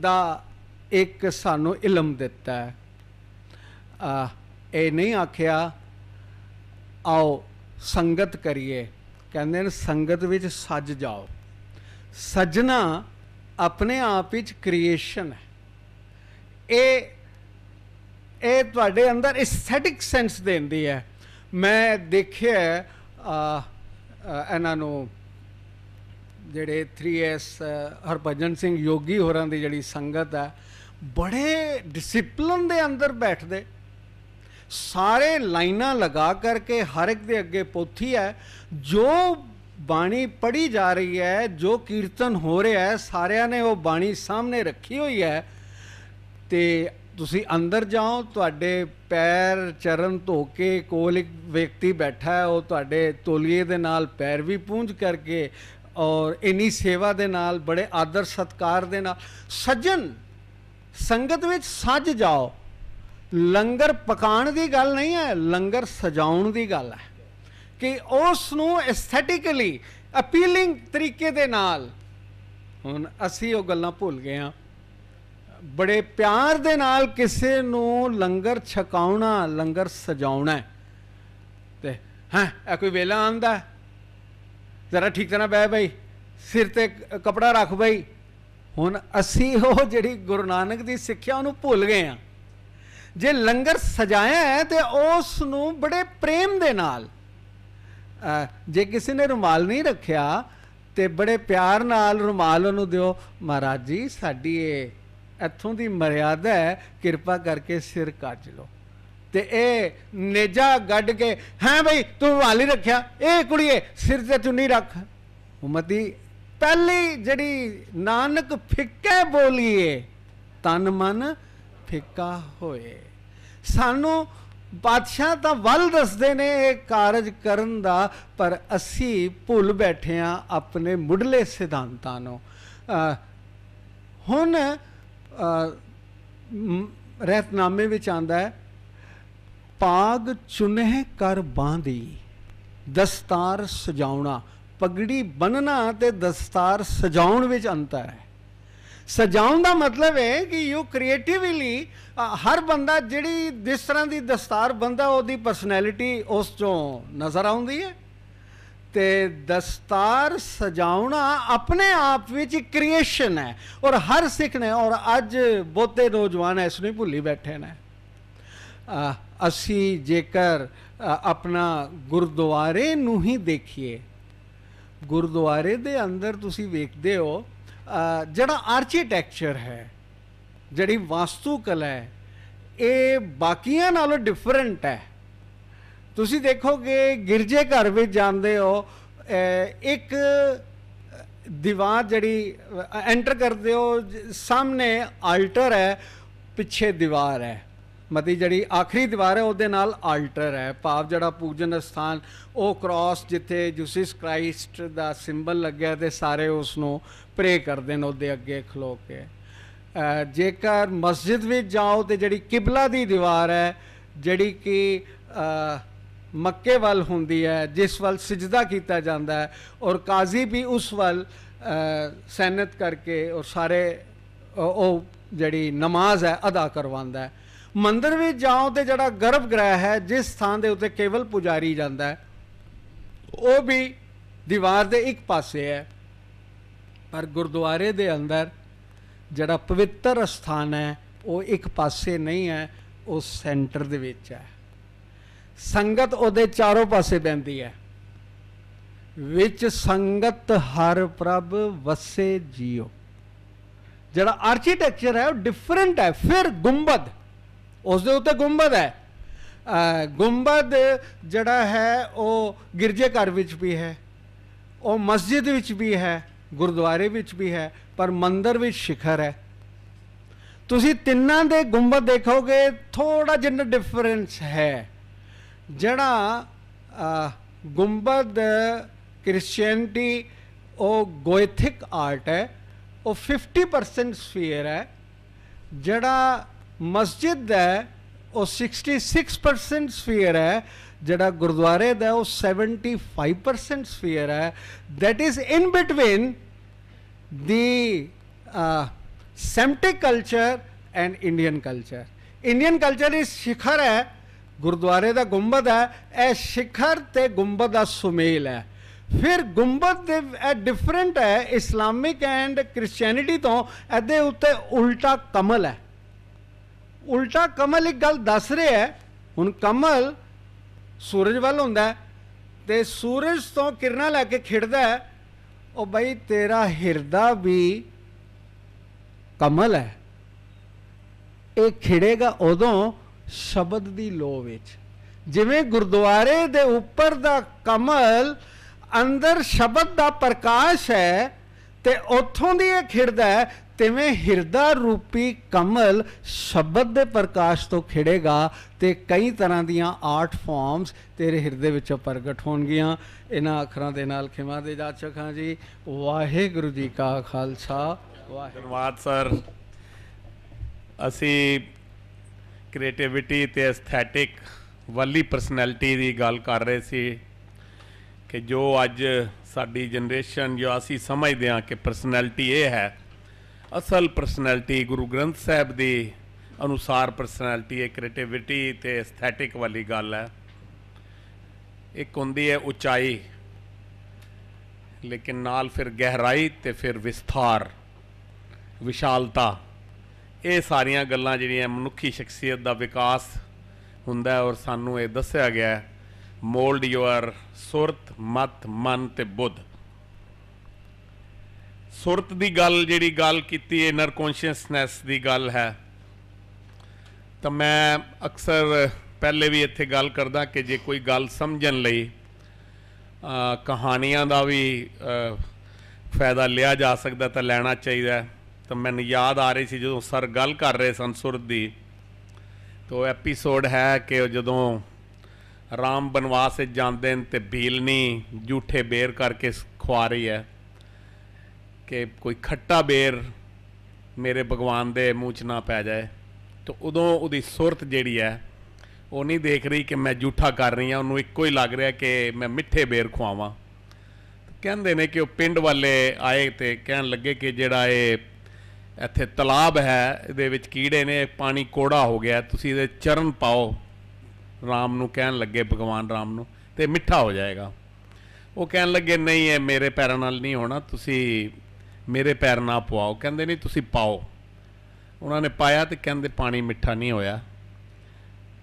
ਦਾ ਇੱਕ ਸਾਨੂੰ ਇਲਮ ਦਿੱਤਾ ਹੈ ਇਹ ਨਹੀਂ ਆਖਿਆ ਆਓ ਸੰਗਤ ਕਰੀਏ ਕਹਿੰਦੇ ਨੇ ਸੰਗਤ ਵਿੱਚ ਸੱਜ ਜਾਓ ਸੱਜਣਾ ਆਪਣੇ ਆਪ ਵਿੱਚ ਕ੍ਰੀਏਸ਼ਨ ਹੈ ਇਹ ਇਹ ਤੁਹਾਡੇ ਅੰਦਰ ਐਸਥੈਟਿਕ ਸੈਂਸ ਦਿੰਦੀ ਹੈ ਮੈਂ ਦੇਖਿਆ ਇਹਨਾਂ ਨੂੰ ਜਿਹੜੇ 3S ਹਰਭਜਨ ਸਿੰਘ ਯੋਗੀ ਹੋਰਾਂ ਦੀ ਜਿਹੜੀ ਸੰਗਤ ਹੈ ਬੜੇ ਡਿਸਪਲਿਨ ਦੇ ਅੰਦਰ ਬੈਠਦੇ ਸਾਰੇ ਲਾਈਨਾਂ ਲਗਾ ਕਰਕੇ ਹਰ ਇੱਕ ਦੇ ਅੱਗੇ ਪੋਥੀ ਹੈ ਜੋ ਬਾਣੀ ਪੜੀ ਜਾ ਰਹੀ ਹੈ ਜੋ ਕੀਰਤਨ ਹੋ ਰਿਹਾ ਹੈ ਸਾਰਿਆਂ ਨੇ ਉਹ ਬਾਣੀ ਸਾਹਮਣੇ ਰੱਖੀ ਹੋਈ ਹੈ ਤੇ ਤੁਸੀਂ ਅੰਦਰ ਜਾਓ ਤੁਹਾਡੇ ਪੈਰ ਚਰਨ ਧੋ ਕੇ ਕੋਲ ਇੱਕ ਵਿਅਕਤੀ ਬੈਠਾ ਹੈ ਉਹ ਤੁਹਾਡੇ ਤੋਲੀਏ ਦੇ ਨਾਲ ਪੈਰ ਵੀ ਪੂੰਝ ਕਰਕੇ ਔਰ ਇਨੀ ਸੇਵਾ ਦੇ ਨਾਲ ਬੜੇ ਆਦਰ ਸਤਕਾਰ ਦੇ ਨਾਲ ਸੱਜਣ ਸੰਗਤ ਵਿੱਚ ਸੱਜ ਜਾਓ ਲੰਗਰ ਪਕਾਉਣ ਦੀ ਗੱਲ ਨਹੀਂ ਹੈ ਲੰਗਰ ਸਜਾਉਣ ਦੀ ਗੱਲ ਹੈ ਕਿ ਉਸ ਨੂੰ ਐਸਥੈਟਿਕਲੀ ਅਪੀਲਿੰਗ ਤਰੀਕੇ ਦੇ ਨਾਲ ਹੁਣ ਅਸੀਂ ਉਹ ਗੱਲਾਂ ਭੁੱਲ ਗਏ ਆ ਬੜੇ ਪਿਆਰ ਦੇ ਨਾਲ ਕਿਸੇ ਨੂੰ ਲੰਗਰ ਛਕਾਉਣਾ ਲੰਗਰ ਸਜਾਉਣਾ ਤੇ ਹਾਂ ਇਹ ਕੋਈ ਵੇਲਾ ਆਂਦਾ ਜ਼ਰਾ ਠੀਕ ਤਰ੍ਹਾਂ ਬਹਿ ਬਈ ਸਿਰ ਤੇ ਕਪੜਾ ਰੱਖ ਬਈ ਹੁਣ ਅਸੀਂ ਉਹ ਜਿਹੜੀ ਗੁਰੂ ਨਾਨਕ ਦੀ ਸਿੱਖਿਆ ਉਹਨੂੰ ਭੁੱਲ ਗਏ ਆ ਜੇ ਲੰਗਰ ਸਜਾਇਆ ਹੈ ਤੇ ਉਸ ਨੂੰ ਬੜੇ ਪ੍ਰੇਮ ਦੇ ਨਾਲ ਜੇ ਕਿਸੇ ਨੇ ਰੁਮਾਲ ਨਹੀਂ ਰੱਖਿਆ ਤੇ ਬੜੇ ਪਿਆਰ ਨਾਲ ਰੁਮਾਲ ਉਹਨੂੰ ਦਿਓ ਮਹਾਰਾਜ ਜੀ ਸਾਡੀ ਇਹ ਇੱਥੋਂ ਦੀ ਮਰਿਆਦਾ ਹੈ ਕਿਰਪਾ ਕਰਕੇ ਸਿਰ ਕੱਟ ਲਓ ਤੇ ਇਹ ਨੇਜਾ ਗੱਡ ਕੇ ਹਾਂ ਭਈ ਤੂੰ ਵਾਲੀ ਰੱਖਿਆ ਇਹ ਕੁੜੀਏ ਸਿਰ ਤੇ ਚੁੰਨੀ ਰੱਖ ਉਮਤੀ ਪਹਿਲੀ ਜਿਹੜੀ ਨਾਨਕ ਫਿੱਕੇ ਬੋਲੀਏ ਤਨ ਮਨ ਫਿੱਕਾ ਹੋਏ ਸਾਨੂੰ ਬਾਦਸ਼ਾਹ ਤਾਂ ਵੱਲ ਦੱਸਦੇ ਨੇ ਇਹ ਕਾਰਜ ਕਰਨ ਦਾ ਪਰ ਅਸੀਂ ਭੁੱਲ ਬੈਠੇ ਆ ਆਪਣੇ ਮੁੱਢਲੇ ਸਿਧਾਂਤਾਂ ਨੂੰ ਹੁਣ ਰਤਨਾਮੇ ਵਿੱਚ ਆਂਦਾ ਹੈ ਪਾਗ ਚੁਨਹਿ ਕਰ ਬਾਂਦੀ ਦਸਤਾਰ ਸਜਾਉਣਾ ਪਗੜੀ ਬੰਨਣਾ ਤੇ ਦਸਤਾਰ ਸਜਾਉਣ ਵਿੱਚ ਅੰਤਰ ਹੈ ਸਜਾਉਣ ਦਾ ਮਤਲਬ ਹੈ ਕਿ ਯੂ ਕ੍ਰੀਏਟਿਵਲੀ ਹਰ ਬੰਦਾ ਜਿਹੜੀ ਜਿਸ ਤਰ੍ਹਾਂ ਦੀ ਦਸਤਾਰ ਬੰਦਾ ਉਹਦੀ ਪਰਸਨੈਲਿਟੀ ਉਸ ਤੋਂ ਨਜ਼ਰ ਆਉਂਦੀ ਹੈ ਤੇ ਦਸਤਾਰ ਸਜਾਉਣਾ ਆਪਣੇ ਆਪ ਵਿੱਚ ਕ੍ਰੀਏਸ਼ਨ ਹੈ ਔਰ ਹਰ ਸਿੱਖ ਨੇ ਔਰ ਅੱਜ ਬਹੁਤੇ ਨੌਜਵਾਨ ਇਸ ਨੂੰ ਭੁੱਲੀ ਬੈਠੇ ਨੇ ਅਸੀਂ ਜੇਕਰ ਆਪਣਾ ਗੁਰਦੁਆਰੇ ਨੂੰ ਹੀ ਦੇਖੀਏ ਗੁਰਦੁਆਰੇ ਦੇ ਅੰਦਰ ਤੁਸੀਂ ਵੇਖਦੇ ਹੋ ਜਿਹੜਾ ਆਰਕੀਟੈਕਚਰ ਹੈ ਜਿਹੜੀ ਵਾਸਤੂ ਕਲਾ ਹੈ ਇਹ ਬਾਕੀਆਂ ਨਾਲੋਂ ਡਿਫਰੈਂਟ ਹੈ ਤੁਸੀਂ ਦੇਖੋਗੇ ਗਿਰਜੇ ਘਰ ਵਿੱਚ ਜਾਂਦੇ ਹੋ ਇੱਕ ਦੀਵਾਰ ਜਿਹੜੀ ਐਂਟਰ ਕਰਦੇ ਹੋ ਸਾਹਮਣੇ ਆਲਟਰ ਹੈ ਪਿੱਛੇ ਦੀਵਾਰ ਹੈ ਮਤੀ ਜਿਹੜੀ ਆਖਰੀ ਦੀਵਾਰ ਹੈ ਉਹਦੇ ਨਾਲ ਆਲਟਰ ਹੈ ਭਾਵ ਜਿਹੜਾ ਪੂਜਨ ਸਥਾਨ ਉਹ ਕ੍ਰਾਸ ਜਿੱਥੇ ਜੂਸਿਸ ਕ੍ਰਾਈਸਟ ਦਾ ਸਿੰਬਲ ਲੱਗਿਆ ਤੇ ਸਾਰੇ ਉਸ ਨੂੰ ਪ੍ਰੇ ਕਰਦੇ ਨੇ ਉਹਦੇ ਅੱਗੇ ਖਲੋ ਕੇ ਜੇਕਰ ਮਸਜਿਦ ਵਿੱਚ ਜਾਓ ਤੇ ਜਿਹੜੀ ਕਿਬਲਾ ਦੀ ਦੀਵਾਰ ਹੈ ਜਿਹੜੀ ਕਿ ਮੱਕੇ ਵੱਲ ਹੁੰਦੀ ਹੈ ਜਿਸ ਵੱਲ ਸਜਦਾ ਕੀਤਾ ਜਾਂਦਾ ਹੈ ਔਰ ਕਾਜ਼ੀ ਵੀ ਉਸ ਵੱਲ ਸੈਨਤ ਕਰਕੇ ਔਰ ਸਾਰੇ ਉਹ ਜਿਹੜੀ ਨਮਾਜ਼ ਹੈ ਅਦਾ ਕਰਵਾਉਂਦਾ ਹੈ ਮੰਦਿਰ ਵਿੱਚ ਜਾਓ ਤੇ ਜਿਹੜਾ ਗਰਭ ਗ੍ਰਹਿ ਹੈ ਜਿਸ ਥਾਂ ਦੇ ਉੱਤੇ ਕੇਵਲ ਪੁਜਾਰੀ ਜਾਂਦਾ ਹੈ ਉਹ ਵੀ ਦੀਵਾਰ ਦੇ ਇੱਕ ਪਾਸੇ ਹੈ ਪਰ ਗੁਰਦੁਆਰੇ ਦੇ ਅੰਦਰ ਜਿਹੜਾ ਪਵਿੱਤਰ ਸਥਾਨ ਹੈ ਉਹ ਇੱਕ ਪਾਸੇ ਨਹੀਂ ਹੈ ਉਹ ਸੈਂਟਰ ਦੇ ਵਿੱਚ ਹੈ ਸੰਗਤ ਉਹਦੇ ਚਾਰੋਂ ਪਾਸੇ ਬੈੰਦੀ ਹੈ ਵਿੱਚ ਸੰਗਤ ਹਰ ਪ੍ਰਭ ਵਸੇ ਜੀਓ ਜਿਹੜਾ ਆਰਕੀਟੈਕਚਰ ਹੈ ਉਹ ਡਿਫਰੈਂਟ ਹੈ ਫਿਰ ਗੁੰਬਦ ਉਸ ਦੇ ਉੱਤੇ ਗੁੰਬਦ ਹੈ ਗੁੰਬਦ ਜਿਹੜਾ ਹੈ ਉਹ ਗਿਰਜੇ ਘਰ ਵਿੱਚ ਵੀ ਹੈ ਉਹ ਮਸਜਿਦ ਵਿੱਚ ਵੀ ਹੈ ਗੁਰਦੁਆਰੇ ਵਿੱਚ ਵੀ ਹੈ ਪਰ ਮੰਦਰ ਵਿੱਚ ਸਿਖਰ ਹੈ ਤੁਸੀਂ ਤਿੰਨਾਂ ਦੇ ਗੁੰਬਦ ਦੇਖੋਗੇ ਥੋੜਾ ਜਿੰਨਾ ਡਿਫਰੈਂਸ ਹੈ ਜਿਹੜਾ ਗੁੰਬਦ ਕ੍ਰਿਸਚੀਅਨਟੀ ਉਹ ਗੋਇਥਿਕ ਆਰਟ ਹੈ ਉਹ 50% ਸਫੀਅਰ ਹੈ ਜਿਹੜਾ ਮਸਜਿਦ ਹੈ ਉਹ 66% ਸਫੀਅਰ ਹੈ ਜਿਹੜਾ ਗੁਰਦੁਆਰੇ ਦਾ ਉਹ 75% ਸਫੀਅਰ ਹੈ that is in between the Semitic culture and Indian culture Indian culture ਇਸ ਸਿਖਰ ਹੈ ਗੁਰਦੁਆਰੇ ਦਾ ਗੁੰਬਦ ਹੈ ਇਹ ਸਿਖਰ ਤੇ ਗੁੰਬਦ ਦਾ ਸੁਮੇਲ ਹੈ ਫਿਰ ਗੁੰਬਦ ਦੇ ਇਹ ਡਿਫਰੈਂਟ ਹੈ ਇਸਲਾਮਿਕ ਐਂਡ ਕ੍ਰਿਸਚੀਅਨਿਟੀ ਤੋਂ ਇਹਦੇ ਉੱਤੇ ਉਲਟਾ ਕਮਲ ਹੈ ਉਲਟਾ ਕਮਲ ਇੱਕ ਗੱਲ ਦੱਸ ਰਿਹਾ ਹੈ ਹੁਣ ਕਮਲ ਸੂਰਜ ਵੱਲ ਹੁੰਦਾ ਹੈ ਤੇ ਸੂਰਜ ਤੋਂ ਕਿਰਨਾਂ ਲੈ ਕੇ ਖਿੜਦਾ ਹੈ ਉਹ ਬਈ ਤੇਰਾ ਹਿਰਦਾ ਵੀ ਕਮਲ ਹੈ ਇਹ ਖਿੜੇਗਾ ਉਦੋਂ ਸ਼ਬਦ ਦੀ ਲੋ ਵਿੱਚ ਜਿਵੇਂ ਗੁਰਦੁਆਰੇ ਦੇ ਉੱਪਰ ਦਾ ਕਮਲ ਅੰਦਰ ਸ਼ਬਦ ਦਾ ਪ੍ਰਕਾਸ਼ ਹੈ ਤੇ ਉੱਥੋਂ ਦੀ ਇਹ ਖਿੜਦਾ ਤਿਵੇਂ ਹਿਰਦਾ ਰੂਪੀ ਕਮਲ ਸ਼ਬਦ ਦੇ ਪ੍ਰਕਾਸ਼ ਤੋਂ ਖਿੜੇਗਾ ਤੇ ਕਈ ਤਰ੍ਹਾਂ ਦੀਆਂ ਆਰਟ ਫਾਰਮਸ ਤੇਰੇ ਹਿਰਦੇ ਵਿੱਚੋਂ ਪ੍ਰਗਟ ਹੋਣਗੀਆਂ ਇਹਨਾਂ ਅੱਖਰਾਂ ਦੇ ਨਾਲ ਖਿਮਾ ਦੇ ਜਾ ਚਖਾਂ ਜੀ ਵਾਹਿਗੁਰੂ ਜੀ ਕਾ ਖਾਲਸਾ ਵਾਹਿਗੁਰੂ ਧੰਨਵਾਦ ਸਰ ਅਸੀਂ ਕ੍ਰੀਏਟੀਵਿਟੀ ਤੇ ਐਸਥੈਟਿਕ ਵਾਲੀ ਪਰਸਨੈਲਿਟੀ ਦੀ ਗੱਲ ਕਰ ਰਹੇ ਸੀ ਕਿ ਜੋ ਅੱਜ ਸਾਡੀ ਜਨਰੇਸ਼ਨ ਜੋ ਅਸੀਂ ਸਮਝਦੇ ਹਾਂ ਕਿ ਪਰਸਨੈਲਿਟੀ ਇਹ ਹੈ ਅਸਲ ਪਰਸਨੈਲਿਟੀ ਗੁਰੂ ਗ੍ਰੰਥ ਸਾਹਿਬ ਦੀ ਅਨੁਸਾਰ ਪਰਸਨੈਲਿਟੀ ਇਹ ਕ੍ਰੀਏਟੀਵਿਟੀ ਤੇ ਐਸਥੈਟਿਕ ਵਾਲੀ ਗੱਲ ਹੈ ਇੱਕ ਹੁੰਦੀ ਹੈ ਉਚਾਈ ਲੇਕਿਨ ਨਾਲ ਫਿਰ ਗਹਿਰਾਈ ਤੇ ਫਿਰ ਵਿਸਥਾਰ ਵਿਸ਼ਾਲਤਾ ਇਹ ਸਾਰੀਆਂ ਗੱਲਾਂ ਜਿਹੜੀਆਂ ਮਨੁੱਖੀ ਸ਼ਖਸੀਅਤ ਦਾ ਵਿਕਾਸ ਹੁੰਦਾ ਔਰ ਸਾਨੂੰ ਇਹ ਦੱਸਿਆ ਗਿਆ ਮੋਲਡ ਯੂਅਰ ਸੁਰਤ ਮਤ ਮਨ ਤੇ ਬੁੱਧ ਸੁਰਤ ਦੀ ਗੱਲ ਜਿਹੜੀ ਗੱਲ ਕੀਤੀ ਹੈ ਇਨਰ ਕੌਨਸ਼ੀਅਸਨੈਸ ਦੀ ਗੱਲ ਹੈ ਤਾਂ ਮੈਂ ਅਕਸਰ ਪਹਿਲੇ ਵੀ ਇੱਥੇ ਗੱਲ ਕਰਦਾ ਕਿ ਜੇ ਕੋਈ ਗੱਲ ਸਮਝਣ ਲਈ ਕਹਾਣੀਆਂ ਦਾ ਵੀ ਫਾਇਦਾ ਲਿਆ ਜਾ ਸਕਦਾ ਤਾਂ ਲੈਣਾ ਚਾਹੀਦਾ ਤਾਂ ਮੈਨੂੰ ਯਾਦ ਆ ਰਹੀ ਸੀ ਜਦੋਂ ਸਰ ਗੱਲ ਕਰ ਰਹੇ ਸਨ ਸੁਰਤ ਦੀ ਤੋ ਐਪੀਸੋਡ ਹੈ ਕਿ ਜਦੋਂ ਰਾਮ ਬਨਵਾਸ ਵਿੱਚ ਜਾਂਦੇ ਨੇ ਤੇ ਭੀਲਨੀ ਝੂਠੇ ਬੇਰ ਕਰਕੇ ਖਵਾ ਰਹੀ ਹੈ ਕਿ ਕੋਈ ਖੱਟਾ ਬੇਰ ਮੇਰੇ ਭਗਵਾਨ ਦੇ ਮੂੰਹ 'ਚ ਨਾ ਪੈ ਜਾਏ ਤੇ ਉਦੋਂ ਉਹਦੀ ਸੁਰਤ ਜਿਹੜੀ ਹੈ ਉਹ ਨਹੀਂ ਦੇਖ ਰਹੀ ਕਿ ਮੈਂ ਝੂਠਾ ਕਰ ਰਹੀ ਹਾਂ ਉਹਨੂੰ ਇੱਕੋ ਹੀ ਲੱਗ ਰਿਹਾ ਕਿ ਮੈਂ ਮਿੱਠੇ ਬੇਰ ਖਵਾਵਾਂ ਕਹਿੰਦੇ ਨੇ ਕਿ ਉਹ ਪਿੰਡ ਵਾਲੇ ਆਏ ਤੇ ਕਹਿਣ ਲੱਗੇ ਕਿ ਜਿਹੜਾ ਇਹ ਇੱਥੇ ਤਲਾਬ ਹੈ ਇਹਦੇ ਵਿੱਚ ਕੀੜੇ ਨੇ ਪਾਣੀ ਕੋੜਾ ਹੋ ਗਿਆ ਤੁਸੀਂ ਇਹਦੇ ਚਰਨ ਪਾਓ ਰਾਮ ਨੂੰ ਕਹਿਣ ਲੱਗੇ ਭਗਵਾਨ ਰਾਮ ਨੂੰ ਤੇ ਮਿੱਠਾ ਹੋ ਜਾਏਗਾ ਉਹ ਕਹਿਣ ਲੱਗੇ ਨਹੀਂ ਇਹ ਮੇਰੇ ਪੈਰਾਂ ਨਾਲ ਨਹੀਂ ਹੋਣਾ ਤੁਸੀਂ ਮੇਰੇ ਪੈਰ ਨਾ ਪਵਾਓ ਕਹਿੰਦੇ ਨਹੀਂ ਤੁਸੀਂ ਪਾਓ ਉਹਨਾਂ ਨੇ ਪਾਇਆ ਤੇ ਕਹਿੰਦੇ ਪਾਣੀ ਮਿੱਠਾ ਨਹੀਂ ਹੋਇਆ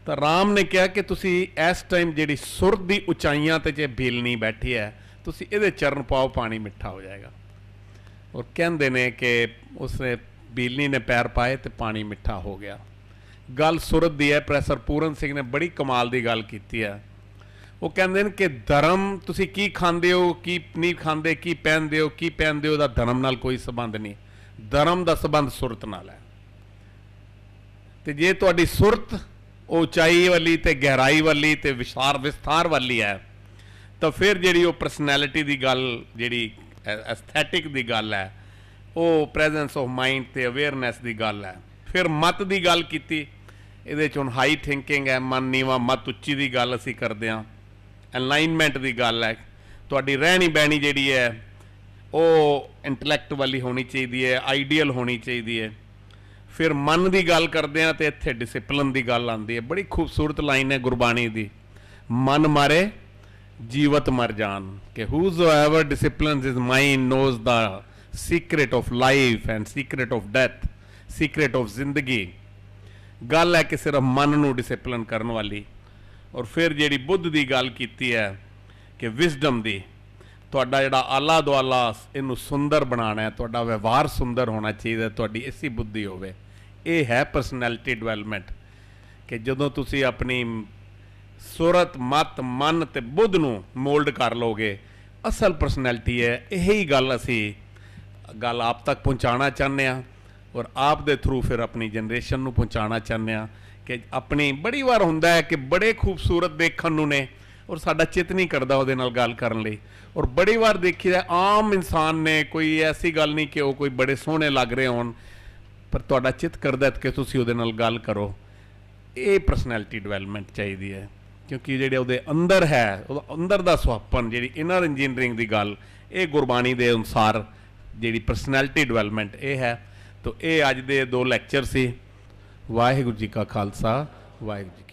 ਤਾਂ ਰਾਮ ਨੇ ਕਿਹਾ ਕਿ ਤੁਸੀਂ ਇਸ ਟਾਈਮ ਜਿਹੜੀ ਸੁਰ ਦੀ ਉਚਾਈਆਂ ਤੇ ਜੇ ਭੀਲਣੀ ਬੈਠੀ ਹੈ ਤੁਸੀਂ ਇਹਦੇ ਚਰਨ ਪਾਓ ਪਾਣੀ ਮਿੱਠਾ ਹੋ ਜਾਏਗਾ ਔਰ ਕਹਿੰਦੇ ਨੇ ਕਿ ਉਸਨੇ ਬੀਲਨੀ ਨੇ ਪੈਰ ਪਾਏ ਤੇ ਪਾਣੀ ਮਿੱਠਾ ਹੋ ਗਿਆ ਗੱਲ ਸੁਰਤ ਦੀ ਹੈ ਪ੍ਰੈਸਰ ਪੂਰਨ ਸਿੰਘ ਨੇ ਬੜੀ ਕਮਾਲ ਦੀ ਗੱਲ ਕੀਤੀ ਹੈ ਉਹ ਕਹਿੰਦੇ ਨੇ ਕਿ ਧਰਮ ਤੁਸੀਂ ਕੀ ਖਾਂਦੇ ਹੋ ਕੀ ਨਹੀਂ ਖਾਂਦੇ ਕੀ ਪਹਿਨਦੇ ਹੋ ਕੀ ਪਹਿਨਦੇ ਹੋ ਦਾ ਧਰਮ ਨਾਲ ਕੋਈ ਸਬੰਧ ਨਹੀਂ ਧਰਮ ਦਾ ਸਬੰਧ ਸੁਰਤ ਨਾਲ ਹੈ ਤੇ ਜੇ ਤੁਹਾਡੀ ਸੁਰਤ ਉਚਾਈ ਵਾਲੀ ਤੇ ਗਹਿਰਾਈ ਵਾਲੀ ਤੇ ਵਿਸਾਰ ਵਿਸਥਾਰ ਵਾਲੀ ਹੈ ਤਾਂ ਫਿਰ ਜਿਹੜੀ ਉਹ ਪਰਸਨੈਲਿਟੀ ਦੀ ਗੱਲ ਜਿਹੜੀ ਐਸਥੈਟਿਕ ਦੀ ਗੱਲ ਹੈ ਉਹ ਪ੍ਰੈਜ਼ੈਂਸ ਆਫ ਮਾਈਂਡ ਤੇ ਅਵੇਅਰਨੈਸ ਦੀ ਗੱਲ ਹੈ ਫਿਰ ਮਤ ਦੀ ਗੱਲ ਕੀਤੀ ਇਹਦੇ 'ਚ ਹੁਣ ਹਾਈ ਥਿੰਕਿੰਗ ਹੈ ਮਨ ਨੀਵਾ ਮਤ ਉੱਚੀ ਦੀ ਗੱਲ ਅਸੀਂ ਕਰਦੇ ਆਂ ਅਲਾਈਨਮੈਂਟ ਦੀ ਗੱਲ ਹੈ ਤੁਹਾਡੀ ਰਹਿਣੀ ਬਹਿਣੀ ਜਿਹੜੀ ਹੈ ਉਹ ਇੰਟੈਲੈਕਟ ਵਾਲੀ ਹੋਣੀ ਚਾਹੀਦੀ ਹੈ ਆਈਡੀਅਲ ਹੋਣੀ ਚਾਹੀਦੀ ਹੈ ਫਿਰ ਮਨ ਦੀ ਗੱਲ ਕਰਦੇ ਆ ਤੇ ਇੱਥੇ ਡਿਸਪਲਿਨ ਦੀ ਗੱਲ ਆਉਂਦੀ ਹੈ ਬੜੀ ਖੂਬਸੂਰਤ ਲਾਈਨ ਹੈ ਗੁਰਬਾਣੀ ਦੀ ਮਨ ਮਾਰੇ ਜੀਵਤ ਮਰ ਜਾਣ ਕਿ ever disciplines is mind knows the secret of life and secret of death secret of ਜ਼ਿੰਦਗੀ ਗੱਲ ਹੈ ਕਿ ਸਿਰਫ ਮਨ ਨੂੰ ਡਿਸਪਲਿਨ ਕਰਨ ਵਾਲੀ ਔਰ ਫਿਰ ਜਿਹੜੀ ਬੁੱਧ ਦੀ ਗੱਲ ਕੀਤੀ ਹੈ ਕਿ ਵਿਜ਼ਡਮ ਦੀ ਤੁਹਾਡਾ ਜਿਹੜਾ ਆਲਾ ਦੁਆਲਾ ਇਹਨੂੰ ਸੁੰਦਰ ਬਣਾਉਣਾ ਹੈ ਤੁਹਾਡਾ ਵਿਵਹਾਰ ਸੁੰਦਰ ਹੋਣਾ ਚਾਹੀਦਾ ਤੁਹਾਡੀ ਇਸੀ ਬੁੱਧੀ ਹੋਵੇ ਇਹ ਹੈ ਪਰਸਨੈਲਿਟੀ ਡਿਵੈਲਪਮੈਂਟ ਕਿ ਜਦੋਂ ਤੁਸੀਂ ਆਪਣੀ ਸੁਰਤ ਮਤ ਮਨ ਤੇ ਬੁੱਧ ਨੂੰ ਮੋਲਡ ਕਰ ਲੋਗੇ ਅਸਲ ਪਰਸਨੈਲਿਟੀ ਹੈ ਇਹੀ ਗੱਲ ਅਸੀਂ ਗੱਲ ਆਪ ਤੱਕ ਪਹੁੰਚਾਉਣਾ ਚਾਹੁੰਦੇ ਆ ਔਰ ਆਪ ਦੇ ਥਰੂ ਫਿਰ ਆਪਣੀ ਜਨਰੇਸ਼ਨ ਨੂੰ ਪਹੁੰਚਾਉਣਾ ਚਾਹੁੰਦੇ ਆ ਕਿ ਆਪਣੀ ਬੜੀ ਵਾਰ ਹੁੰਦਾ ਹੈ ਕਿ ਬੜੇ ਖੂਬਸੂਰਤ ਦੇਖਣ ਨੂੰ ਨੇ ਔਰ ਸਾਡਾ ਚਿਤ ਨਹੀਂ ਕਰਦਾ ਉਹਦੇ ਨਾਲ ਗੱਲ ਕਰਨ ਲਈ ਔਰ ਬੜੀ ਵਾਰ ਦੇਖੀਦਾ ਆਮ ਇਨਸਾਨ ਨੇ ਕੋਈ ਐਸੀ ਗੱਲ ਨਹੀਂ ਕਿ ਉਹ ਕੋਈ ਬੜੇ ਸੋਹਣੇ ਲੱਗ ਰਹੇ ਹੋਣ ਪਰ ਤੁਹਾਡਾ ਚਿਤ ਕਰਦਾ ਕਿ ਤੁਸੀਂ ਉਹਦੇ ਨਾਲ ਗੱਲ ਕਰੋ ਇਹ ਪਰਸਨੈਲਿਟੀ ਡਿਵੈਲਪਮੈਂਟ ਚਾਹੀਦੀ ਹੈ ਕਿਉਂਕਿ ਜਿਹੜੇ ਉਹਦੇ ਅੰਦਰ ਹੈ ਉਹ ਅੰਦਰ ਦਾ ਸੁਹਾਪਨ ਜਿਹੜੀ ਇਨਰ ਇੰਜੀਨੀਅਰਿੰਗ ਦੀ ਗੱਲ ਇਹ ਗੁਰਬਾਣੀ ਦੇ ਅਨੁਸਾਰ ਜਿਹੜੀ ਪਰਸਨੈਲਿਟੀ ਡਿਵੈਲਪਮੈਂਟ ਇਹ ਹੈ ਤੋਂ ਇਹ ਅੱਜ ਦੇ ਦੋ ਲੈਕਚਰ ਸੀ ਵਾਹਿਗੁਰੂ ਜੀ ਕਾ ਖਾਲਸਾ ਵਾਹਿਗੁਰੂ